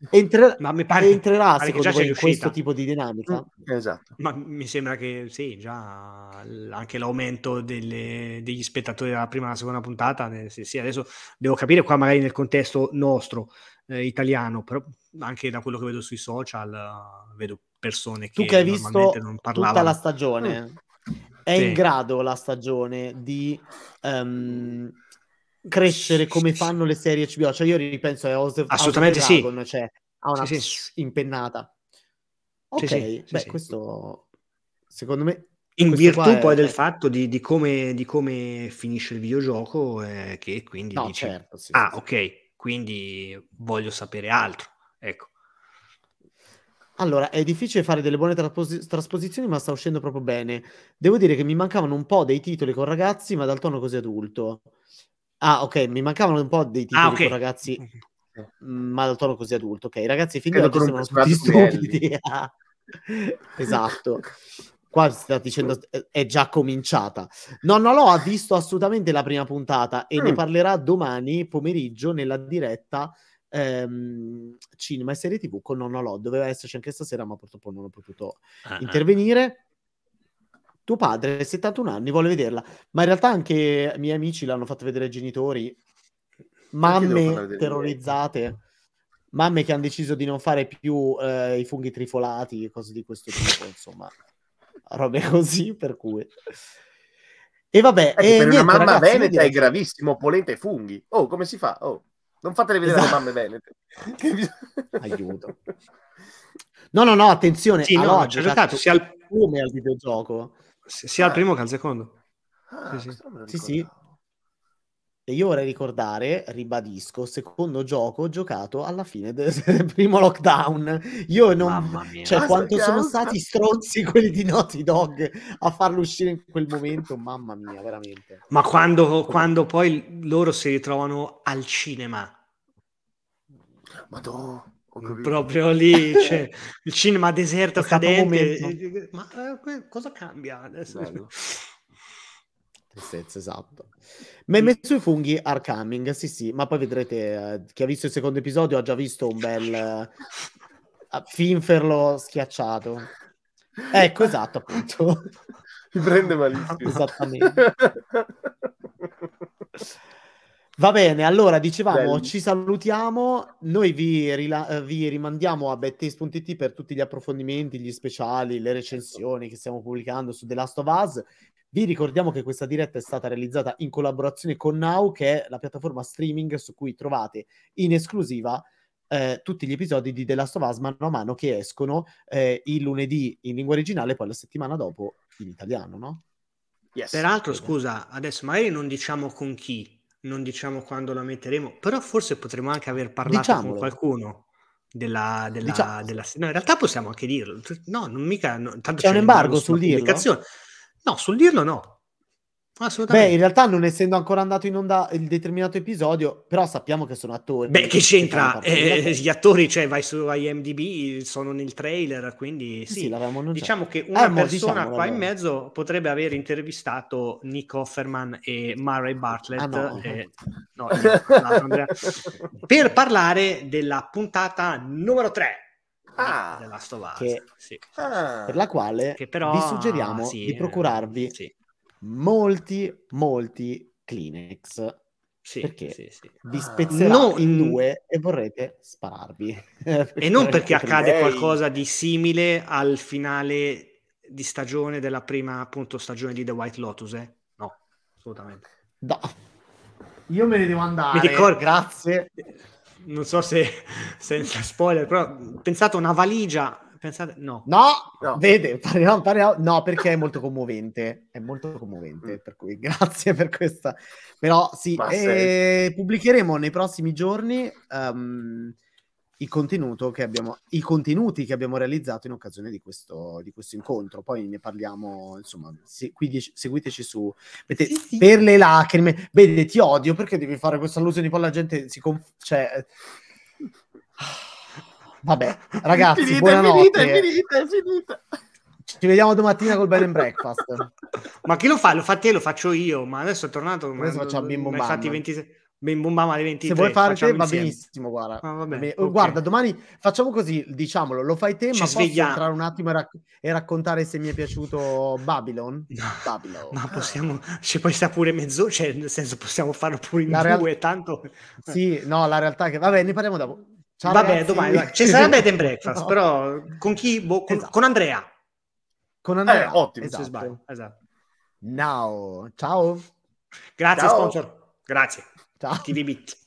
Entrerà, ma mi pare, entrerà pare secondo voi in questo tipo di dinamica? Mm, esatto. Ma mi sembra che sì, già anche l'aumento delle, degli spettatori dalla prima alla seconda puntata, sì, sì, adesso devo capire qua magari nel contesto nostro, eh, italiano, però anche da quello che vedo sui social eh, vedo persone che, tu che hai visto tutta la stagione, mm. è sì. in grado la stagione di... Um, crescere come fanno le serie CBO. Cioè, io ripenso a House Assolutamente House of Dragon, sì. cioè ha una sì, sì. impennata. Ok, sì, beh, questo secondo me. In virtù poi è... del fatto di, di, come, di, come, finisce il videogioco, eh, che quindi no, dice, certo, ah, ok, quindi voglio sapere altro. Ecco. Allora, è difficile fare delle buone traspos- trasposizioni, ma sta uscendo proprio bene. Devo dire che mi mancavano un po' dei titoli con ragazzi, ma dal tono così adulto. Ah, ok, mi mancavano un po' dei ah, titoli ah, okay. ragazzi, mm, ma dal tono così adulto. Ok, ragazzi, fin da oggi sembrano tutti stupidi. esatto. Qua si sta dicendo eh, è già cominciata. No, no, no, ha visto assolutamente la prima puntata e mm. ne parlerà domani pomeriggio nella diretta ehm, cinema e serie tv con Nonno Lò. Doveva esserci anche stasera, ma purtroppo non ho potuto ah, ah. intervenire tuo padre, 71 anni, vuole vederla. Ma in realtà anche i miei amici l'hanno fatto vedere ai genitori, mamme terrorizzate, mamme che hanno deciso di non fare più eh, i funghi trifolati e cose di questo tipo, insomma, robe così, per cui... E vabbè, eh, e per niente, una mamma ragazzi, veneta direi... è gravissimo, polenta e funghi. Oh, come si fa? Oh, non fatele vedere esatto. le mamme venete. Aiuto. No, no, no, attenzione. Sì, allora, no, ho giocato sia al... come al videogioco sia al eh. primo che al secondo. Ah, sì, sì. sì, E io vorrei ricordare, ribadisco, secondo gioco giocato alla fine del, primo lockdown. Io non... Mamma mia. Cioè, ah, quanto sono ah, stati stronzi quelli di Naughty Dog a farlo uscire in quel momento, mamma mia, veramente. Ma quando, quando poi loro si ritrovano al cinema. Madonna. Proprio lì cioè, il cinema deserto È cadente. Ma eh, cosa cambia adesso? Bello. Tristezza, esatto. Ma messo i funghi are sì sì, ma poi vedrete, eh, chi ha visto il secondo episodio ha già visto un bel eh, finferlo schiacciato. Ecco, esatto, appunto. Mi prende malissimo. Esattamente. Va bene, allora dicevamo, Bello. ci salutiamo, noi vi, rila- eh, vi rimandiamo a bettaste.it per tutti gli approfondimenti, gli speciali, le recensioni che stiamo pubblicando su The Last of Us. Vi ricordiamo che questa diretta è stata realizzata in collaborazione con Now, che è la piattaforma streaming su cui trovate in esclusiva eh, tutti gli episodi di The Last of Us mano a mano che escono eh, il lunedì in lingua originale e poi la settimana dopo in italiano, no? Yes. Peraltro, scusa, adesso magari non diciamo con chi, non diciamo quando la metteremo, però forse potremmo anche aver parlato Diciamolo. con qualcuno della, della, Diciam- della, No, in realtà possiamo anche dirlo. No, non mica... No, tanto c'è, c'è un embargo sul dirlo? No, sul dirlo no. Beh, in realtà non essendo ancora andato in onda il determinato episodio, però sappiamo che sono attori. Beh, che c'entra? Eh, gli attori, cioè, vai su IMDb, sono nel trailer, quindi sì, sì diciamo che eh, una eh, persona diciamo, qua in mezzo potrebbe aver intervistato Nick Offerman e Murray Bartlett ah, no. E... Eh, no, no, per parlare della puntata numero 3 ah, della Stovaz, che... sì. ah, per la quale però... vi suggeriamo sì, di procurarvi sì molti, molti Kleenex. Sì, perché sì, sì. vi ah. spezzerà no, in due e vorrete spararvi. e non perché accade lei... qualcosa di simile al finale di stagione della prima appunto stagione di The White Lotus, eh? No, assolutamente. No. Io me ne devo andare. Mi ricordo, grazie. Non so se senza spoiler, però pensate a una valigia Pensate, no. No, no. vede, parliamo, parliamo, no, perché è molto commovente, è molto commovente, mm. per cui grazie per questa. Però sì, eh, pubblicheremo nei prossimi giorni um, il contenuto che abbiamo, i contenuti che abbiamo realizzato in occasione di questo, di questo incontro. Poi ne parliamo, insomma, se, qui, seguiteci su... Mette, sì, sì. Per le lacrime, vede, ti odio perché devi fare questa allusione, poi la gente si... Conf- cioè... Eh, Vabbè, ragazzi, è finita, buonanotte. È finita, è finita, è finita. Ci vediamo domattina col bed and breakfast. ma chi lo fa? Lo fa te, lo faccio io. Ma adesso è tornato. Adesso facciamo bim bom bam. 26... Bim alle 23. Se vuoi fare te, va benissimo. Guarda. Ah, vabbè, okay. guarda, domani facciamo così, diciamolo, lo fai te, Ci ma svegliamo. posso entrare un attimo e, rac- e, raccontare se mi è piaciuto Babylon? No. Babylon. Ma possiamo, ci puoi sta pure mezz'ora, cioè nel senso possiamo farlo pure in la due, real... tanto... Sì, no, la realtà è che... Vabbè, ne parliamo dopo. Ciao, Vabbè, ragazzi. domani ci sarà bed and breakfast, no. però con chi? Boh, con, esatto. con, Andrea. Con Andrea, eh, ottimo. Esatto. Sbaglio, esatto. esatto. Now, ciao. Grazie, ciao. sponsor. Grazie. Ciao. TV Bit.